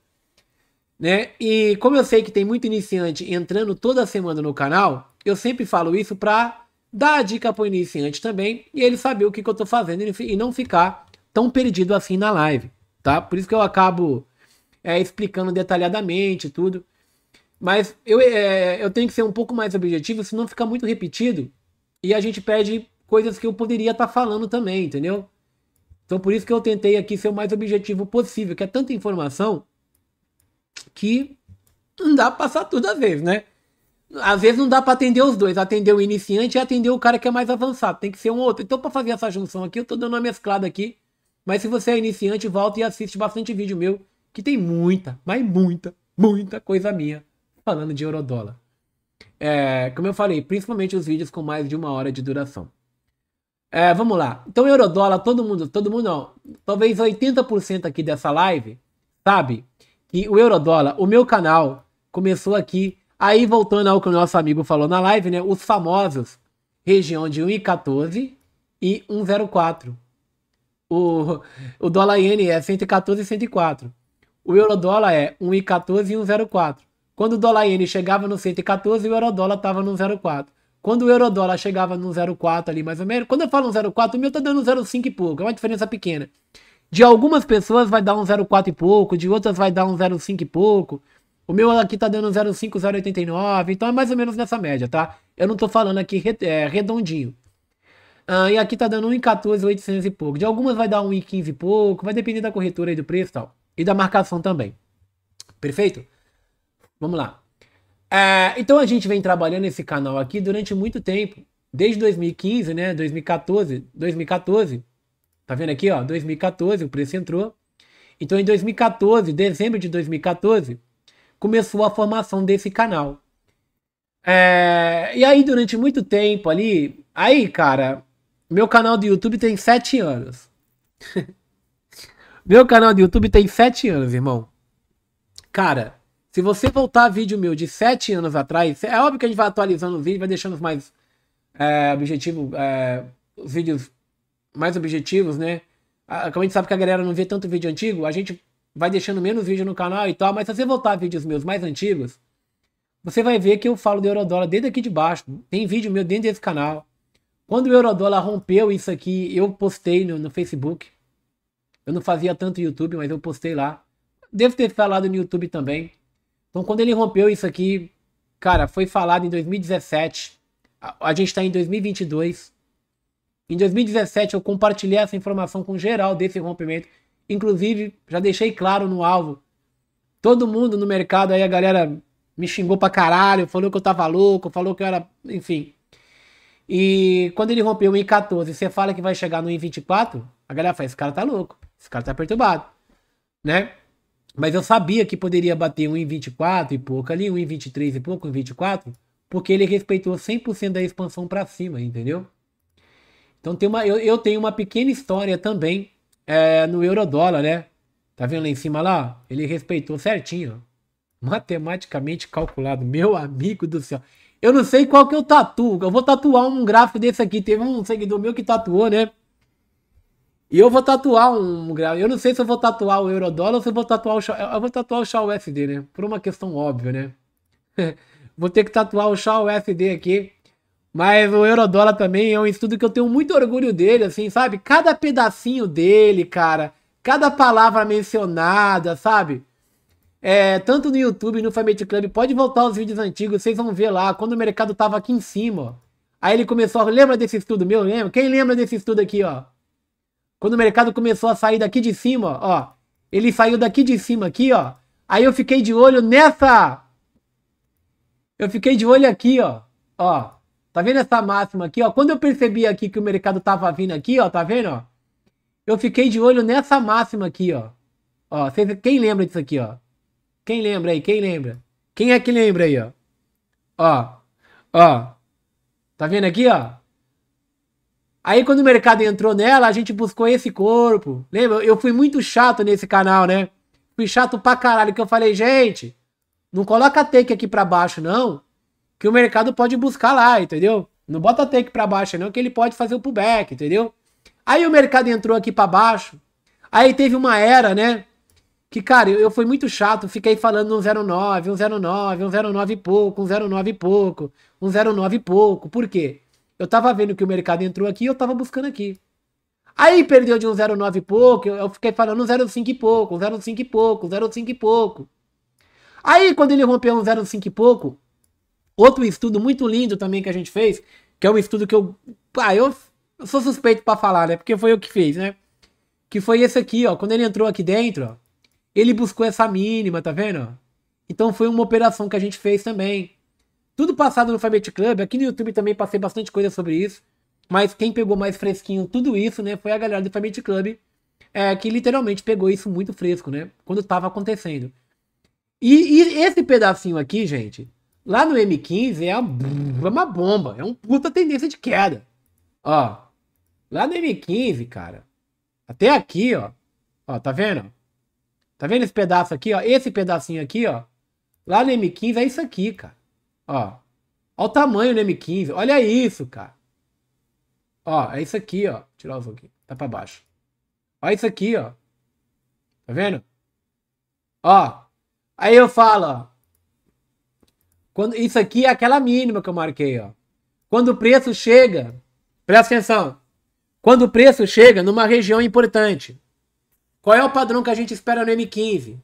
né? E como eu sei que tem muito iniciante entrando toda semana no canal, eu sempre falo isso para dar a dica para o iniciante também e ele saber o que, que eu estou fazendo e não ficar tão perdido assim na live, tá? Por isso que eu acabo é, explicando detalhadamente tudo. Mas eu, é, eu tenho que ser um pouco mais objetivo, senão fica muito repetido e a gente perde coisas que eu poderia estar tá falando também, entendeu? Então por isso que eu tentei aqui ser o mais objetivo possível, que é tanta informação que não dá pra passar tudo às vezes, né? Às vezes não dá para atender os dois, atender o iniciante e atender o cara que é mais avançado, tem que ser um outro. Então, para fazer essa junção aqui, eu tô dando uma mesclada aqui. Mas se você é iniciante, volta e assiste bastante vídeo meu, que tem muita, mas muita, muita coisa minha falando de eurodólar. É, como eu falei, principalmente os vídeos com mais de uma hora de duração. É, vamos lá. Então, eurodólar, todo mundo, todo mundo não. Talvez 80% aqui dessa live, sabe? E o Eurodólar, o meu canal começou aqui. Aí, voltando ao que o nosso amigo falou na live, né? Os famosos, região de 1,14 e 1,04. O, o dólar iene é 114 e 104. O eurodólar é 1,14 e 1,04. Quando o dólar iene chegava no 114, o eurodólar estava no 0,4. Quando o eurodólar chegava no 0,4 ali mais ou menos, quando eu falo 0,4, o meu tá dando 0,5 e pouco, é uma diferença pequena. De algumas pessoas vai dar um 0,4 e pouco, de outras vai dar um 0,5 e pouco. O meu aqui tá dando 0,5, 0,89, então é mais ou menos nessa média, tá? Eu não tô falando aqui é, redondinho. Ah, e aqui tá dando 1,14,800 e pouco. De algumas vai dar 1,15 e pouco, vai depender da corretora aí do preço e tal. E da marcação também. Perfeito? Vamos lá. É, então a gente vem trabalhando esse canal aqui durante muito tempo. Desde 2015, né? 2014, 2014 Tá vendo aqui, ó, 2014, o preço entrou. Então, em 2014, dezembro de 2014, começou a formação desse canal. É... E aí, durante muito tempo ali, aí, cara, meu canal do YouTube tem sete anos. meu canal do YouTube tem sete anos, irmão. Cara, se você voltar vídeo meu de sete anos atrás, é óbvio que a gente vai atualizando os vídeos, vai deixando os mais é, objetivo, é, os vídeos mais objetivos, né? Como a gente sabe que a galera não vê tanto vídeo antigo, a gente vai deixando menos vídeo no canal e tal, mas se você voltar a vídeos meus mais antigos, você vai ver que eu falo do Eurodólar desde aqui de baixo. Tem vídeo meu dentro desse canal. Quando o Eurodólar rompeu isso aqui, eu postei no, no Facebook. Eu não fazia tanto YouTube, mas eu postei lá. Devo ter falado no YouTube também. Então, quando ele rompeu isso aqui, cara, foi falado em 2017. A, a gente está em 2022. Em 2017, eu compartilhei essa informação com geral desse rompimento. Inclusive, já deixei claro no alvo. Todo mundo no mercado aí, a galera me xingou pra caralho, falou que eu tava louco, falou que eu era. Enfim. E quando ele rompeu o I14, você fala que vai chegar no I24, a galera fala: esse cara tá louco, esse cara tá perturbado, né? Mas eu sabia que poderia bater um I24 e pouco ali, um I23 e pouco, um I24, porque ele respeitou 100% da expansão para cima, entendeu? Então tem uma, eu, eu tenho uma pequena história também é, no eurodólar, né? Tá vendo lá em cima lá? Ele respeitou certinho. Matematicamente calculado. Meu amigo do céu. Eu não sei qual que eu tatuo. Eu vou tatuar um gráfico desse aqui. Teve um seguidor meu que tatuou, né? E eu vou tatuar um gráfico. Eu não sei se eu vou tatuar o eurodólar ou se eu vou tatuar o chá. Eu vou tatuar o chá USD, né? Por uma questão óbvia, né? vou ter que tatuar o chá USD aqui. Mas o Eurodólar também é um estudo que eu tenho muito orgulho dele, assim, sabe? Cada pedacinho dele, cara, cada palavra mencionada, sabe? É, tanto no YouTube, no Family Club, pode voltar aos vídeos antigos, vocês vão ver lá, quando o mercado tava aqui em cima, ó. Aí ele começou, a, lembra desse estudo meu? Lembra? Quem lembra desse estudo aqui, ó? Quando o mercado começou a sair daqui de cima, ó, ele saiu daqui de cima aqui, ó. Aí eu fiquei de olho nessa. Eu fiquei de olho aqui, ó, ó. Tá vendo essa máxima aqui, ó? Quando eu percebi aqui que o mercado tava vindo aqui, ó, tá vendo, ó? Eu fiquei de olho nessa máxima aqui, ó. Ó, cês, quem lembra disso aqui, ó? Quem lembra aí? Quem lembra? Quem é que lembra aí, ó? Ó. Ó. Tá vendo aqui, ó? Aí quando o mercado entrou nela, a gente buscou esse corpo. Lembra? Eu fui muito chato nesse canal, né? Fui chato pra caralho que eu falei, gente, não coloca take aqui pra baixo, não que o mercado pode buscar lá, entendeu? Não bota take para baixo não, que ele pode fazer o pullback, entendeu? Aí o mercado entrou aqui para baixo. Aí teve uma era, né? Que, cara, eu, eu fui muito chato, fiquei falando um 09, um 109 um e pouco, um e pouco, um e pouco. Por quê? Eu tava vendo que o mercado entrou aqui e eu tava buscando aqui. Aí perdeu de um 09 e pouco, eu, eu fiquei falando um 05 e pouco, um 05 e pouco, um 05 e pouco. Aí quando ele rompeu um 05 e pouco, Outro estudo muito lindo também que a gente fez, que é um estudo que eu. Ah, eu, sou suspeito para falar, né? Porque foi eu que fiz, né? Que foi esse aqui, ó. Quando ele entrou aqui dentro, ó, ele buscou essa mínima, tá vendo? Então foi uma operação que a gente fez também. Tudo passado no Fabet Club, aqui no YouTube também passei bastante coisa sobre isso. Mas quem pegou mais fresquinho tudo isso, né, foi a galera do Fabet Club, é, que literalmente pegou isso muito fresco, né, quando estava acontecendo. E, e, esse pedacinho aqui, gente, Lá no M15 é, é, uma bomba, é um puta tendência de queda. Ó, lá no M15, cara, até aqui, ó, ó, tá vendo? Tá vendo esse pedaço aqui, ó? Esse pedacinho aqui, ó. Lá no M15 é isso aqui, cara. Ó. Olha o tamanho do M15. Olha isso, cara. Ó, é isso aqui, ó. Vou tirar o zoom aqui. Tá pra baixo. Olha isso aqui, ó. Tá vendo? Ó. Aí eu falo, ó. Quando, isso aqui é aquela mínima que eu marquei, ó. Quando o preço chega, presta atenção. Quando o preço chega numa região importante, qual é o padrão que a gente espera no M15?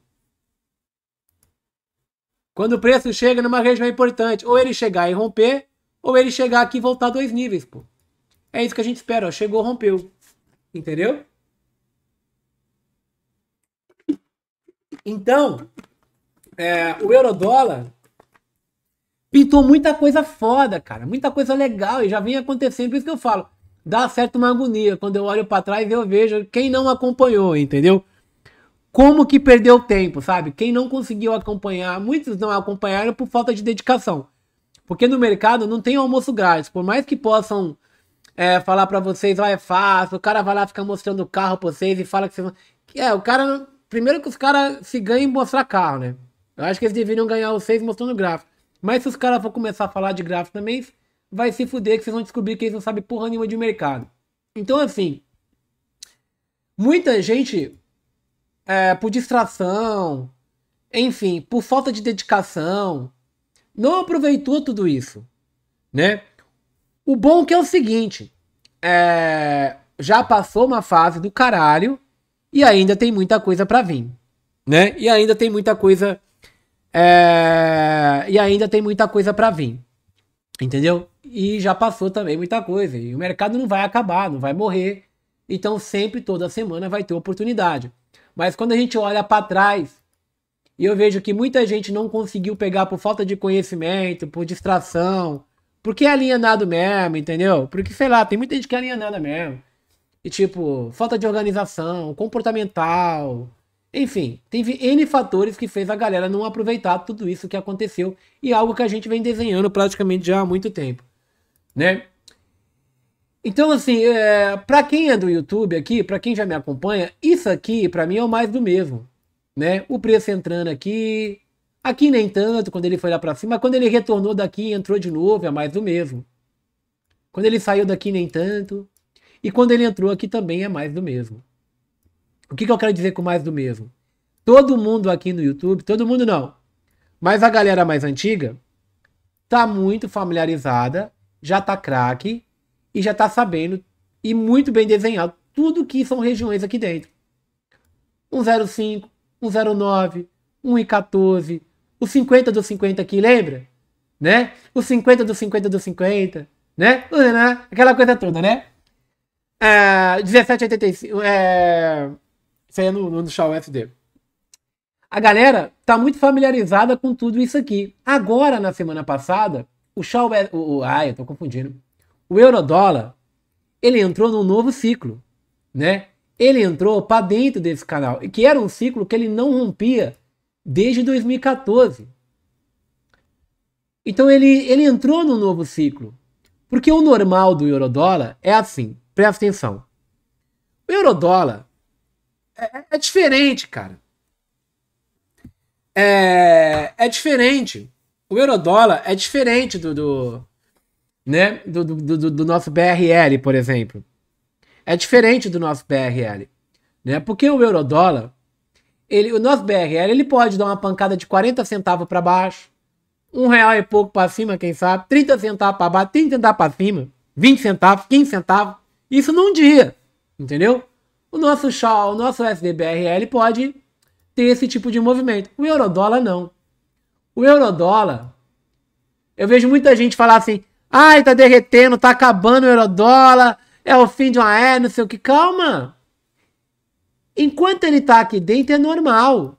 Quando o preço chega numa região importante, ou ele chegar e romper, ou ele chegar aqui e voltar dois níveis, pô. É isso que a gente espera, ó. Chegou, rompeu. Entendeu? Então, é, o euro dólar pintou muita coisa foda, cara. Muita coisa legal e já vem acontecendo. Por isso que eu falo, dá certo uma agonia. Quando eu olho para trás, eu vejo quem não acompanhou, entendeu? Como que perdeu tempo, sabe? Quem não conseguiu acompanhar, muitos não acompanharam por falta de dedicação. Porque no mercado não tem almoço grátis. Por mais que possam é, falar para vocês, ó, é fácil, o cara vai lá ficar mostrando o carro pra vocês e fala que vocês. É, o cara. Primeiro que os caras se ganham em mostrar carro, né? Eu acho que eles deveriam ganhar vocês mostrando o gráfico. Mas se os caras for começar a falar de gráfico também, vai se fuder que vocês vão descobrir que eles não sabem porra nenhuma de mercado. Então, assim, muita gente, é, por distração, enfim, por falta de dedicação, não aproveitou tudo isso, né? O bom que é o seguinte, é, já passou uma fase do caralho e ainda tem muita coisa para vir, né? E ainda tem muita coisa é... E ainda tem muita coisa para vir. Entendeu? E já passou também muita coisa. E o mercado não vai acabar, não vai morrer. Então sempre, toda semana, vai ter oportunidade. Mas quando a gente olha para trás e eu vejo que muita gente não conseguiu pegar por falta de conhecimento, por distração, porque é alienado mesmo, entendeu? Porque, sei lá, tem muita gente que é alienada mesmo. E tipo, falta de organização, comportamental, enfim, teve N fatores que fez a galera não aproveitar tudo isso que aconteceu e algo que a gente vem desenhando praticamente já há muito tempo, né? Então, assim, é, para quem é do YouTube aqui, para quem já me acompanha, isso aqui para mim é o mais do mesmo, né? O preço entrando aqui, aqui nem tanto quando ele foi lá para cima, quando ele retornou daqui entrou de novo, é mais do mesmo. Quando ele saiu daqui nem tanto e quando ele entrou aqui também é mais do mesmo. O que, que eu quero dizer com mais do mesmo? Todo mundo aqui no YouTube, todo mundo não, mas a galera mais antiga tá muito familiarizada, já tá craque e já tá sabendo e muito bem desenhado tudo que são regiões aqui dentro. 105, 109, 114, o 50 do 50 aqui, lembra? Né? O 50 do 50 do 50, né? Aquela coisa toda, né? É, 1785, é, isso aí é no, no Shaw FD. A galera tá muito familiarizada com tudo isso aqui. Agora, na semana passada, o Shaw... O, o, ai, eu tô confundindo. O Eurodólar, ele entrou num novo ciclo, né? Ele entrou para dentro desse canal, e que era um ciclo que ele não rompia desde 2014. Então ele, ele entrou no novo ciclo. Porque o normal do eurodólar é assim, presta atenção. O eurodólar é, é, diferente, cara. É, é diferente. O eurodólar é diferente do, do né, do, do, do, do nosso BRL, por exemplo. É diferente do nosso BRL, né? Porque o eurodólar, ele, o nosso BRL, ele pode dar uma pancada de 40 centavos para baixo, um real e pouco para cima, quem sabe, 30 centavos para baixo, 30 centavos para cima, 20 centavos, 15 centavos, isso num dia, entendeu? o nosso Shaw, o nosso SDBRL pode ter esse tipo de movimento. O eurodólar não. O eurodólar, eu vejo muita gente falar assim: ai, tá derretendo, tá acabando o eurodólar, é o fim de uma era, não sei o que. Calma! Enquanto ele tá aqui dentro, é normal.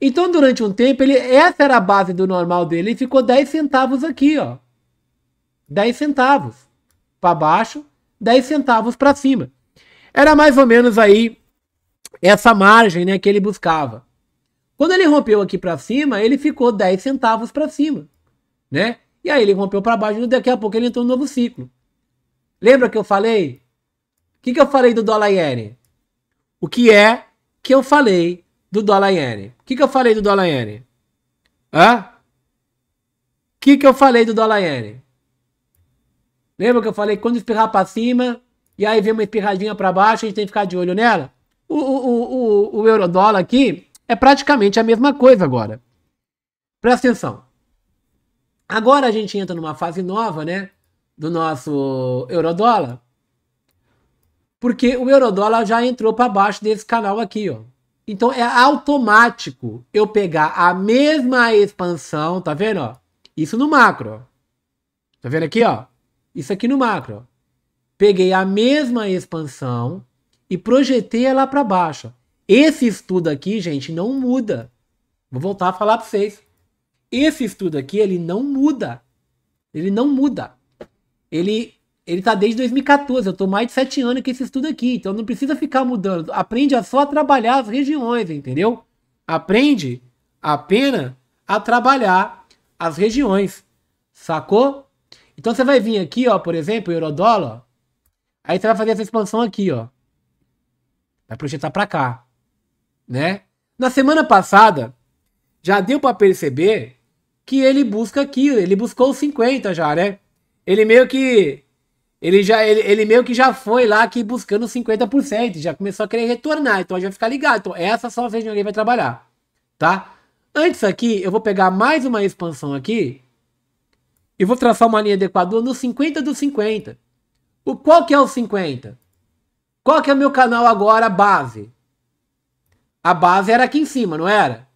Então, durante um tempo, ele, essa era a base do normal dele. e ficou 10 centavos aqui, ó. 10 centavos para baixo, 10 centavos para cima. Era mais ou menos aí essa margem né, que ele buscava. Quando ele rompeu aqui para cima, ele ficou 10 centavos para cima, né? E aí ele rompeu para baixo e daqui a pouco ele entrou no novo ciclo. Lembra que eu falei? O que, que eu falei do dólar iene? O que é que eu falei do dólar iene? O que, que eu falei do dólar iene? Hã? O que, que eu falei do dólar iene? Lembra que eu falei que quando espirrar para cima, e aí vem uma espirradinha para baixo, a gente tem que ficar de olho nela. O, o, o, o eurodólar aqui é praticamente a mesma coisa agora. Presta atenção. Agora a gente entra numa fase nova, né? Do nosso eurodólar. Porque o eurodólar já entrou para baixo desse canal aqui, ó. Então é automático eu pegar a mesma expansão, tá vendo, ó? Isso no macro, Tá vendo aqui, ó? Isso aqui no macro, ó peguei a mesma expansão e projetei ela para baixo. Esse estudo aqui, gente, não muda. Vou voltar a falar para vocês. Esse estudo aqui, ele não muda. Ele não muda. Ele ele tá desde 2014, eu tô mais de sete anos com esse estudo aqui, então não precisa ficar mudando. Aprende a só trabalhar as regiões, entendeu? Aprende apenas a trabalhar as regiões. Sacou? Então você vai vir aqui, ó, por exemplo, o eurodólar, Aí você vai fazer essa expansão aqui, ó. Vai projetar para cá, né? Na semana passada, já deu para perceber que ele busca aqui, ele buscou os 50 já, né? Ele meio que ele já ele, ele meio que já foi lá aqui buscando 50%, já começou a querer retornar, então a gente vai ficar ligado. Então essa só vez ninguém vai trabalhar, tá? Antes aqui, eu vou pegar mais uma expansão aqui e vou traçar uma linha de Equador no 50 do 50. O qual que é o 50? Qual que é o meu canal agora base? A base era aqui em cima, não era?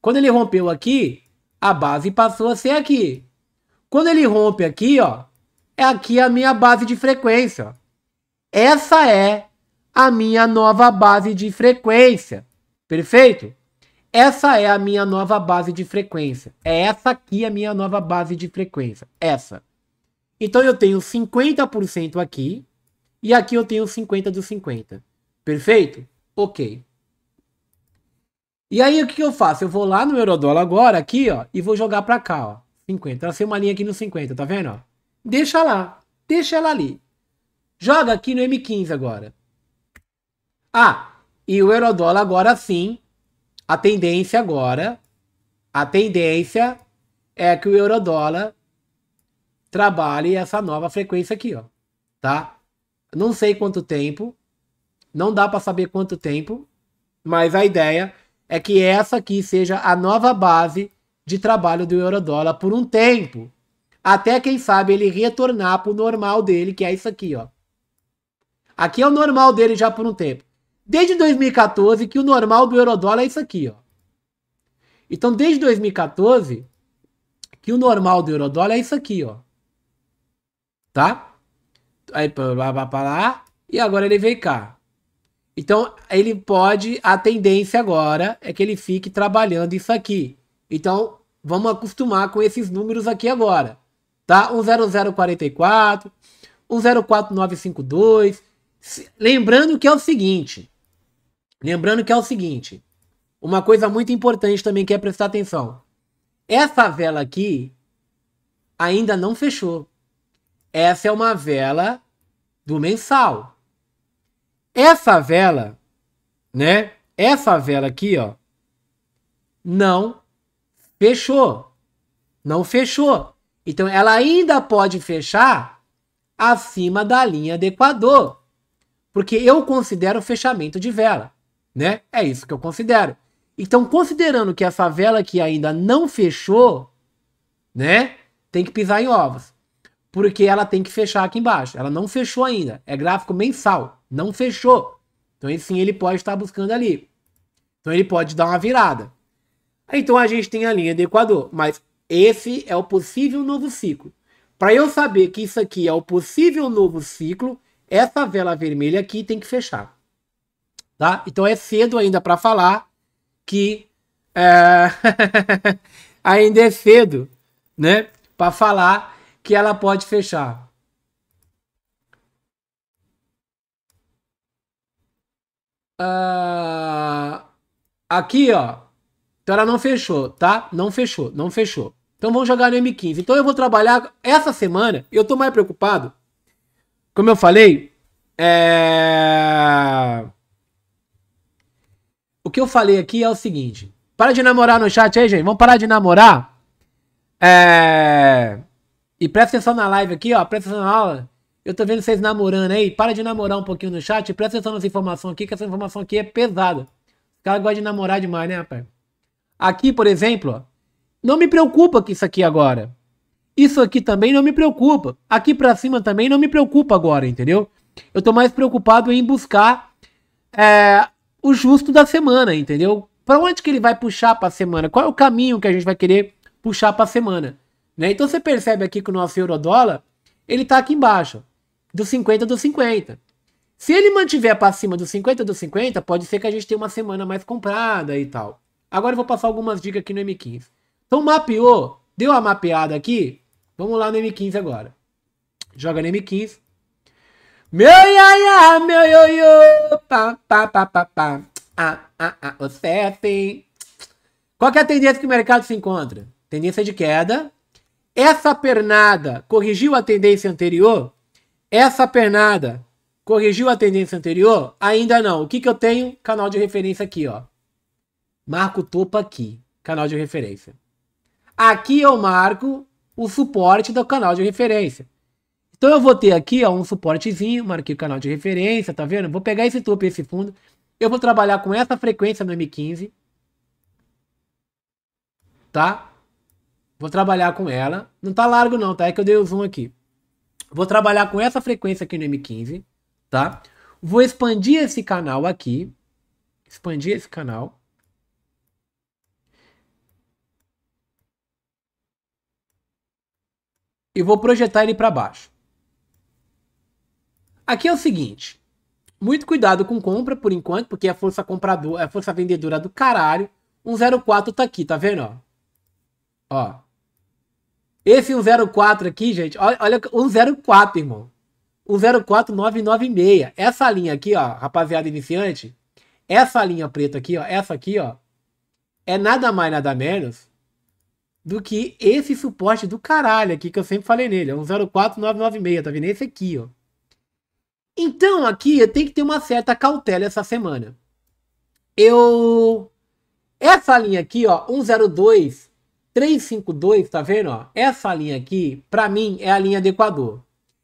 Quando ele rompeu aqui, a base passou a ser aqui. Quando ele rompe aqui, ó, é aqui a minha base de frequência. Essa é a minha nova base de frequência. Perfeito? Essa é a minha nova base de frequência. É essa aqui a minha nova base de frequência. Essa. Então eu tenho 50% aqui e aqui eu tenho 50 dos 50. Perfeito? Ok. E aí o que eu faço? Eu vou lá no eurodólar agora aqui, ó, e vou jogar para cá, ó, 50. Tracei uma linha aqui no 50, tá vendo, ó? Deixa lá. Deixa ela ali. Joga aqui no M15 agora. Ah, e o eurodólar agora sim, a tendência agora, a tendência é que o eurodólar trabalhe essa nova frequência aqui, ó, tá? Não sei quanto tempo, não dá para saber quanto tempo, mas a ideia é que essa aqui seja a nova base de trabalho do eurodólar por um tempo, até quem sabe ele retornar para o normal dele, que é isso aqui, ó. Aqui é o normal dele já por um tempo. Desde 2014 que o normal do eurodólar é isso aqui, ó. Então, desde 2014 que o normal do eurodólar é isso aqui, ó tá? Aí, pá, pá, lá, e agora ele vem cá. Então, ele pode, a tendência agora é que ele fique trabalhando isso aqui. Então, vamos acostumar com esses números aqui agora, tá? 10044, 104952. Lembrando que é o seguinte, lembrando que é o seguinte, uma coisa muito importante também que é prestar atenção. Essa vela aqui ainda não fechou. Essa é uma vela do mensal. Essa vela, né? Essa vela aqui, ó, não fechou. Não fechou. Então ela ainda pode fechar acima da linha do Equador. Porque eu considero fechamento de vela, né? É isso que eu considero. Então, considerando que essa vela aqui ainda não fechou, né? Tem que pisar em ovos porque ela tem que fechar aqui embaixo. Ela não fechou ainda. É gráfico mensal. Não fechou. Então, enfim, ele pode estar buscando ali. Então, ele pode dar uma virada. Então, a gente tem a linha do Equador. Mas esse é o possível novo ciclo. Para eu saber que isso aqui é o possível novo ciclo, essa vela vermelha aqui tem que fechar. Tá? Então, é cedo ainda para falar que... É... ainda é cedo, né? Para falar que ela pode fechar. Uh, aqui, ó. Então ela não fechou, tá? Não fechou, não fechou. Então vamos jogar no M15. Então eu vou trabalhar essa semana. Eu tô mais preocupado. Como eu falei, é... O que eu falei aqui é o seguinte. Para de namorar no chat aí, gente. Vamos parar de namorar. É... E presta atenção na live aqui, ó. Presta atenção na aula. Eu tô vendo vocês namorando aí. Para de namorar um pouquinho no chat. presta atenção nessa informação aqui, que essa informação aqui é pesada. Os caras gostam de namorar demais, né, rapaz? Aqui, por exemplo, ó. Não me preocupa com isso aqui agora. Isso aqui também não me preocupa. Aqui para cima também não me preocupa agora, entendeu? Eu tô mais preocupado em buscar é, o justo da semana, entendeu? Para onde que ele vai puxar para a semana? Qual é o caminho que a gente vai querer puxar para a semana? Né? Então você percebe aqui que o nosso euro dólar ele está aqui embaixo, do 50 do 50. Se ele mantiver para cima do 50 do 50, pode ser que a gente tenha uma semana mais comprada e tal. Agora eu vou passar algumas dicas aqui no M15. Então mapeou, deu a mapeada aqui. Vamos lá no M15 agora. Joga no M15. Meu iaia, ia, meu ioiô, pa pa pa pa pa Ah, ah, ah, o é Qual que é a tendência que o mercado se encontra? Tendência de queda, essa pernada corrigiu a tendência anterior? Essa pernada corrigiu a tendência anterior? Ainda não. O que, que eu tenho? Canal de referência aqui, ó. Marco topo aqui. Canal de referência. Aqui eu marco o suporte do canal de referência. Então eu vou ter aqui ó, um suportezinho, marquei o canal de referência, tá vendo? Vou pegar esse topo e esse fundo. Eu vou trabalhar com essa frequência no M15. Tá? Vou trabalhar com ela. Não tá largo não, tá? É que eu dei o zoom aqui. Vou trabalhar com essa frequência aqui no M15, tá? Vou expandir esse canal aqui. Expandir esse canal. E vou projetar ele para baixo. Aqui é o seguinte. Muito cuidado com compra, por enquanto, porque a força compradora, a força vendedora do caralho. 104 tá aqui, tá vendo? Ó. ó. Esse 104 aqui, gente, olha, o 104, irmão. 104996. Essa linha aqui, ó, rapaziada iniciante, essa linha preta aqui, ó, essa aqui, ó, é nada mais nada menos do que esse suporte do caralho aqui que eu sempre falei nele, é um 04996, tá vendo? Esse aqui, ó. Então, aqui eu tenho que ter uma certa cautela essa semana. Eu essa linha aqui, ó, 102 352, tá vendo? Ó? Essa linha aqui, para mim, é a linha do Equador.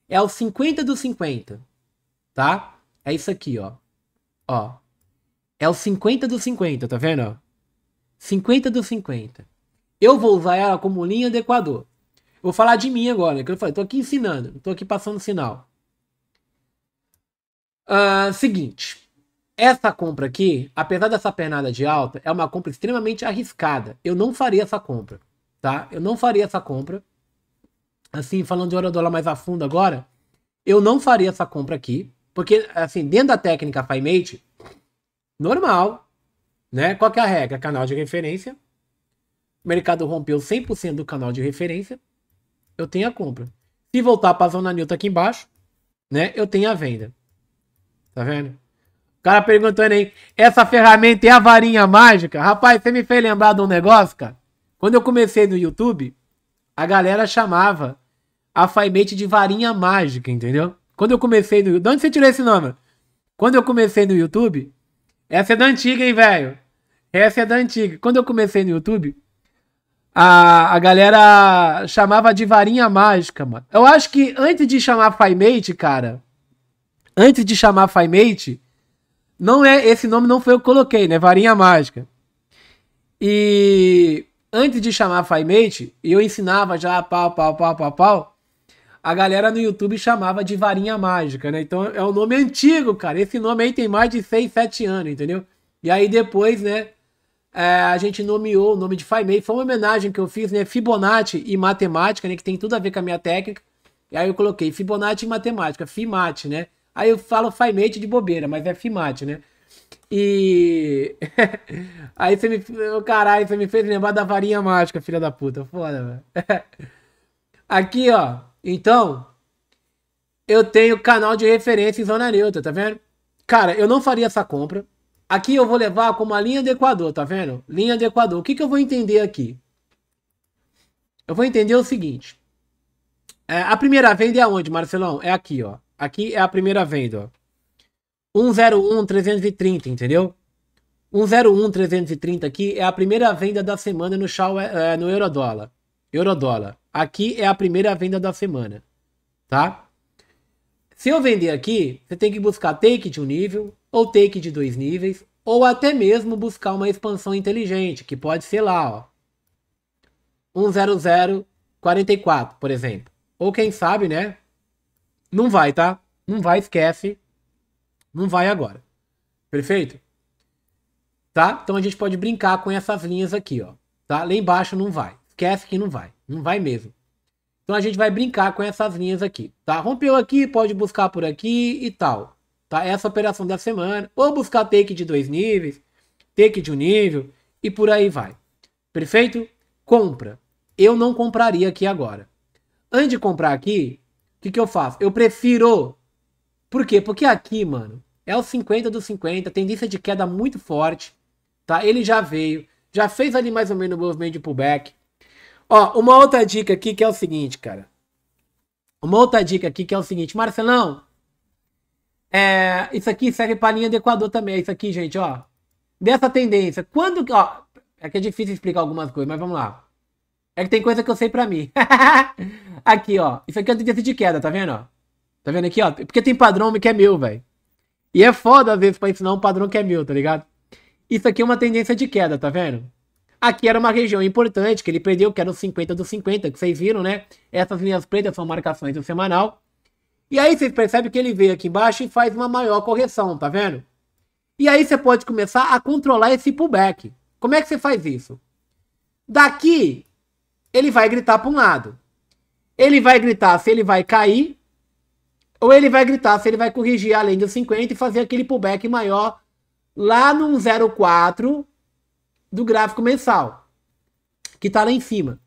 É o 50 do 50, tá? É isso aqui, ó. Ó. É o 50 do 50, tá vendo? 50 do 50. Eu vou usar ela como linha do Equador. vou falar de mim agora, né? Que eu falei, tô aqui ensinando, tô aqui passando sinal. Uh, seguinte. Essa compra aqui, apesar dessa pernada de alta, é uma compra extremamente arriscada. Eu não faria essa compra, tá? Eu não faria essa compra. Assim, falando de hora dólar mais a fundo agora, eu não faria essa compra aqui, porque assim, dentro da técnica FiMate, normal, né? Qual que é a regra? Canal de referência. O mercado rompeu 100% do canal de referência. Eu tenho a compra. Se voltar para a zona neutra aqui embaixo, né? Eu tenho a venda. Tá vendo? cara perguntando aí, essa ferramenta é a varinha mágica? Rapaz, você me fez lembrar de um negócio, cara. Quando eu comecei no YouTube, a galera chamava a Fimate de varinha mágica, entendeu? Quando eu comecei no... De onde você tirou esse nome? Quando eu comecei no YouTube... Essa é da antiga, hein, velho? Essa é da antiga. Quando eu comecei no YouTube, a, a galera chamava de varinha mágica, mano. Eu acho que antes de chamar Fimate, cara... Antes de chamar Fimate não é, esse nome não foi eu que coloquei, né? Varinha mágica. E antes de chamar FiMate, eu ensinava já pau, pau, pau, pau, pau. A galera no YouTube chamava de varinha mágica, né? Então é um nome antigo, cara. Esse nome aí tem mais de 6, 7 anos, entendeu? E aí depois, né? É, a gente nomeou o nome de FiMate. Foi uma homenagem que eu fiz, né? Fibonacci e matemática, né? Que tem tudo a ver com a minha técnica. E aí eu coloquei Fibonacci e matemática, FIMAT, né? Aí eu falo FiMate de bobeira, mas é FiMate, né? E. aí você me. Caralho, você me fez lembrar da varinha mágica, filha da puta. Foda, velho. Aqui, ó. Então. Eu tenho canal de referência em zona neutra, tá vendo? Cara, eu não faria essa compra. Aqui eu vou levar como a linha do Equador, tá vendo? Linha do Equador. O que, que eu vou entender aqui? Eu vou entender o seguinte. É, a primeira venda é aonde, Marcelão? É aqui, ó. Aqui é a primeira venda, ó. 101 330, entendeu? 101 330 aqui é a primeira venda da semana no Shaw, é, eh, eh, no eurodólar. Eurodólar. Aqui é a primeira venda da semana, tá? Se eu vender aqui, você tem que buscar take de um nível ou take de dois níveis ou até mesmo buscar uma expansão inteligente, que pode ser lá, ó. 10044, por exemplo. Ou quem sabe, né? Não vai, tá? Não vai, esquece. Não vai agora. Perfeito? Tá? Então a gente pode brincar com essas linhas aqui, ó. Tá? Lá embaixo não vai. Esquece que não vai. Não vai mesmo. Então a gente vai brincar com essas linhas aqui, tá? Rompeu aqui, pode buscar por aqui e tal. Tá? Essa é operação da semana. Ou buscar take de dois níveis, take de um nível e por aí vai. Perfeito? Compra. Eu não compraria aqui agora. Antes de comprar aqui, o que, que eu faço? Eu prefiro. Por quê? Porque aqui, mano, é o 50 do 50, tendência de queda muito forte, tá? Ele já veio, já fez ali mais ou menos o movimento de pullback. Ó, uma outra dica aqui que é o seguinte, cara. Uma outra dica aqui que é o seguinte, Marcelão, é, isso aqui serve para a linha do Equador também, é isso aqui, gente, ó. Dessa tendência, quando, ó, é que é difícil explicar algumas coisas, mas vamos lá. É que tem coisa que eu sei para mim. Aqui, ó. Isso aqui é uma tendência de queda, tá vendo, ó? Tá vendo aqui, ó? Porque tem padrão que é meu, velho. E é foda, às vezes, pra ensinar um padrão que é meu, tá ligado? Isso aqui é uma tendência de queda, tá vendo? Aqui era uma região importante que ele perdeu, que era o 50 dos 50, que vocês viram, né? Essas linhas pretas são marcações do semanal. E aí vocês percebem que ele veio aqui embaixo e faz uma maior correção, tá vendo? E aí você pode começar a controlar esse pullback. Como é que você faz isso? Daqui, ele vai gritar para um lado. Ele vai gritar se ele vai cair, ou ele vai gritar se ele vai corrigir além dos 50 e fazer aquele pullback maior lá no 0,4 do gráfico mensal, que está lá em cima.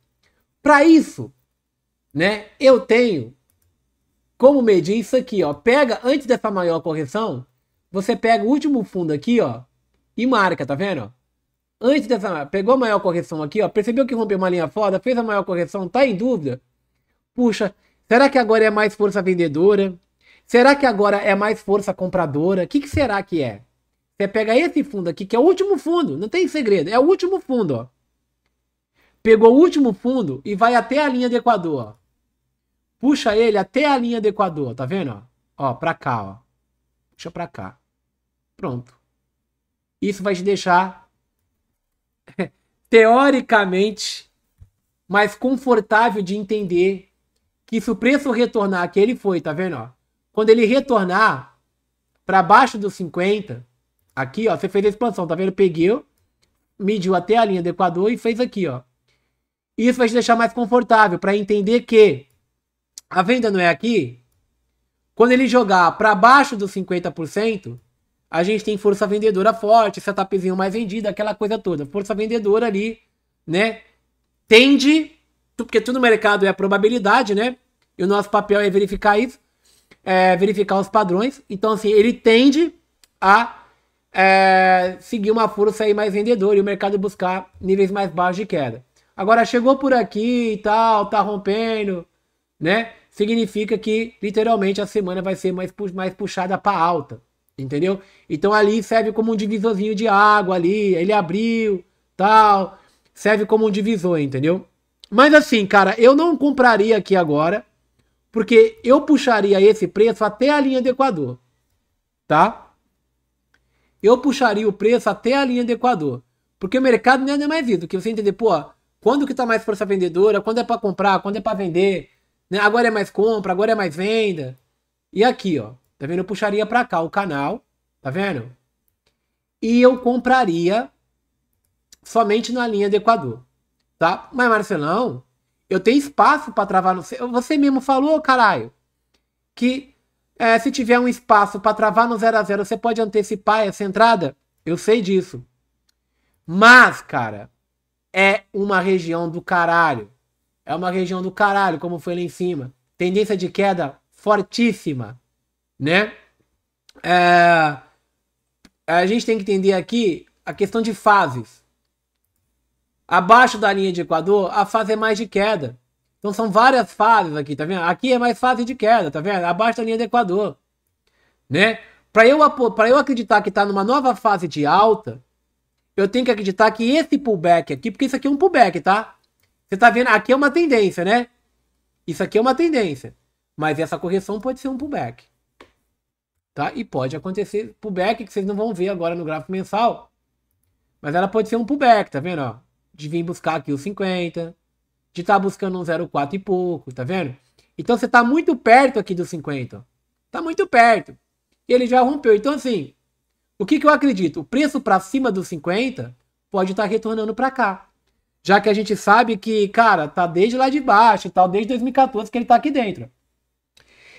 Para isso, né, eu tenho como medir isso aqui, ó. Pega antes dessa maior correção, você pega o último fundo aqui, ó, e marca, tá vendo? Antes dessa, pegou a maior correção aqui, ó, percebeu que rompeu uma linha foda, fez a maior correção, tá em dúvida? puxa, será que agora é mais força vendedora? Será que agora é mais força compradora? O que, que será que é? Você pega esse fundo aqui, que é o último fundo, não tem segredo, é o último fundo, ó. Pegou o último fundo e vai até a linha do Equador, ó. Puxa ele até a linha do Equador, tá vendo? Ó, pra cá, ó. Puxa pra cá. Pronto. Isso vai te deixar, teoricamente, mais confortável de entender que se o preço retornar, que ele foi, tá vendo? Ó? Quando ele retornar para baixo dos 50, aqui, ó, você fez a expansão, tá vendo? Peguei, mediu até a linha do Equador e fez aqui, ó. Isso vai te deixar mais confortável para entender que a venda não é aqui. Quando ele jogar para baixo dos 50%, a gente tem força vendedora forte, setupzinho mais vendido, aquela coisa toda. Força vendedora ali, né? Tende porque tudo no mercado é a probabilidade, né? E o nosso papel é verificar isso, é verificar os padrões. Então, assim, ele tende a é, seguir uma força aí mais vendedora e o mercado buscar níveis mais baixos de queda. Agora, chegou por aqui e tal, tá rompendo, né? Significa que literalmente a semana vai ser mais, mais puxada para alta, entendeu? Então ali serve como um divisorzinho de água ali, ele abriu, tal, serve como um divisor, entendeu? Mas assim, cara, eu não compraria aqui agora, porque eu puxaria esse preço até a linha do Equador, tá? Eu puxaria o preço até a linha do Equador, porque o mercado não é mais isso, que você entender, pô, quando que tá mais força vendedora, quando é para comprar, quando é para vender, né? Agora é mais compra, agora é mais venda. E aqui, ó, tá vendo? Eu puxaria para cá o canal, tá vendo? E eu compraria somente na linha do Equador tá? Mas Marcelão, eu tenho espaço para travar no Você mesmo falou, caralho, que é, se tiver um espaço para travar no 0 a 0 você pode antecipar essa entrada? Eu sei disso. Mas, cara, é uma região do caralho. É uma região do caralho, como foi lá em cima. Tendência de queda fortíssima, né? É, a gente tem que entender aqui a questão de fases. Abaixo da linha de Equador, a fase é mais de queda. Então são várias fases aqui, tá vendo? Aqui é mais fase de queda, tá vendo? Abaixo da linha do Equador, né? Para eu, pra eu acreditar que está numa nova fase de alta, eu tenho que acreditar que esse pullback aqui, porque isso aqui é um pullback, tá? Você tá vendo? Aqui é uma tendência, né? Isso aqui é uma tendência. Mas essa correção pode ser um pullback. Tá? E pode acontecer pullback que vocês não vão ver agora no gráfico mensal. Mas ela pode ser um pullback, tá vendo? Ó? de vir buscar aqui os 50, de estar tá buscando um 0,4 e pouco, tá vendo? Então você tá muito perto aqui dos 50. Tá muito perto. E ele já rompeu. Então assim, o que, que eu acredito? O preço para cima dos 50 pode estar tá retornando para cá. Já que a gente sabe que, cara, tá desde lá de baixo e tal, desde 2014 que ele tá aqui dentro.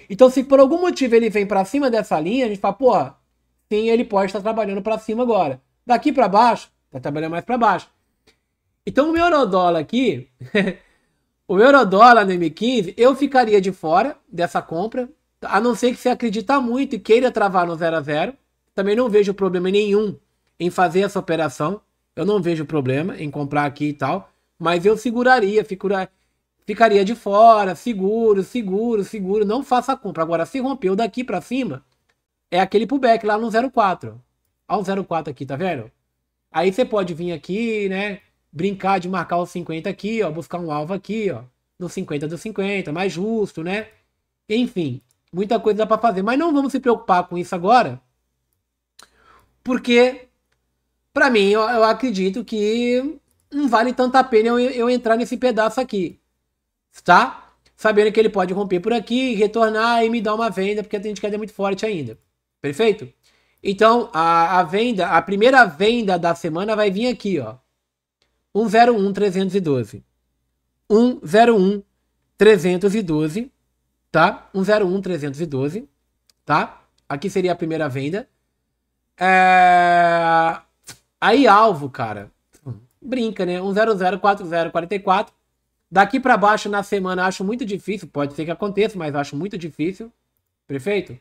Então, se por algum motivo ele vem para cima dessa linha, a gente fala, porra, sim, ele pode estar tá trabalhando para cima agora. Daqui para baixo, tá trabalhando mais para baixo. Então o eurodólar aqui, o eurodólar no M15, eu ficaria de fora dessa compra, a não ser que você acredita muito e queira travar no 0 a 0. Também não vejo problema nenhum em fazer essa operação. Eu não vejo problema em comprar aqui e tal, mas eu seguraria, ficura ficaria de fora, seguro, seguro, seguro, não faça a compra. Agora se rompeu daqui para cima, é aquele pullback lá no 04. ao o 04 aqui, tá vendo? Aí você pode vir aqui, né? brincar de marcar os 50 aqui, ó, buscar um alvo aqui, ó, no 50 do 50, mais justo, né? Enfim, muita coisa dá para fazer, mas não vamos se preocupar com isso agora, porque para mim eu, eu, acredito que não vale tanta pena eu, eu entrar nesse pedaço aqui, tá? Sabendo que ele pode romper por aqui, retornar e me dar uma venda, porque a gente quer é muito forte ainda. Perfeito? Então, a, a venda, a primeira venda da semana vai vir aqui, ó. 101 312. 101 312, tá? 101 312, tá? Aqui seria a primeira venda. É... Aí alvo, cara. Brinca, né? 1004044. Daqui para baixo na semana acho muito difícil, pode ser que aconteça, mas acho muito difícil. Perfeito?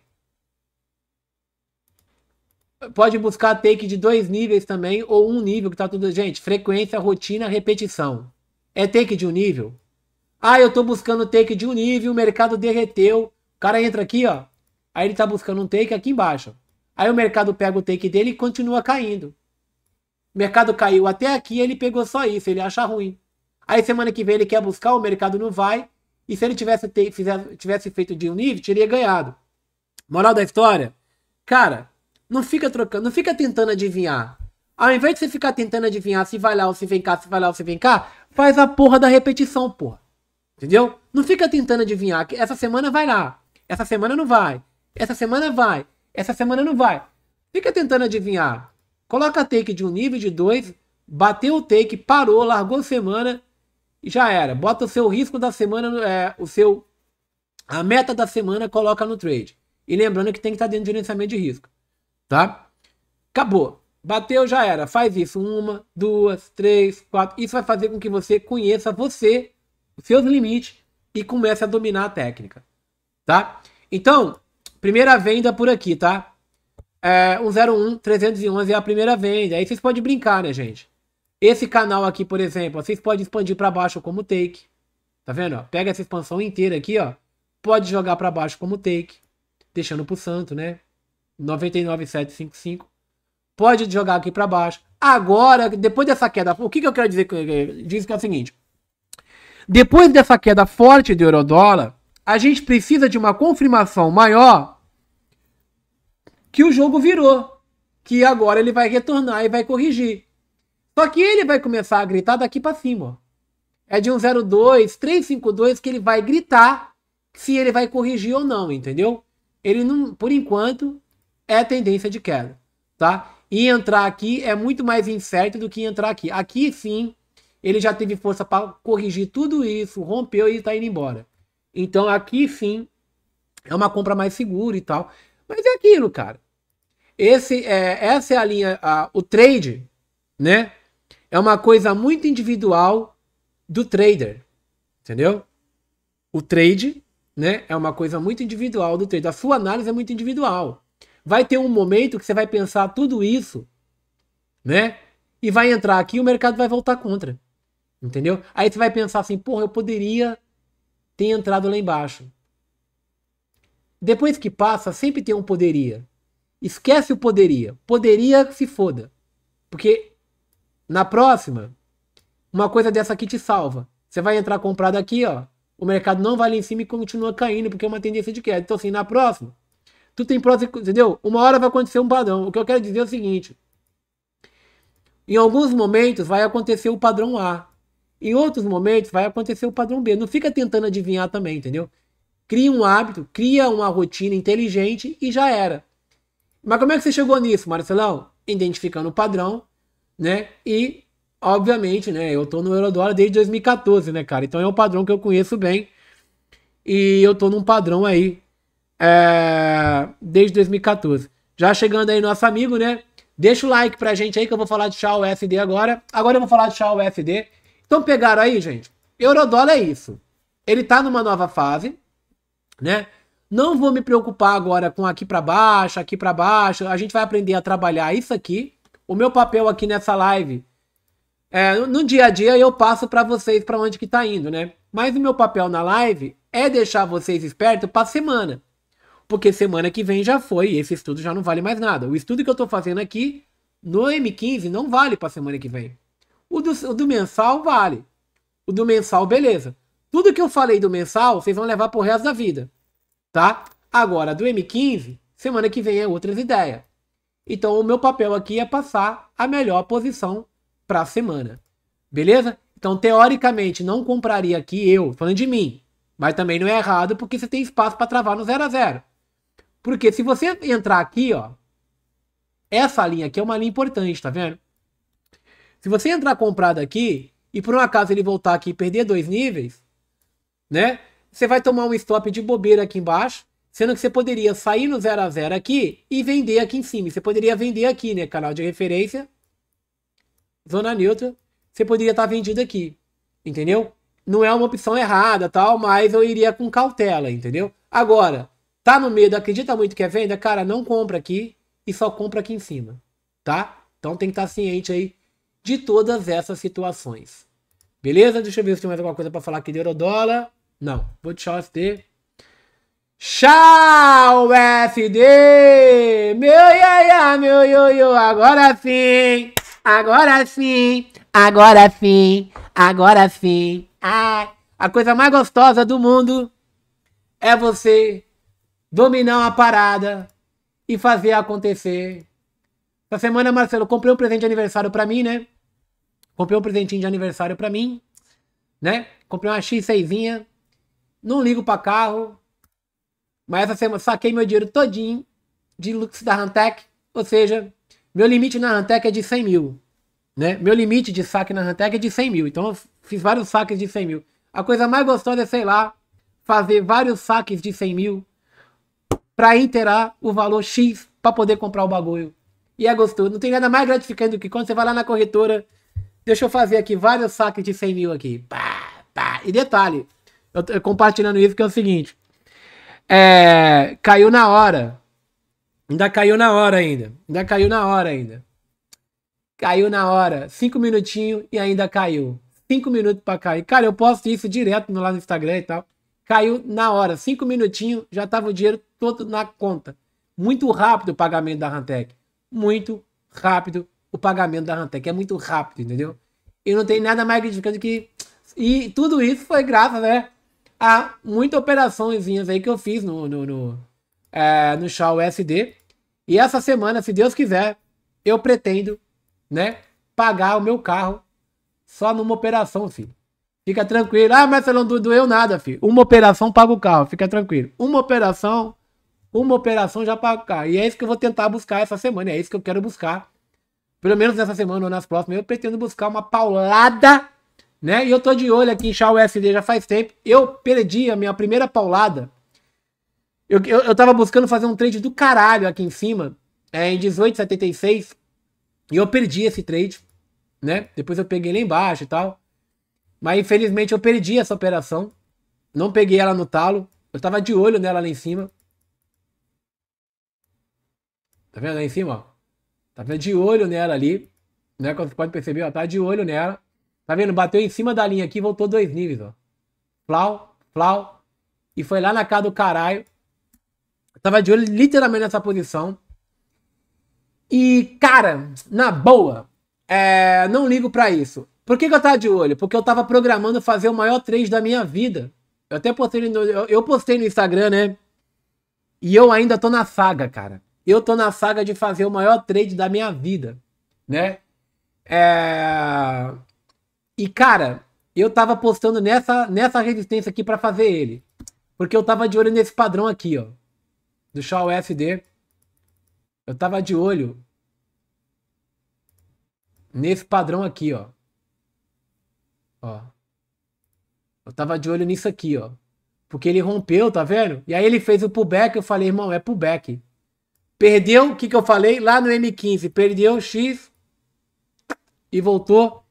Pode buscar take de dois níveis também, ou um nível que tá tudo. Gente, frequência, rotina, repetição. É take de um nível? Ah, eu tô buscando take de um nível, o mercado derreteu. O cara entra aqui, ó. Aí ele tá buscando um take aqui embaixo. Aí o mercado pega o take dele e continua caindo. O mercado caiu até aqui, ele pegou só isso, ele acha ruim. Aí semana que vem ele quer buscar, o mercado não vai. E se ele tivesse, te, fizesse, tivesse feito de um nível, teria ganhado. Moral da história? Cara, não fica trocando, não fica tentando adivinhar. Ao invés de você ficar tentando adivinhar se vai lá ou se vem cá, se vai lá ou se vem cá, faz a porra da repetição, porra. Entendeu? Não fica tentando adivinhar que essa semana vai lá, essa semana não vai, essa semana vai, essa semana não vai. Fica tentando adivinhar. Coloca take de um nível de dois, bateu o take, parou, largou semana e já era. Bota o seu risco da semana, é, o seu a meta da semana, coloca no trade. E lembrando que tem que estar dentro de gerenciamento de risco tá? Acabou. Bateu, já era. Faz isso. Uma, duas, três, quatro. Isso vai fazer com que você conheça você, os seus limites e comece a dominar a técnica, tá? Então, primeira venda por aqui, tá? É, 101 311 é a primeira venda. Aí vocês podem brincar, né, gente? Esse canal aqui, por exemplo, vocês podem expandir para baixo como take. Tá vendo? Pega essa expansão inteira aqui, ó. Pode jogar para baixo como take, deixando pro santo, né? 99,755. Pode jogar aqui para baixo. Agora, depois dessa queda, o que, que eu quero dizer? Eh, diz que é o seguinte. Depois dessa queda forte do eurodólar, a gente precisa de uma confirmação maior que o jogo virou. Que agora ele vai retornar e vai corrigir. Só que ele vai começar a gritar daqui para cima. É de um 02, 352 que ele vai gritar se ele vai corrigir ou não, entendeu? Ele não, por enquanto, é tendência de queda, tá? E entrar aqui é muito mais incerto do que entrar aqui. Aqui sim, ele já teve força para corrigir tudo isso, rompeu e está indo embora. Então aqui sim, é uma compra mais segura e tal. Mas é aquilo, cara. Esse é, essa é a linha, a, o trade, né? É uma coisa muito individual do trader, entendeu? O trade, né? É uma coisa muito individual do trader. A sua análise é muito individual vai ter um momento que você vai pensar tudo isso, né? E vai entrar aqui e o mercado vai voltar contra. Entendeu? Aí você vai pensar assim, porra, eu poderia ter entrado lá embaixo. Depois que passa, sempre tem um poderia. Esquece o poderia. Poderia se foda. Porque na próxima, uma coisa dessa aqui te salva. Você vai entrar comprado aqui, ó. O mercado não vai lá em cima e continua caindo, porque é uma tendência de queda. Então, assim, na próxima, tu tem prós, entendeu? Uma hora vai acontecer um padrão. O que eu quero dizer é o seguinte: em alguns momentos vai acontecer o padrão A, em outros momentos vai acontecer o padrão B. Não fica tentando adivinhar também, entendeu? Cria um hábito, cria uma rotina inteligente e já era. Mas como é que você chegou nisso, Marcelão? Identificando o padrão, né? E, obviamente, né? Eu tô no Eurodólar desde 2014, né, cara? Então é um padrão que eu conheço bem. E eu tô num padrão aí é, desde 2014. Já chegando aí nosso amigo, né? Deixa o like pra gente aí que eu vou falar de chá USD agora. Agora eu vou falar de chá USD. Então pegaram aí, gente. Eurodólar é isso. Ele tá numa nova fase, né? Não vou me preocupar agora com aqui para baixo, aqui para baixo. A gente vai aprender a trabalhar isso aqui. O meu papel aqui nessa live é, no dia a dia eu passo para vocês para onde que tá indo, né? Mas o meu papel na live é deixar vocês espertos para semana porque semana que vem já foi, e esse estudo já não vale mais nada. O estudo que eu estou fazendo aqui no M15 não vale para semana que vem. O do, o do, mensal vale. O do mensal, beleza. Tudo que eu falei do mensal, vocês vão levar pro resto da vida. Tá? Agora, do M15, semana que vem é outras ideias. Então, o meu papel aqui é passar a melhor posição para a semana. Beleza? Então, teoricamente, não compraria aqui eu, falando de mim. Mas também não é errado, porque você tem espaço para travar no 0 a 0 porque se você entrar aqui, ó, essa linha aqui é uma linha importante, tá vendo? Se você entrar comprado aqui e por um acaso ele voltar aqui e perder dois níveis, né? Você vai tomar um stop de bobeira aqui embaixo, sendo que você poderia sair no 0 a 0 aqui e vender aqui em cima. Você poderia vender aqui, né? Canal de referência, zona neutra, você poderia estar tá vendido aqui, entendeu? Não é uma opção errada, tal, mas eu iria com cautela, entendeu? Agora, Tá no medo, acredita muito que é venda? Cara, não compra aqui e só compra aqui em cima, tá? Então tem que estar tá ciente aí de todas essas situações. Beleza? Deixa eu ver se tem mais alguma coisa para falar aqui de eurodólar. Não, vou deixar o FD. Tchau, FD! Meu iaia, ia, meu ioiô, agora sim! Agora sim! Agora sim! Agora sim! Ah, a coisa mais gostosa do mundo é você dominar uma parada e fazer acontecer. Essa semana, Marcelo, comprei um presente de aniversário para mim, né? Comprei um presentinho de aniversário para mim, né? Comprei uma x 6 Não ligo para carro. Mas essa semana saquei meu dinheiro todinho de Lux da Hantec. Ou seja, meu limite na Hantec é de 100 mil. Né? Meu limite de saque na Hantec é de 100 mil. Então eu fiz vários saques de 100 mil. A coisa mais gostosa é, sei lá, fazer vários saques de 100 mil para inteirar o valor X para poder comprar o bagulho. E é gostoso. Não tem nada mais gratificante do que quando você vai lá na corretora. Deixa eu fazer aqui vários saques de 100 mil aqui. Pá, pá. E detalhe, eu tô compartilhando isso que é o seguinte. É, caiu na hora. Ainda caiu na hora ainda. Ainda caiu na hora ainda. Caiu na hora. Cinco minutinhos e ainda caiu. Cinco minutos para cair. Cara, eu posto isso direto lá no Instagram e tal caiu na hora, cinco minutinhos, já estava o dinheiro todo na conta. Muito rápido o pagamento da Rantec. Muito rápido o pagamento da Rantec. É muito rápido, entendeu? E não tem nada mais gratificante que. E tudo isso foi graças, né? A muitas operações aí que eu fiz no, no, no, é, no Shaw USD. E essa semana, se Deus quiser, eu pretendo, né? Pagar o meu carro só numa operação, filho. Fica tranquilo. Ah, mas não doeu nada, filho. Uma operação paga o carro, fica tranquilo. Uma operação, uma operação já paga o carro. E é isso que eu vou tentar buscar essa semana, é isso que eu quero buscar. Pelo menos nessa semana ou nas próximas, eu pretendo buscar uma paulada, né? E eu tô de olho aqui em Chá USD já faz tempo. Eu perdi a minha primeira paulada. Eu, eu, eu tava buscando fazer um trade do caralho aqui em cima, é, em 18,76. E eu perdi esse trade, né? Depois eu peguei lá embaixo e tal. Mas infelizmente eu perdi essa operação. Não peguei ela no talo. Eu tava de olho nela lá em cima. Tá vendo lá em cima, ó? Tava de olho nela ali. Né? Como você pode perceber, ó. Tava tá de olho nela. Tá vendo? Bateu em cima da linha aqui e voltou dois níveis, ó. Flau, flau. E foi lá na cara do caralho. Eu tava de olho literalmente nessa posição. E, cara, na boa, é, não ligo para isso. Por que, que eu estava de olho? Porque eu estava programando fazer o maior trade da minha vida. Eu até postei no, eu, eu postei no Instagram, né? E eu ainda tô na saga, cara. Eu tô na saga de fazer o maior trade da minha vida, né? É... E, cara, eu tava postando nessa, nessa resistência aqui para fazer ele. Porque eu tava de olho nesse padrão aqui, ó. Do Shaw FD. Eu tava de olho nesse padrão aqui, ó. Ó. Eu tava de olho nisso aqui, ó. Porque ele rompeu, tá vendo? E aí ele fez o pullback, eu falei, irmão, é pullback. Perdeu, o que, que eu falei? Lá no M15, perdeu X e voltou.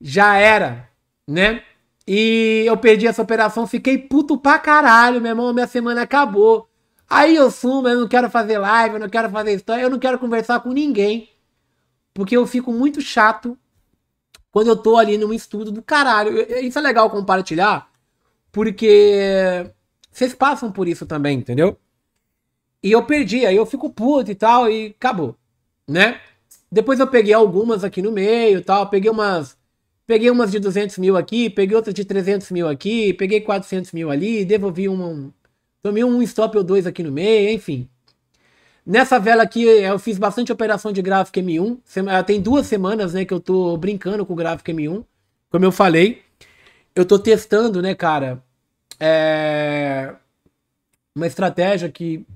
Já era, né? E eu perdi essa operação, fiquei puto pra caralho, meu irmão, minha semana acabou. Aí eu sumo, eu não quero fazer live, eu não quero fazer história, eu não quero conversar com ninguém. Porque eu fico muito chato quando eu tô ali num estudo do caralho. Isso é legal compartilhar, porque vocês passam por isso também, entendeu? E eu perdi, aí eu fico puto e tal, e acabou, né? Depois eu peguei algumas aqui no meio tal, peguei umas. Peguei umas de 200 mil aqui, peguei outras de 300 mil aqui, peguei 400 mil ali, devolvi um. Tomei um stop ou dois aqui no meio, enfim. Nessa vela aqui eu fiz bastante operação de gráfico M1. Ah, tem duas semanas, né, que eu tô brincando com o gráfico M1. Como eu falei, eu tô testando, né, cara, é... uma estratégia que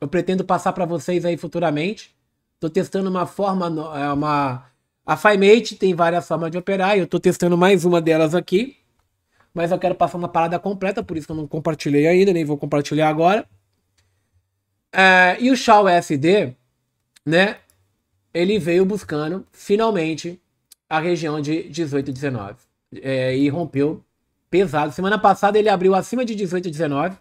eu pretendo passar para vocês aí futuramente. Tô testando uma forma, é, uma a FiMate tem várias formas de operar. E eu tô testando mais uma delas aqui, mas eu quero passar uma parada completa, por isso que eu não compartilhei ainda, nem vou compartilhar agora. É, e o Shaw SD, né? Ele veio buscando finalmente a região de 18 e 19 é, e rompeu pesado. Semana passada ele abriu acima de 18 e 19.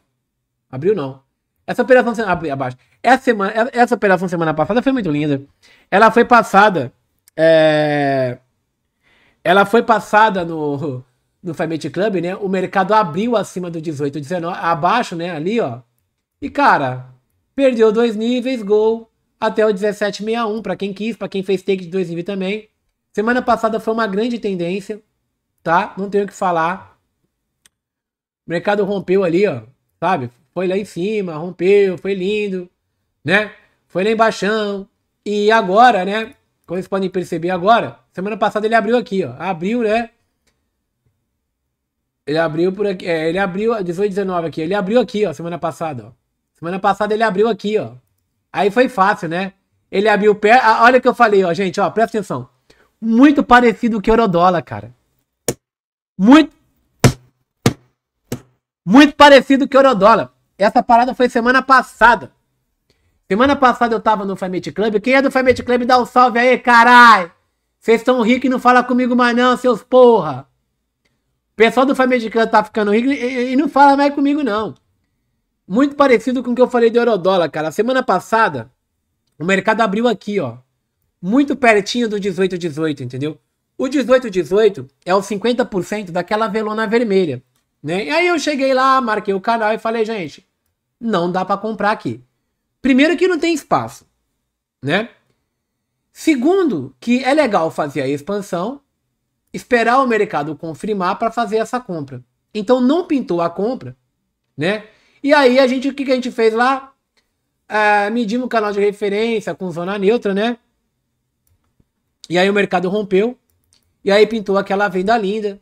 Abriu não. Essa operação abaixo. Essa é semana, é, essa operação semana passada foi muito linda. Ela foi passada. É, ela foi passada no no Fight Club, né? O mercado abriu acima do 18 e 19, abaixo, né? Ali, ó. E cara, Perdeu dois níveis, gol, até o 1761, para quem quis, para quem fez take de dois níveis também. Semana passada foi uma grande tendência, tá? Não tenho o que falar. O mercado rompeu ali, ó, sabe? Foi lá em cima, rompeu, foi lindo, né? Foi lá embaixo. E agora, né? Como vocês podem perceber agora, semana passada ele abriu aqui, ó. Abriu, né? Ele abriu por aqui, é, ele abriu 18, 19 aqui. Ele abriu aqui, ó, semana passada, ó. Semana passada ele abriu aqui, ó. Aí foi fácil, né? Ele abriu o pé. Olha o que eu falei, ó, gente, ó, presta atenção. Muito parecido com o Eurodola, cara. Muito. Muito parecido com o Eurodola. Essa parada foi semana passada. Semana passada eu tava no Family Club. Quem é do Family Club dá um salve aí, carai! Vocês estão ricos e não fala comigo mais não, seus porra! O pessoal do Family Club tá ficando rico e, e não fala mais comigo não. Muito parecido com o que eu falei de eurodólar, cara. Semana passada, o mercado abriu aqui, ó. Muito pertinho do 18,18, entendeu? O 18,18 é o 50% daquela velona vermelha, né? E aí eu cheguei lá, marquei o canal e falei, gente, não dá para comprar aqui. Primeiro que não tem espaço, né? Segundo, que é legal fazer a expansão, esperar o mercado confirmar para fazer essa compra. Então não pintou a compra, né? E aí, a gente, o que, que a gente fez lá? Ah, medimos o canal de referência com zona neutra, né? E aí o mercado rompeu. E aí pintou aquela venda linda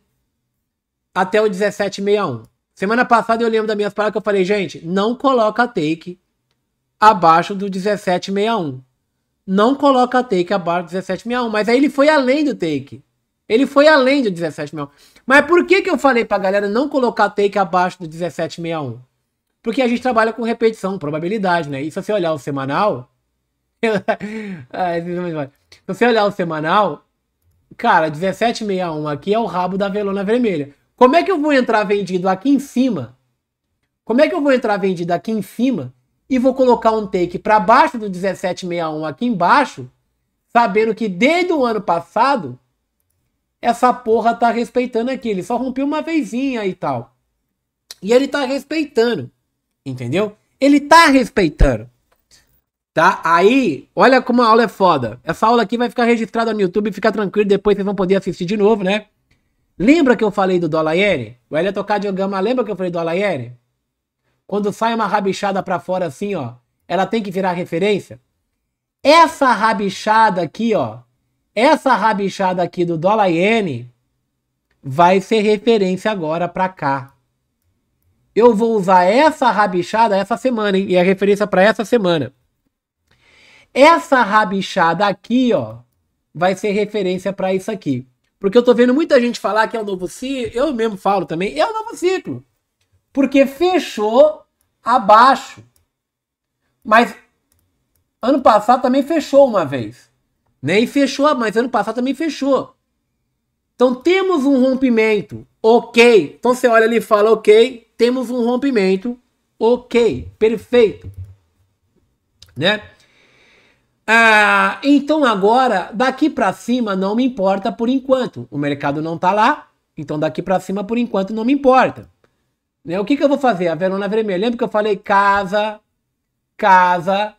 até o 1761. Semana passada eu lembro das minhas palavras que eu falei, gente, não coloca take abaixo do 1761. Não coloca take abaixo do 1761. Mas aí ele foi além do take. Ele foi além do 1761. Mas por que, que eu falei pra galera não colocar take abaixo do 1761? Porque a gente trabalha com repetição, probabilidade, né? E se você olhar o semanal. Ah, se você olhar o semanal, cara, 1761 aqui é o rabo da velona vermelha. Como é que eu vou entrar vendido aqui em cima? Como é que eu vou entrar vendido aqui em cima e vou colocar um take para baixo do 1761 aqui embaixo, sabendo que desde o ano passado essa porra tá respeitando aqui. Ele só rompeu uma vezinha e tal. E ele tá respeitando. Entendeu? Ele tá respeitando. Tá? Aí, olha como a aula é foda. Essa aula aqui vai ficar registrada no YouTube, fica tranquilo, depois vocês vão poder assistir de novo, né? Lembra que eu falei do dólar iene? O L tocar de Ogama, lembra que eu falei do dólar iene? Quando sai uma rabichada pra fora assim, ó, ela tem que virar referência? Essa rabichada aqui, ó, essa rabichada aqui do dólar iene vai ser referência agora pra cá eu vou usar essa rabichada essa semana, hein? E a referência para essa semana. Essa rabichada aqui, ó, vai ser referência para isso aqui. Porque eu tô vendo muita gente falar que é o um novo ciclo, eu mesmo falo também, é o um novo ciclo. Porque fechou abaixo. Mas ano passado também fechou uma vez. Né? fechou, mas ano passado também fechou. Então temos um rompimento, ok. Então você olha ali e fala, ok, temos um rompimento. Ok, perfeito. Né? Ah, então agora, daqui para cima não me importa por enquanto. O mercado não tá lá, então daqui para cima por enquanto não me importa. Né? O que, que eu vou fazer? A verona vermelha. Lembra que eu falei casa, casa,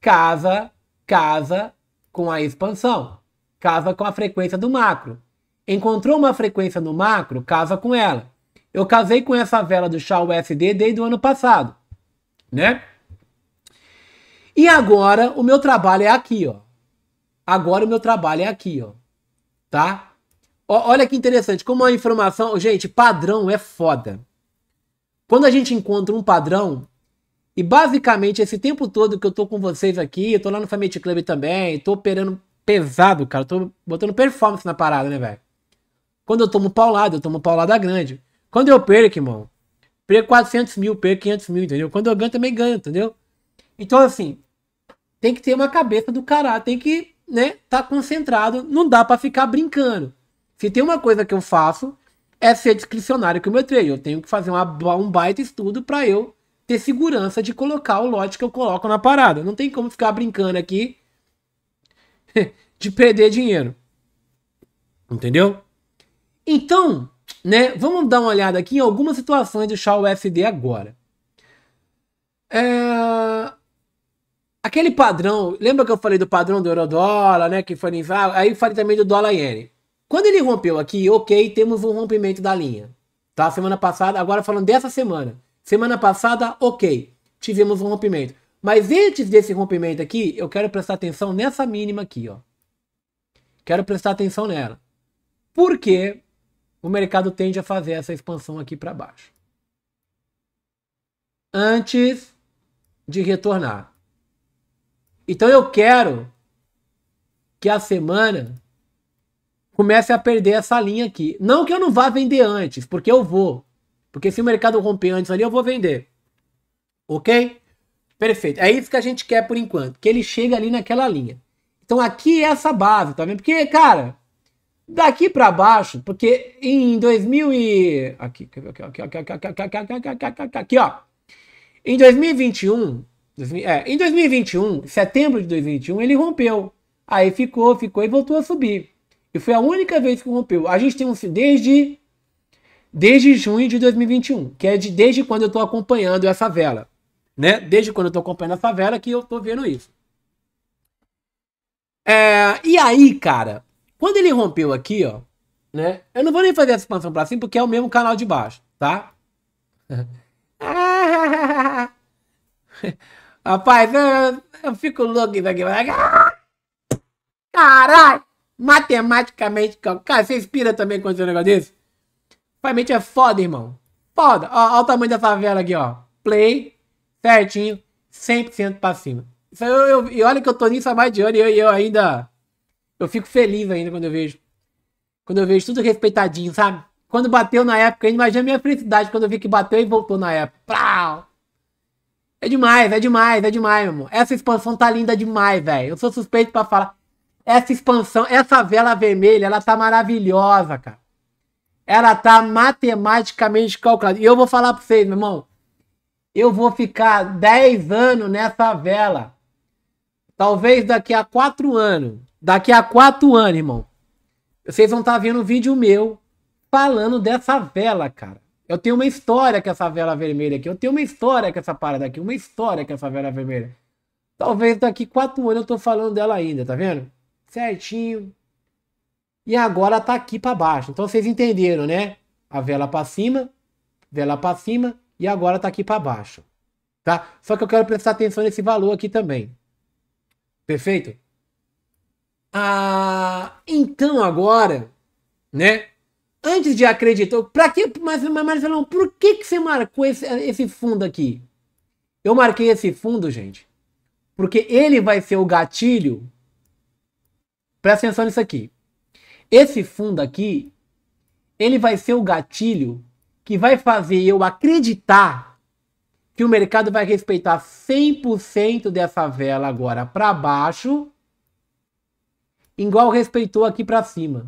casa, casa com a expansão. Casa com a frequência do macro. Encontrou uma frequência no macro, casa com ela. Eu casei com essa vela do chá USD desde o ano passado, né? E agora o meu trabalho é aqui, ó. Agora o meu trabalho é aqui, ó. Tá? olha que interessante, como a informação, gente, padrão é foda. Quando a gente encontra um padrão, e basicamente esse tempo todo que eu tô com vocês aqui, eu tô lá no Family Club também, tô operando pesado, cara, tô botando performance na parada, né, velho? Quando eu tomo paulada, eu tomo paulada grande. Quando eu perco, irmão, perco 400 mil, perco 500 mil, entendeu? Quando eu ganho, também ganho, entendeu? Então, assim, tem que ter uma cabeça do caralho, tem que, né, tá concentrado, não dá para ficar brincando. Se tem uma coisa que eu faço, é ser discricionário com o meu trade. Eu tenho que fazer uma, um baita estudo para eu ter segurança de colocar o lote que eu coloco na parada. Não tem como ficar brincando aqui de perder dinheiro. Entendeu? Então, né? Vamos dar uma olhada aqui em algumas situações de Shaw USD agora. É... Aquele padrão, lembra que eu falei do padrão do euro-dólar, né? Que foi aí falei também do dólar iene. Quando ele rompeu aqui, ok, temos um rompimento da linha, tá? Semana passada, agora falando dessa semana. Semana passada, ok, tivemos um rompimento. Mas antes desse rompimento aqui, eu quero prestar atenção nessa mínima aqui, ó. Quero prestar atenção nela. Porque o mercado tende a fazer essa expansão aqui para baixo. Antes de retornar. Então eu quero que a semana comece a perder essa linha aqui. Não que eu não vá vender antes, porque eu vou. Porque se o mercado romper antes ali, eu vou vender. Ok? Perfeito. É isso que a gente quer por enquanto. Que ele chegue ali naquela linha. Então aqui é essa base, tá vendo? Porque, cara, Daqui para baixo, porque em 2000 e aqui, aqui, aqui, aqui, aqui, aqui, aqui, aqui, aqui, aqui, aqui ó. Em 2021, é, em 2021, setembro de 2021, ele rompeu. Aí ficou, ficou e voltou a subir. E foi a única vez que rompeu. A gente tem um desde desde junho de 2021, que é de, desde quando eu tô acompanhando essa vela, né? Desde quando eu tô acompanhando essa vela que eu tô vendo isso. É, e aí, cara, quando ele rompeu aqui, ó, né? Eu não vou nem fazer essa expansão pra cima porque é o mesmo canal de baixo, tá? Rapaz, eu, eu fico louco isso aqui. Caralho! Matematicamente, cara, você inspira também quando você um negócio desse? Realmente é foda, irmão. Foda. Ó, ó o tamanho da favela aqui, ó. Play, certinho, 100% pra cima. Isso eu, eu, e olha que eu tô nisso há mais de ano e eu, eu ainda eu fico feliz ainda quando eu vejo. Quando eu vejo tudo respeitadinho, sabe? Quando bateu na época, eu a minha felicidade quando eu vi que bateu e voltou na época. Prau! É demais, é demais, é demais, meu amor. Essa expansão tá linda demais, velho. Eu sou suspeito para falar. Essa expansão, essa vela vermelha, ela tá maravilhosa, cara. Ela tá matematicamente calculada. E eu vou falar para vocês, meu irmão. Eu vou ficar 10 anos nessa vela. Talvez daqui a 4 anos Daqui a quatro anos, irmão, vocês vão estar tá vendo um vídeo meu falando dessa vela, cara. Eu tenho uma história com essa vela vermelha aqui. Eu tenho uma história com essa parada aqui. Uma história com essa vela vermelha. Talvez daqui quatro anos eu tô falando dela ainda, tá vendo? Certinho. E agora tá aqui para baixo. Então vocês entenderam, né? A vela para cima, vela para cima e agora tá aqui para baixo. Tá? Só que eu quero prestar atenção nesse valor aqui também. Perfeito? Ah, então agora, né? Antes de acreditar, para que, mas, Marcelão, por que que você marcou esse, esse fundo aqui? Eu marquei esse fundo, gente, porque ele vai ser o gatilho. Presta atenção nisso aqui. Esse fundo aqui, ele vai ser o gatilho que vai fazer eu acreditar que o mercado vai respeitar 100% dessa vela agora para baixo igual respeitou aqui para cima.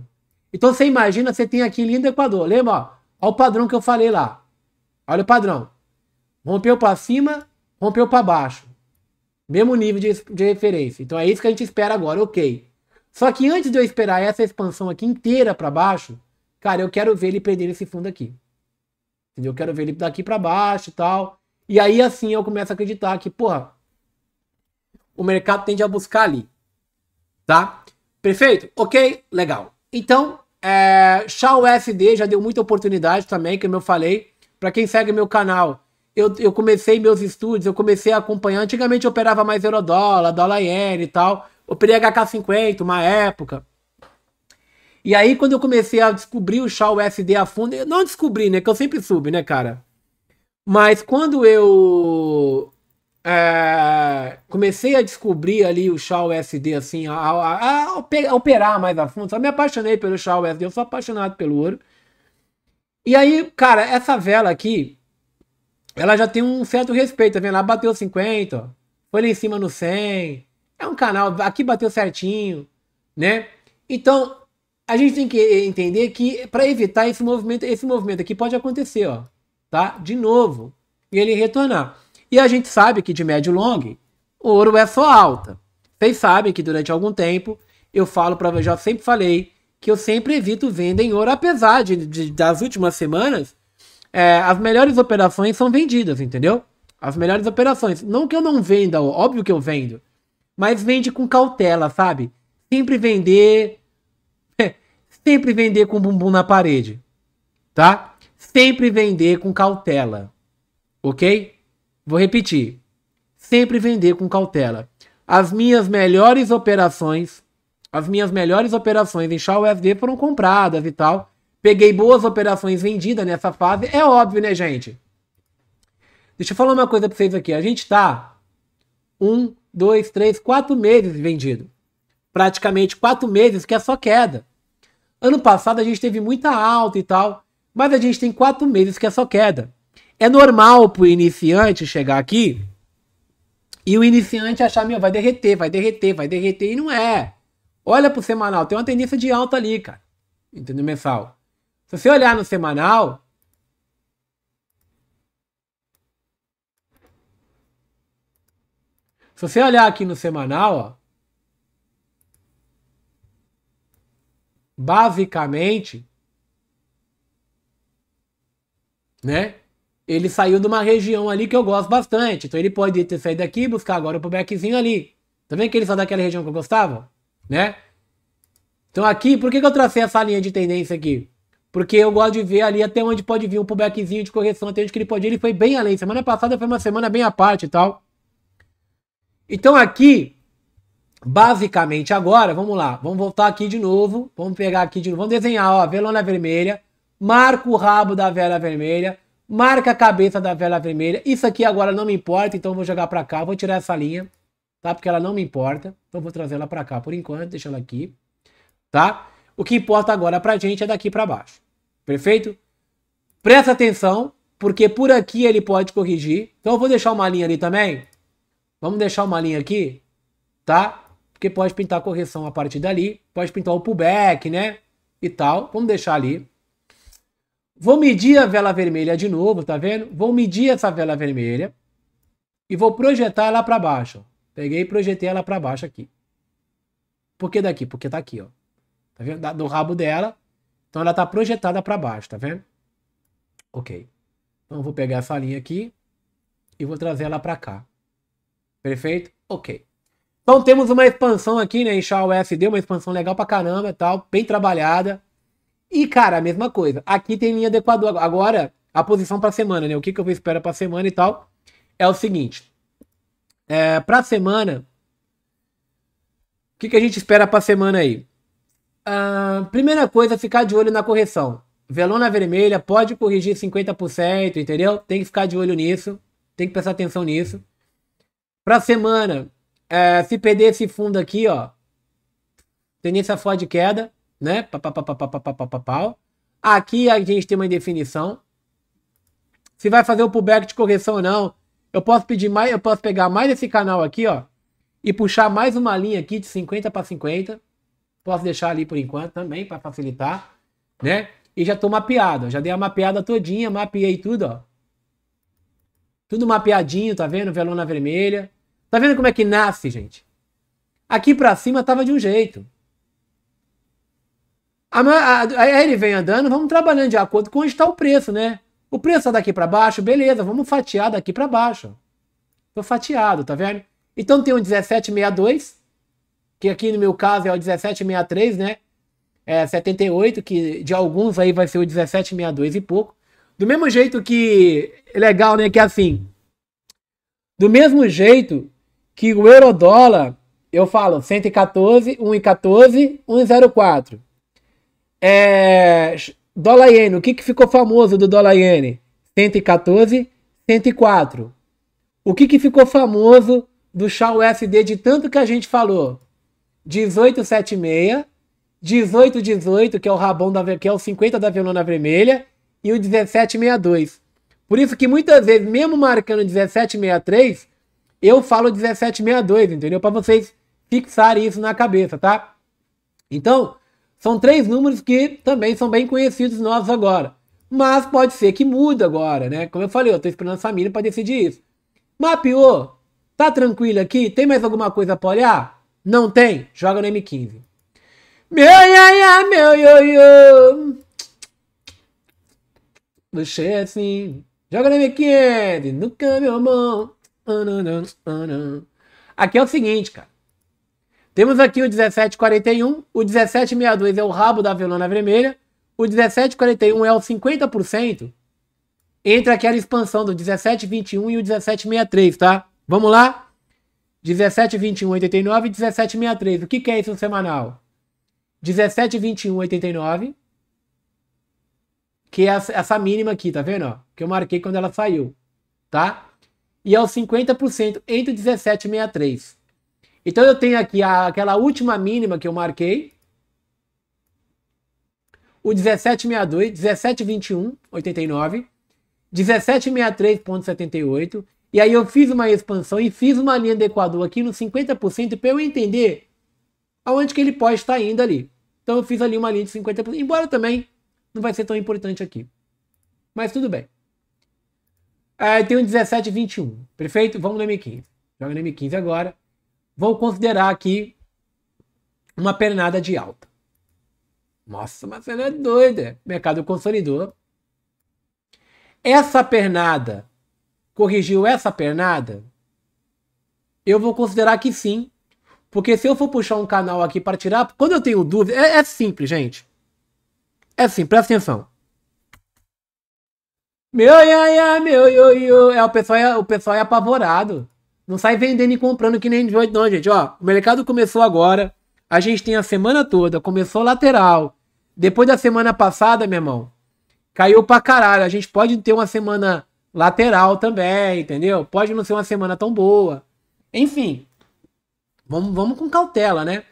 Então você imagina, você tem aqui lindo Equador. Lembra? Ó, olha o padrão que eu falei lá. Olha o padrão. Rompeu para cima, rompeu para baixo. Mesmo nível de, de referência. Então é isso que a gente espera agora, ok. Só que antes de eu esperar essa expansão aqui inteira para baixo, cara, eu quero ver ele perder esse fundo aqui. Entendeu? Eu quero ver ele daqui para baixo e tal. E aí assim eu começo a acreditar que, porra, o mercado tende a buscar ali. Tá? Perfeito? Ok? Legal. Então, é, Shaw USD já deu muita oportunidade também, que eu falei. Para quem segue meu canal, eu, eu comecei meus estudos, eu comecei a acompanhar. Antigamente eu operava mais eurodólar, dólar iene e tal. Operei HK50 uma época. E aí, quando eu comecei a descobrir o Shaw USD a fundo, eu não descobri, né? Que eu sempre subo, né, cara? Mas quando eu é, comecei a descobrir ali o chá USD, assim, a, a, a, operar mais a fundo. Só me apaixonei pelo chá USD, eu sou apaixonado pelo ouro. E aí, cara, essa vela aqui, ela já tem um certo respeito, tá vendo? Ela bateu 50, foi lá em cima no 100. É um canal, aqui bateu certinho, né? Então, a gente tem que entender que para evitar esse movimento, esse movimento aqui pode acontecer, ó, tá? De novo, e ele retornar. E a gente sabe que de médio longo long, ouro é só alta. Vocês sabem que durante algum tempo eu falo para já sempre falei que eu sempre evito venda em ouro, apesar de, de das últimas semanas é, as melhores operações são vendidas, entendeu? As melhores operações. Não que eu não venda, óbvio que eu vendo, mas vende com cautela, sabe? Sempre vender, sempre vender com bumbum na parede, tá? Sempre vender com cautela, ok? Vou repetir. Sempre vender com cautela. As minhas melhores operações, as minhas melhores operações em Shaw USD foram compradas e tal. Peguei boas operações vendidas nessa fase. É óbvio, né, gente? Deixa eu falar uma coisa para vocês aqui. A gente tá um, dois, três, quatro meses vendido. Praticamente quatro meses que é só queda. Ano passado a gente teve muita alta e tal, mas a gente tem quatro meses que é só queda. É normal pro iniciante chegar aqui e o iniciante achar, meu, vai derreter, vai derreter, vai derreter, e não é. Olha pro semanal, tem uma tendência de alta ali, cara. Entendeu, mensal? Se você olhar no semanal, Se você olhar aqui no semanal, ó, basicamente, né? ele saiu de uma região ali que eu gosto bastante. Então ele pode ter saído daqui e buscar agora o pullbackzinho ali. Tá vendo que ele saiu daquela região que eu gostava? Né? Então aqui, por que, que eu tracei essa linha de tendência aqui? Porque eu gosto de ver ali até onde pode vir um pullbackzinho de correção, até onde que ele pode ir. Ele foi bem além. Semana passada foi uma semana bem à parte e tal. Então aqui, basicamente agora, vamos lá. Vamos voltar aqui de novo. Vamos pegar aqui de novo. Vamos desenhar, ó, a velona vermelha. Marca o rabo da vela vermelha marca a cabeça da vela vermelha. Isso aqui agora não me importa, então eu vou jogar para cá, vou tirar essa linha, tá? Porque ela não me importa. Então vou trazer ela para cá por enquanto, deixa ela aqui, tá? O que importa agora pra gente é daqui para baixo. Perfeito? Presta atenção, porque por aqui ele pode corrigir. Então eu vou deixar uma linha ali também. Vamos deixar uma linha aqui, tá? Porque pode pintar correção a partir dali, pode pintar o pullback, né? E tal. Vamos deixar ali. Vou medir a vela vermelha de novo, tá vendo? Vou medir essa vela vermelha e vou projetar ela para baixo. Peguei e projetei ela para baixo aqui. Por que daqui? Porque tá aqui, ó. Tá vendo? Do rabo dela. Então ela tá projetada para baixo, tá vendo? Ok. Então vou pegar essa linha aqui e vou trazer ela para cá. Perfeito? Ok. Então temos uma expansão aqui, né? Em Shaw SD, uma expansão legal pra caramba e tal, bem trabalhada. E, cara, a mesma coisa. Aqui tem linha do Equador. Agora, a posição para semana, né? O que, que eu espero para semana e tal. É o seguinte. É, para semana. O que, que a gente espera para semana aí? Uh, primeira coisa, ficar de olho na correção. Velona vermelha pode corrigir 50%, entendeu? Tem que ficar de olho nisso. Tem que prestar atenção nisso. Pra semana, é, se perder esse fundo aqui, ó. Tendência forte de queda né? Pá, pá, pá, pá, pá, pá, pá, pá, Aqui a gente tem uma indefinição. Se vai fazer o pullback de correção ou não. Eu posso pedir mais, eu posso pegar mais esse canal aqui, ó, e puxar mais uma linha aqui de 50 para 50. Posso deixar ali por enquanto também para facilitar, né? E já tô mapeado, já dei a mapeada todinha, mapeei tudo, ó. Tudo mapeadinho, tá vendo? Velona vermelha. Tá vendo como é que nasce, gente? Aqui para cima tava de um jeito. Aí ele vem andando, vamos trabalhando de acordo com onde está o preço, né? O preço está daqui para baixo, beleza, vamos fatiar daqui para baixo. Estou fatiado, tá vendo? Então tem o 1762, que aqui no meu caso é o 1763, né? É 78, que de alguns aí vai ser o 1762 e pouco. Do mesmo jeito que. É legal, né? Que é assim. Do mesmo jeito que o euro dólar, eu falo 114, 1,14, 1,04. É, dólar iene, o que, que ficou famoso do dólar iene? 114, 104. O que, que ficou famoso do chá USD de tanto que a gente falou? 1876, 1818, que é o rabão da que é o 50 da violona vermelha, e o 1762. Por isso que muitas vezes, mesmo marcando 1763, eu falo 1762, entendeu? Para vocês fixarem isso na cabeça, tá? Então, são três números que também são bem conhecidos nossos agora. Mas pode ser que mude agora, né? Como eu falei, eu tô esperando a família para decidir isso. Mapeou? Tá tranquilo aqui? Tem mais alguma coisa para olhar? Não tem? Joga no M15. Meu iaia, meu ioiô. Você é assim. Joga no M15. Nunca, meu irmão. Aqui é o seguinte, cara. Temos aqui o 1741, o 1762 é o rabo da violona vermelha, o 1741 é o 50% entre aquela expansão do 1721 e o 1763, tá? Vamos lá? 1721, 89 e 1763. O que, que é isso no semanal? 1721, 89, que é essa mínima aqui, tá vendo? Ó, que eu marquei quando ela saiu, tá? E é o 50% entre 1763. Então eu tenho aqui a, aquela última mínima que eu marquei. O 1762, 1721, 89, 1763.78. E aí eu fiz uma expansão e fiz uma linha do Equador aqui no 50% para eu entender aonde que ele pode estar indo ali. Então eu fiz ali uma linha de 50%, embora também não vai ser tão importante aqui. Mas tudo bem. Ah, tem tenho 1721, Perfeito? Vamos no M15. Joga no M15 agora. Vou considerar aqui uma pernada de alta. Nossa, mas ela é doida. Mercado consolidou. Essa pernada corrigiu essa pernada? Eu vou considerar que sim. Porque se eu for puxar um canal aqui para tirar, quando eu tenho dúvida, é, é simples, gente. É simples, presta atenção. Meu ia, ia, meu io, Ia. É, o pessoal é, o pessoal é apavorado. Não sai vendendo e comprando que nem de hoje, não, gente. Ó, o mercado começou agora. A gente tem a semana toda. Começou lateral. Depois da semana passada, meu irmão, caiu pra caralho. A gente pode ter uma semana lateral também, entendeu? Pode não ser uma semana tão boa. Enfim, vamos, vamos com cautela, né?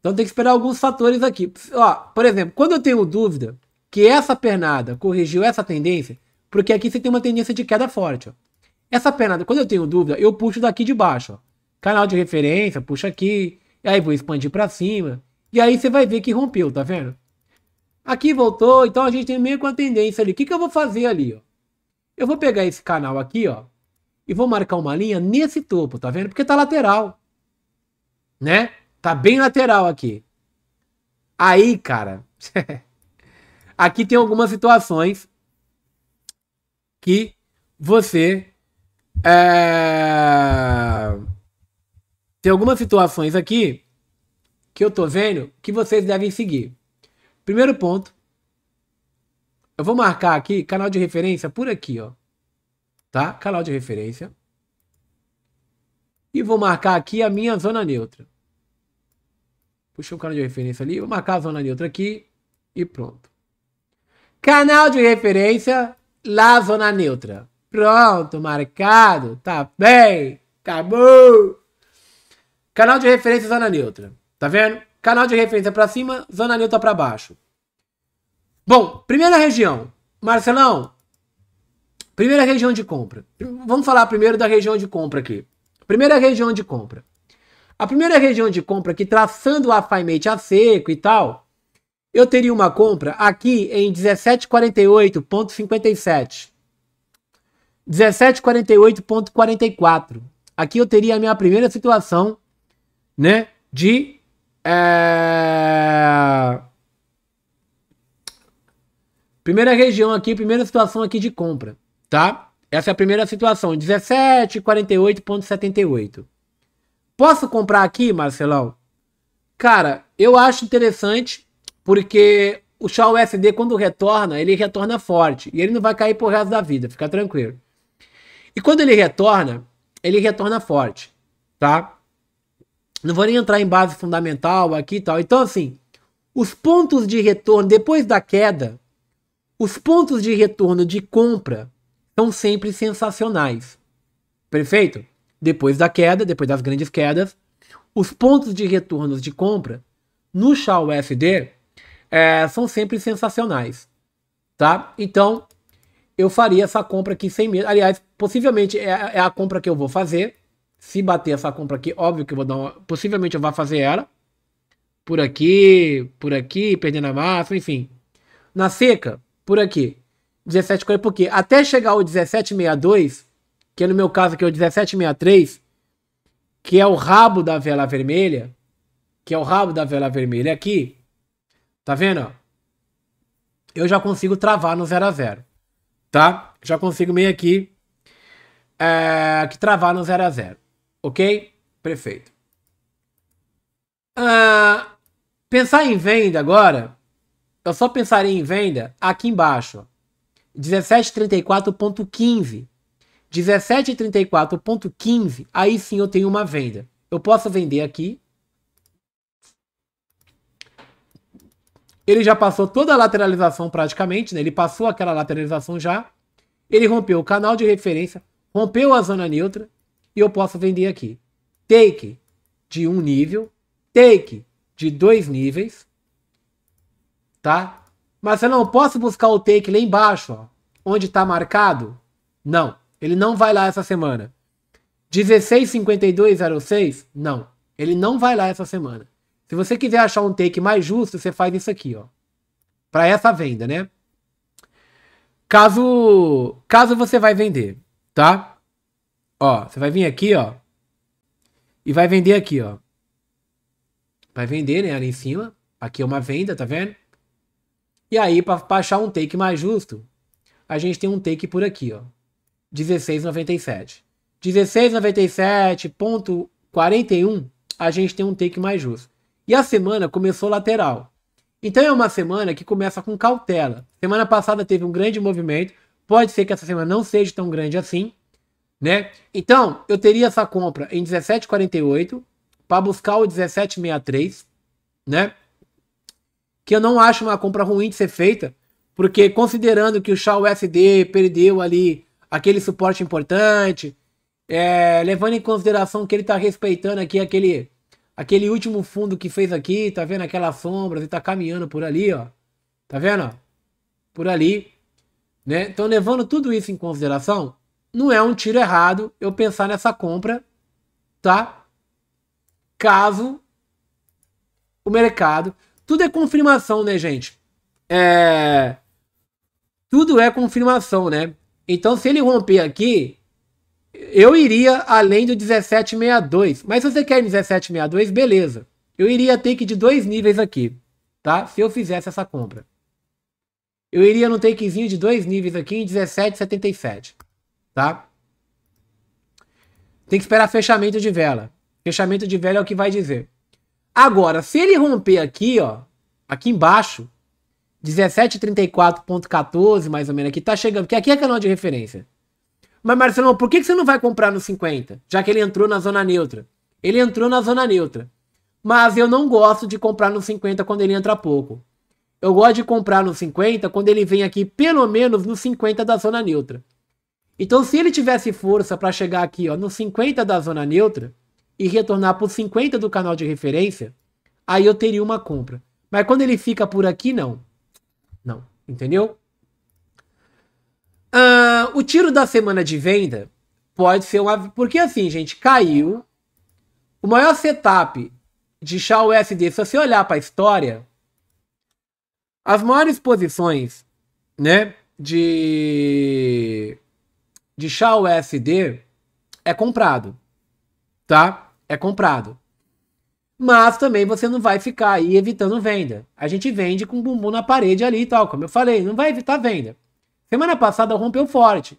Então tem que esperar alguns fatores aqui. Ó, por exemplo, quando eu tenho dúvida que essa pernada corrigiu essa tendência, porque aqui você tem uma tendência de queda forte, ó. Essa perna, quando eu tenho dúvida, eu puxo daqui de baixo. Ó. Canal de referência, puxa aqui. E aí vou expandir para cima. E aí você vai ver que rompeu, tá vendo? Aqui voltou, então a gente tem meio com a tendência ali. O que, que eu vou fazer ali, ó? Eu vou pegar esse canal aqui, ó. E vou marcar uma linha nesse topo, tá vendo? Porque tá lateral. Né? Tá bem lateral aqui. Aí, cara. aqui tem algumas situações que você é... Tem algumas situações aqui que eu tô vendo que vocês devem seguir. Primeiro ponto, eu vou marcar aqui canal de referência por aqui, ó. Tá? Canal de referência. E vou marcar aqui a minha zona neutra. puxa o canal de referência ali, vou marcar a zona neutra aqui e pronto. Canal de referência, lá zona neutra. Pronto, marcado. Tá bem. Acabou. Canal de referência zona neutra. Tá vendo? Canal de referência para cima, zona neutra para baixo. Bom, primeira região. Marcelão, primeira região de compra. Vamos falar primeiro da região de compra aqui. Primeira região de compra. A primeira região de compra aqui, traçando o afimate a seco e tal, eu teria uma compra aqui em 1748.57. 1748.44. Aqui eu teria a minha primeira situação, né? De. É... Primeira região aqui, primeira situação aqui de compra, tá? Essa é a primeira situação, 17,48,78. Posso comprar aqui, Marcelão? Cara, eu acho interessante, porque o Shaw USD, quando retorna, ele retorna forte. E ele não vai cair pro resto da vida, fica tranquilo. E quando ele retorna, ele retorna forte, tá? Não vou nem entrar em base fundamental aqui e tal. Então, assim, os pontos de retorno, depois da queda, os pontos de retorno de compra são sempre sensacionais. Perfeito? Depois da queda, depois das grandes quedas, os pontos de retorno de compra no chá USD é, eh, são sempre sensacionais. Tá? Então, eu faria essa compra aqui sem medo. Aliás, possivelmente é, é, a compra que eu vou fazer. Se bater essa compra aqui, óbvio que eu vou dar uma. Possivelmente eu vou fazer ela. Por aqui, por aqui, perdendo a massa, enfim. Na seca, por aqui. 17,40, porque até chegar ao 17,62, que é no meu caso aqui é o 17,63, que é o rabo da vela vermelha, que é o rabo da vela vermelha aqui, tá vendo? Eu já consigo travar no 0 a 0 tá? Já consigo confirmei aqui é, que travar no 0 a 0 ok? Perfeito. Ah, pensar em venda agora, eu só pensaria em venda aqui embaixo, 1734.15. 1734.15, aí sim eu tenho uma venda. Eu posso vender aqui, Ele já passou toda a lateralização praticamente, né? Ele passou aquela lateralização já. Ele rompeu o canal de referência, rompeu a zona neutra e eu posso vender aqui. Take de um nível, take de dois níveis, tá? Mas eu não posso buscar o take lá embaixo, ó, onde está marcado? Não, ele não vai lá essa semana. 16,5206? Não, ele não vai lá essa semana. Se você quiser achar um take mais justo, você faz isso aqui, ó. Para essa venda, né? Caso caso você vai vender, tá? Ó, você vai vir aqui, ó. E vai vender aqui, ó. Vai vender, né, ali em cima. Aqui é uma venda, tá vendo? E aí, para achar um take mais justo, a gente tem um take por aqui, ó. 16,97. 16,97.41, a gente tem um take mais justo. E a semana começou lateral. Então é uma semana que começa com cautela. Semana passada teve um grande movimento, pode ser que essa semana não seja tão grande assim, né? Então, eu teria essa compra em 17,48 para buscar o 17,63, né? Que eu não acho uma compra ruim de ser feita, porque considerando que o Shaw USD perdeu ali aquele suporte importante, é, levando em consideração que ele está respeitando aqui aquele Aquele último fundo que fez aqui, tá vendo aquela sombra? Ele tá caminhando por ali, ó. Tá vendo? Por ali. Né? Então, levando tudo isso em consideração, não é um tiro errado eu pensar nessa compra, tá? Caso o mercado. Tudo é confirmação, né, gente? É. Tudo é confirmação, né? Então, se ele romper aqui, eu iria além do 1762. Mas se você quer 1762, beleza. Eu iria take de dois níveis aqui, tá? Se eu fizesse essa compra. Eu iria no takezinho de dois níveis aqui em 1777, tá? Tem que esperar fechamento de vela. Fechamento de vela é o que vai dizer. Agora, se ele romper aqui, ó, aqui embaixo, 1734.14, mais ou menos aqui, tá chegando, porque aqui é canal de referência. Mas, Marcelão, por que, que você não vai comprar no 50? Já que ele entrou na zona neutra. Ele entrou na zona neutra. Mas eu não gosto de comprar no 50 quando ele entra pouco. Eu gosto de comprar no 50 quando ele vem aqui pelo menos no 50 da zona neutra. Então, se ele tivesse força para chegar aqui ó, no 50 da zona neutra e retornar para o 50 do canal de referência, aí eu teria uma compra. Mas quando ele fica por aqui, não. Não. Entendeu? Uh, o tiro da semana de venda pode ser uma. Porque assim, gente, caiu. O maior setup de Shaw USD, se você olhar para a história, as maiores posições né, de, de Shaw USD é comprado. Tá? É comprado. Mas também você não vai ficar aí evitando venda. A gente vende com o bumbum na parede ali e tal, como eu falei, não vai evitar venda. Semana passada rompeu forte.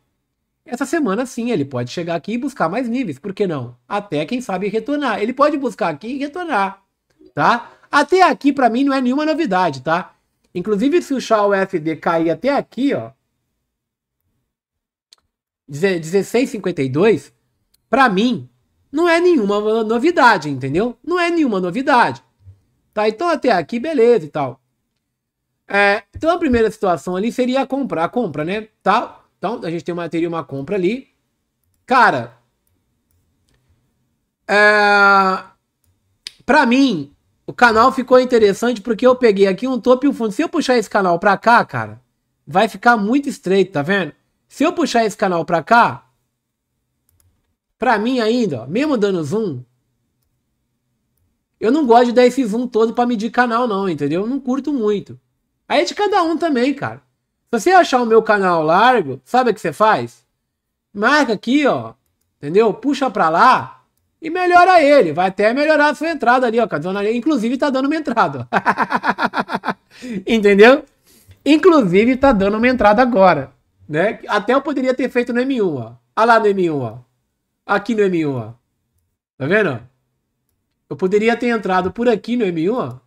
Essa semana sim, ele pode chegar aqui e buscar mais níveis, por que não? Até quem sabe retornar. Ele pode buscar aqui e retornar, tá? Até aqui para mim não é nenhuma novidade, tá? Inclusive se o Shaw UFD cair até aqui, ó, 16,52, para mim não é nenhuma novidade, entendeu? Não é nenhuma novidade. Tá? Então até aqui beleza e tal. É, então a primeira situação ali seria a compra, a compra, né? Tá? Então a gente tem uma, teria uma compra ali. Cara, é, para mim, o canal ficou interessante porque eu peguei aqui um topo e um fundo. Se eu puxar esse canal para cá, cara, vai ficar muito estreito, tá vendo? Se eu puxar esse canal para cá, para mim ainda, ó, mesmo dando zoom, eu não gosto de dar esse zoom todo para medir canal não, entendeu? Eu não curto muito. Aí é de cada um também, cara. Se você achar o meu canal largo, sabe o que você faz? Marca aqui, ó. Entendeu? Puxa pra lá e melhora ele. Vai até melhorar a sua entrada ali, ó. inclusive, tá dando uma entrada. entendeu? Inclusive, tá dando uma entrada agora. Né? Até eu poderia ter feito no M1, ó. Olha lá no M1, ó. Aqui no M1, ó. Tá vendo? Eu poderia ter entrado por aqui no M1, ó.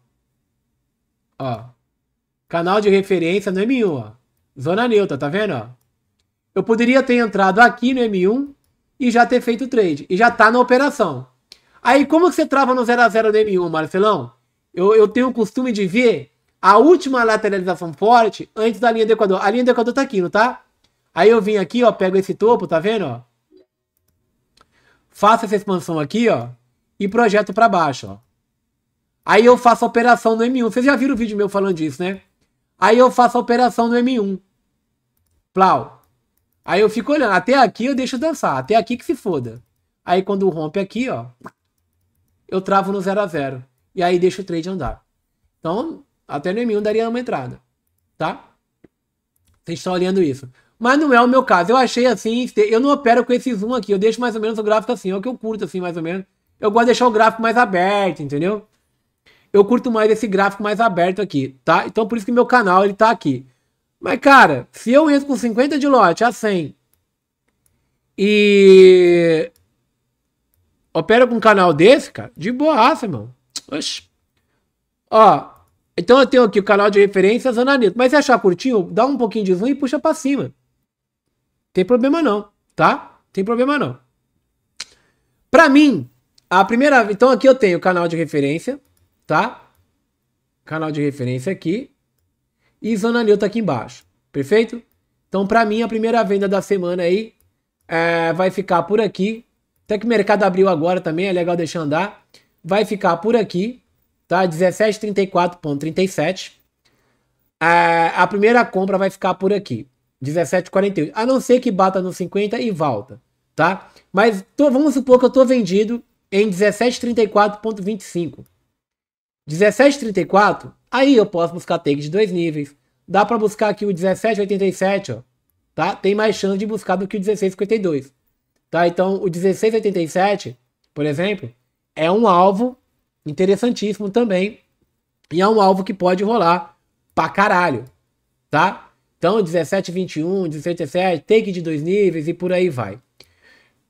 Ó. Canal de referência no M1, ó. Zona neutra, tá vendo? Ó? Eu poderia ter entrado aqui no M1 e já ter feito o trade. E já tá na operação. Aí, como que você trava no 0 a 0 do M1, Marcelão? Eu, eu tenho o costume de ver a última lateralização forte antes da linha do Equador. A linha do Equador tá aqui, não tá? Aí eu vim aqui, ó, pego esse topo, tá vendo, ó? Faço essa expansão aqui, ó, e projeto para baixo, ó. Aí eu faço a operação no M1. Vocês já viram o vídeo meu falando disso, né? Aí eu faço a operação no M1. Plau. Aí eu fico olhando. Até aqui eu deixo dançar. Até aqui que se foda. Aí quando rompe aqui, ó. Eu travo no 0 a 0 E aí deixo o trade andar. Então, até no M1 daria uma entrada. Tá? Vocês estão olhando isso. Mas não é o meu caso. Eu achei assim. Eu não opero com esse zoom aqui. Eu deixo mais ou menos o gráfico assim. É o que eu curto assim, mais ou menos. Eu gosto de deixar o gráfico mais aberto, entendeu? eu curto mais esse gráfico mais aberto aqui, tá? Então por isso que meu canal ele tá aqui. Mas cara, se eu entro com 50 de lote a 100 e opera com um canal desse, cara, de boaça, mano. Oxi. Ó, então eu tenho aqui o canal de referência Zananito. Mas se achar curtinho, dá um pouquinho de zoom e puxa para cima. Tem problema não, tá? Tem problema não. Pra mim, a primeira... Então aqui eu tenho o canal de referência, tá? Canal de referência aqui. E Zona Neutra aqui embaixo, perfeito? Então, para mim, a primeira venda da semana aí é, vai ficar por aqui. Até que o mercado abriu agora também, é legal deixar andar. Vai ficar por aqui, tá? 17,34,37. É, a primeira compra vai ficar por aqui, 17,48. A não ser que bata no 50 e volta, tá? Mas tô, vamos supor que eu tô vendido em 17,34,25. 17,34, aí eu posso buscar take de dois níveis. Dá para buscar aqui o 17,87, ó. Tá? Tem mais chance de buscar do que o 16,52. Tá? Então, o 16,87, por exemplo, é um alvo interessantíssimo também. E é um alvo que pode rolar pra caralho, tá? Então, 1721, 1787, take de dois níveis e por aí vai.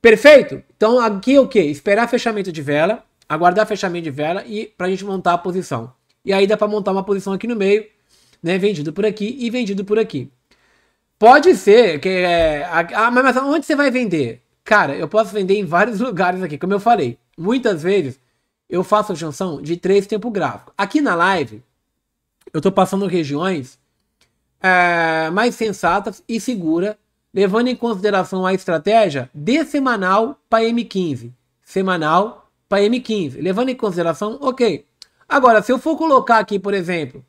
Perfeito? Então, aqui é o que? Esperar fechamento de vela aguardar fechamento de vela e para a gente montar a posição. E aí dá para montar uma posição aqui no meio, né? Vendido por aqui e vendido por aqui. Pode ser que é, ah, mas onde você vai vender? Cara, eu posso vender em vários lugares aqui, como eu falei. Muitas vezes eu faço a junção de três tempo gráfico. Aqui na live eu estou passando regiões é, mais sensatas e segura, levando em consideração a estratégia de semanal para M15, semanal para M15, levando em consideração, ok. Agora, se eu for colocar aqui, por exemplo,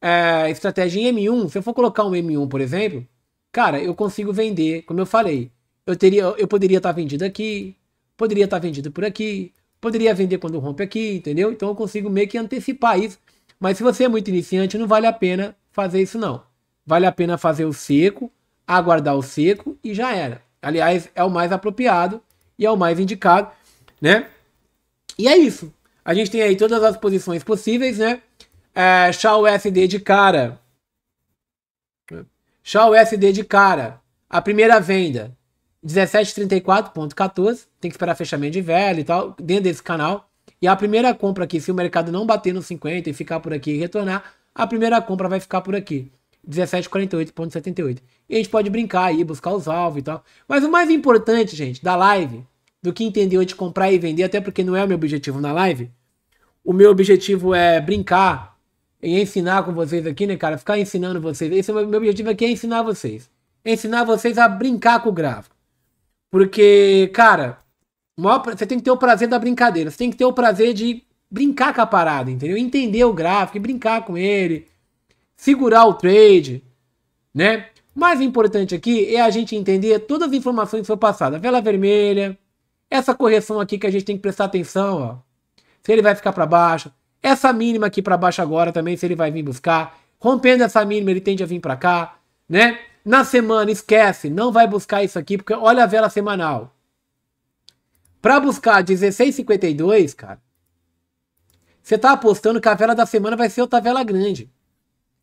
é, estratégia em M1, se eu for colocar um M1, por exemplo, cara, eu consigo vender, como eu falei, eu teria, eu poderia estar tá vendido aqui, poderia estar tá vendido por aqui, poderia vender quando rompe aqui, entendeu? Então eu consigo meio que antecipar isso. Mas se você é muito iniciante, não vale a pena fazer isso não. Vale a pena fazer o seco, aguardar o seco e já era. Aliás, é o mais apropriado e é o mais indicado, né? E é isso. A gente tem aí todas as posições possíveis, né? É, Shall SD de cara. Shall SD de cara. A primeira venda. 17,34.14. Tem que esperar fechamento de velho e tal. Dentro desse canal. E a primeira compra aqui, se o mercado não bater nos 50 e ficar por aqui e retornar, a primeira compra vai ficar por aqui. 17,48,78. E a gente pode brincar aí, buscar os alvos e tal. Mas o mais importante, gente, da live do que entender onde comprar e vender, até porque não é o meu objetivo na live. O meu objetivo é brincar e ensinar com vocês aqui, né, cara? Ficar ensinando vocês. Esse é o meu objetivo aqui é ensinar vocês. Ensinar vocês a brincar com o gráfico. Porque, cara, você tem que ter o prazer da brincadeira. Você tem que ter o prazer de brincar com a parada, entendeu? Entender o gráfico e brincar com ele. Segurar o trade, né? O mais importante aqui é a gente entender todas as informações que foi passada. Vela vermelha, essa correção aqui que a gente tem que prestar atenção, ó. Se ele vai ficar para baixo. Essa mínima aqui para baixo agora também, se ele vai vir buscar. Rompendo essa mínima, ele tende a vir para cá, né? Na semana, esquece, não vai buscar isso aqui, porque olha a vela semanal. Para buscar 16,52, cara, você tá apostando que a vela da semana vai ser outra vela grande.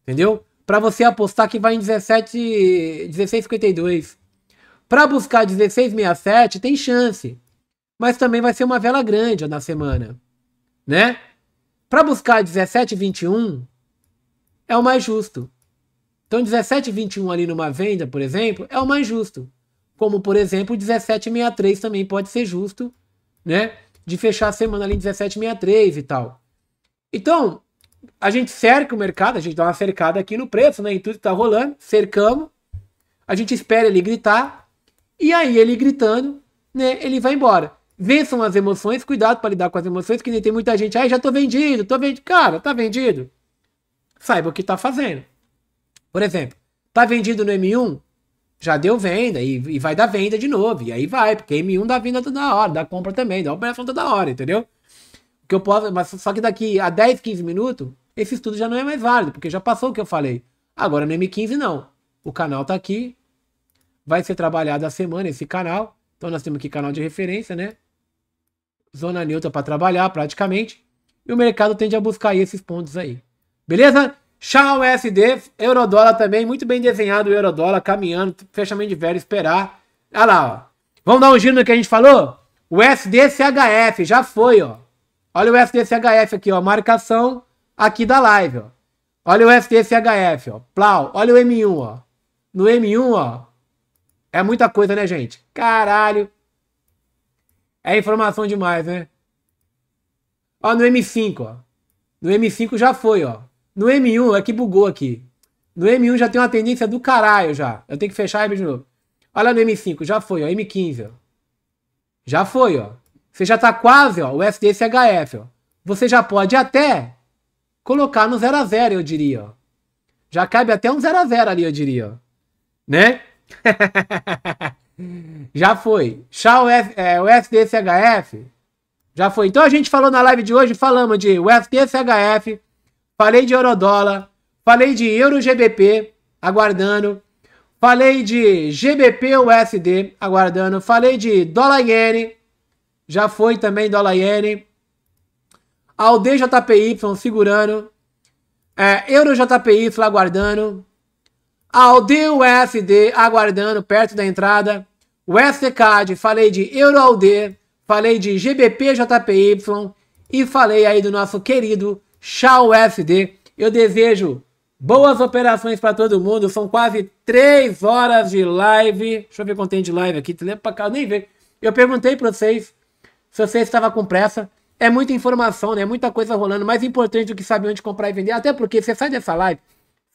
Entendeu? Para você apostar que vai em 17, 16,52. Para buscar 16,67, tem chance mas também vai ser uma vela grande na semana, né? Para buscar 17 21 é o mais justo. Então 17 21 ali numa venda, por exemplo, é o mais justo. Como por exemplo, 1763 também pode ser justo, né? De fechar a semana ali em 1763 e tal. Então, a gente cerca o mercado, a gente dá uma cercada aqui no preço, né? Em tudo que tá rolando, cercamos. A gente espera ele gritar. E aí ele gritando, né, ele vai embora vençam as emoções, cuidado para lidar com as emoções, que nem tem muita gente, ai, já tô vendido, tô vendido. Cara, tá vendido? Saiba o que tá fazendo. Por exemplo, tá vendido no M1? Já deu venda e, e vai dar venda de novo. E aí vai, porque M1 dá venda toda hora, dá compra também, dá operação toda hora, entendeu? que eu posso, mas só que daqui a 10, 15 minutos, esse estudo já não é mais válido, porque já passou o que eu falei. Agora no M15 não. O canal tá aqui, vai ser trabalhado a semana esse canal. Então nós temos aqui canal de referência, né? zona neutra para trabalhar praticamente, e o mercado tende a buscar esses pontos aí. Beleza? Chá USD, Eurodólar também, muito bem desenhado o Eurodólar, caminhando, fechamento de velho, esperar. Olha lá, ó. Vamos dar um giro no que a gente falou? O SDCHF, já foi, ó. Olha o SDCHF aqui, ó, marcação aqui da live, ó. Olha o SDCHF, ó, plau. Olha o M1, ó. No M1, ó, é muita coisa, né, gente? Caralho. É informação demais, né? Ó, no M5, ó. No M5 já foi, ó. No M1 é que bugou aqui. No M1 já tem uma tendência do caralho já. Eu tenho que fechar a abrir de novo. Olha no M5, já foi, ó. M15, ó. Já foi, ó. Você já tá quase, ó. O SDSHF, ó. Você já pode até colocar no 0 x 0 eu diria, ó. Já cabe até um 0 x 0 ali, eu diria, ó. Né? Já foi. Chá o, F, FDCHF? É, já foi. Então a gente falou na live de hoje, falamos de USDCHF falei de Eurodólar, falei de euroGBP aguardando. Falei de GBP USD, aguardando. Falei de dólar iene, já foi também dólar iene. Aldeia JPY segurando. É, Euro aguardando. Ao aguardando perto da entrada. O FCAD, falei de EuroALD, falei de GBP-JPY e falei aí do nosso querido Shao Eu desejo boas operações para todo mundo. São quase 3 horas de live. Deixa eu ver quanto tem de live aqui. Lembra para cá, nem ver. Eu perguntei para vocês se vocês estavam com pressa. É muita informação, né? Muita coisa rolando. Mais importante do que saber onde comprar e vender. Até porque você sai dessa live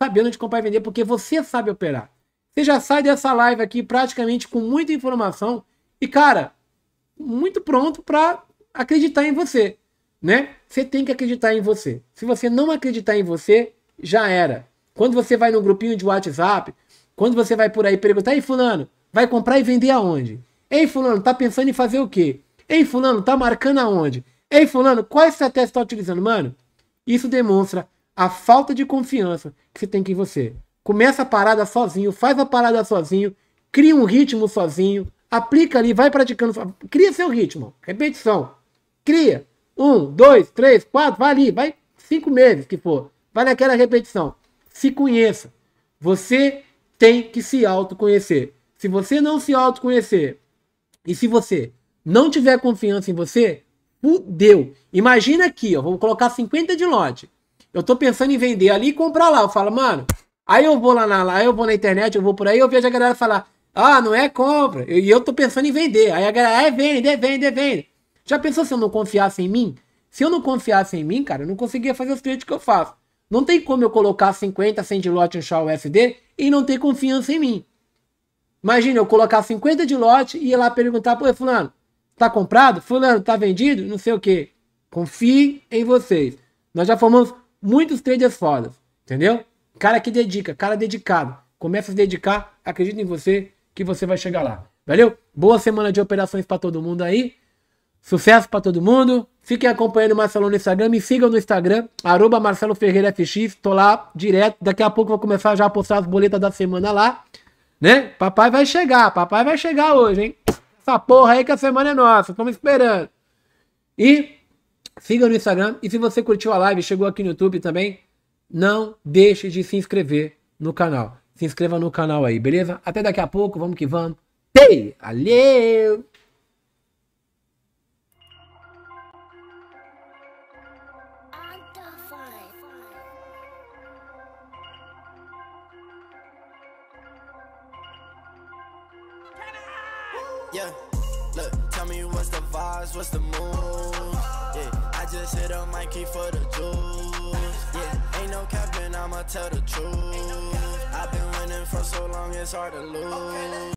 sabendo de comprar e vender, porque você sabe operar. Você já sai dessa live aqui praticamente com muita informação e, cara, muito pronto para acreditar em você, né? Você tem que acreditar em você. Se você não acreditar em você, já era. Quando você vai no grupinho de WhatsApp, quando você vai por aí perguntar, ei fulano, vai comprar e vender aonde? Ei fulano, tá pensando em fazer o quê? Ei fulano, tá marcando aonde? Ei fulano, qual estratégia tá utilizando? Mano, isso demonstra a falta de confiança que você tem em você. Começa a parada sozinho, faz a parada sozinho, cria um ritmo sozinho, aplica ali, vai praticando, cria seu ritmo, repetição. Cria. Um, dois, três, quatro, vai ali, vai cinco meses que for. Vai naquela repetição. Se conheça. Você tem que se autoconhecer. Se você não se autoconhecer e se você não tiver confiança em você, fudeu. Imagina aqui, ó, vamos colocar 50 de lote. Eu tô pensando em vender ali e comprar lá. Eu falo, mano, aí eu vou lá na, lá eu vou na internet, eu vou por aí, eu vejo a galera falar, ah, não é compra. E eu, tô pensando em vender. Aí a galera, é vende, é, vende, é, vende. Já pensou se eu não confiasse em mim? Se eu não confiasse em mim, cara, eu não conseguia fazer os trades que eu faço. Não tem como eu colocar 50, 100 de lote no Shaw e não ter confiança em mim. Imagina eu colocar 50 de lote e ir lá perguntar, pô, fulano, tá comprado? Fulano, tá vendido? Não sei o quê. Confie em vocês. Nós já formamos muitos traders é fodas, entendeu? Cara que dedica, cara dedicado. Começa a se dedicar, acredita em você que você vai chegar lá. Valeu? Boa semana de operações para todo mundo aí. Sucesso para todo mundo. Fiquem acompanhando o Marcelo no Instagram. Me sigam no Instagram, arroba Marcelo Ferreira FX. Tô lá direto. Daqui a pouco vou começar já a postar as boletas da semana lá. Né? Papai vai chegar. Papai vai chegar hoje, hein? Essa porra aí que a semana é nossa. Estamos esperando. E Siga no Instagram e se você curtiu a live, chegou aqui no YouTube também, não deixe de se inscrever no canal. Se inscreva no canal aí, beleza? Até daqui a pouco, vamos que vamos. Tei! valeu! Yeah, look, tell me what's the vibes, what's the mood? hit up Mikey for the juice. Yeah, ain't no capping, I'ma tell the truth. I've been winning for so long, it's hard to lose.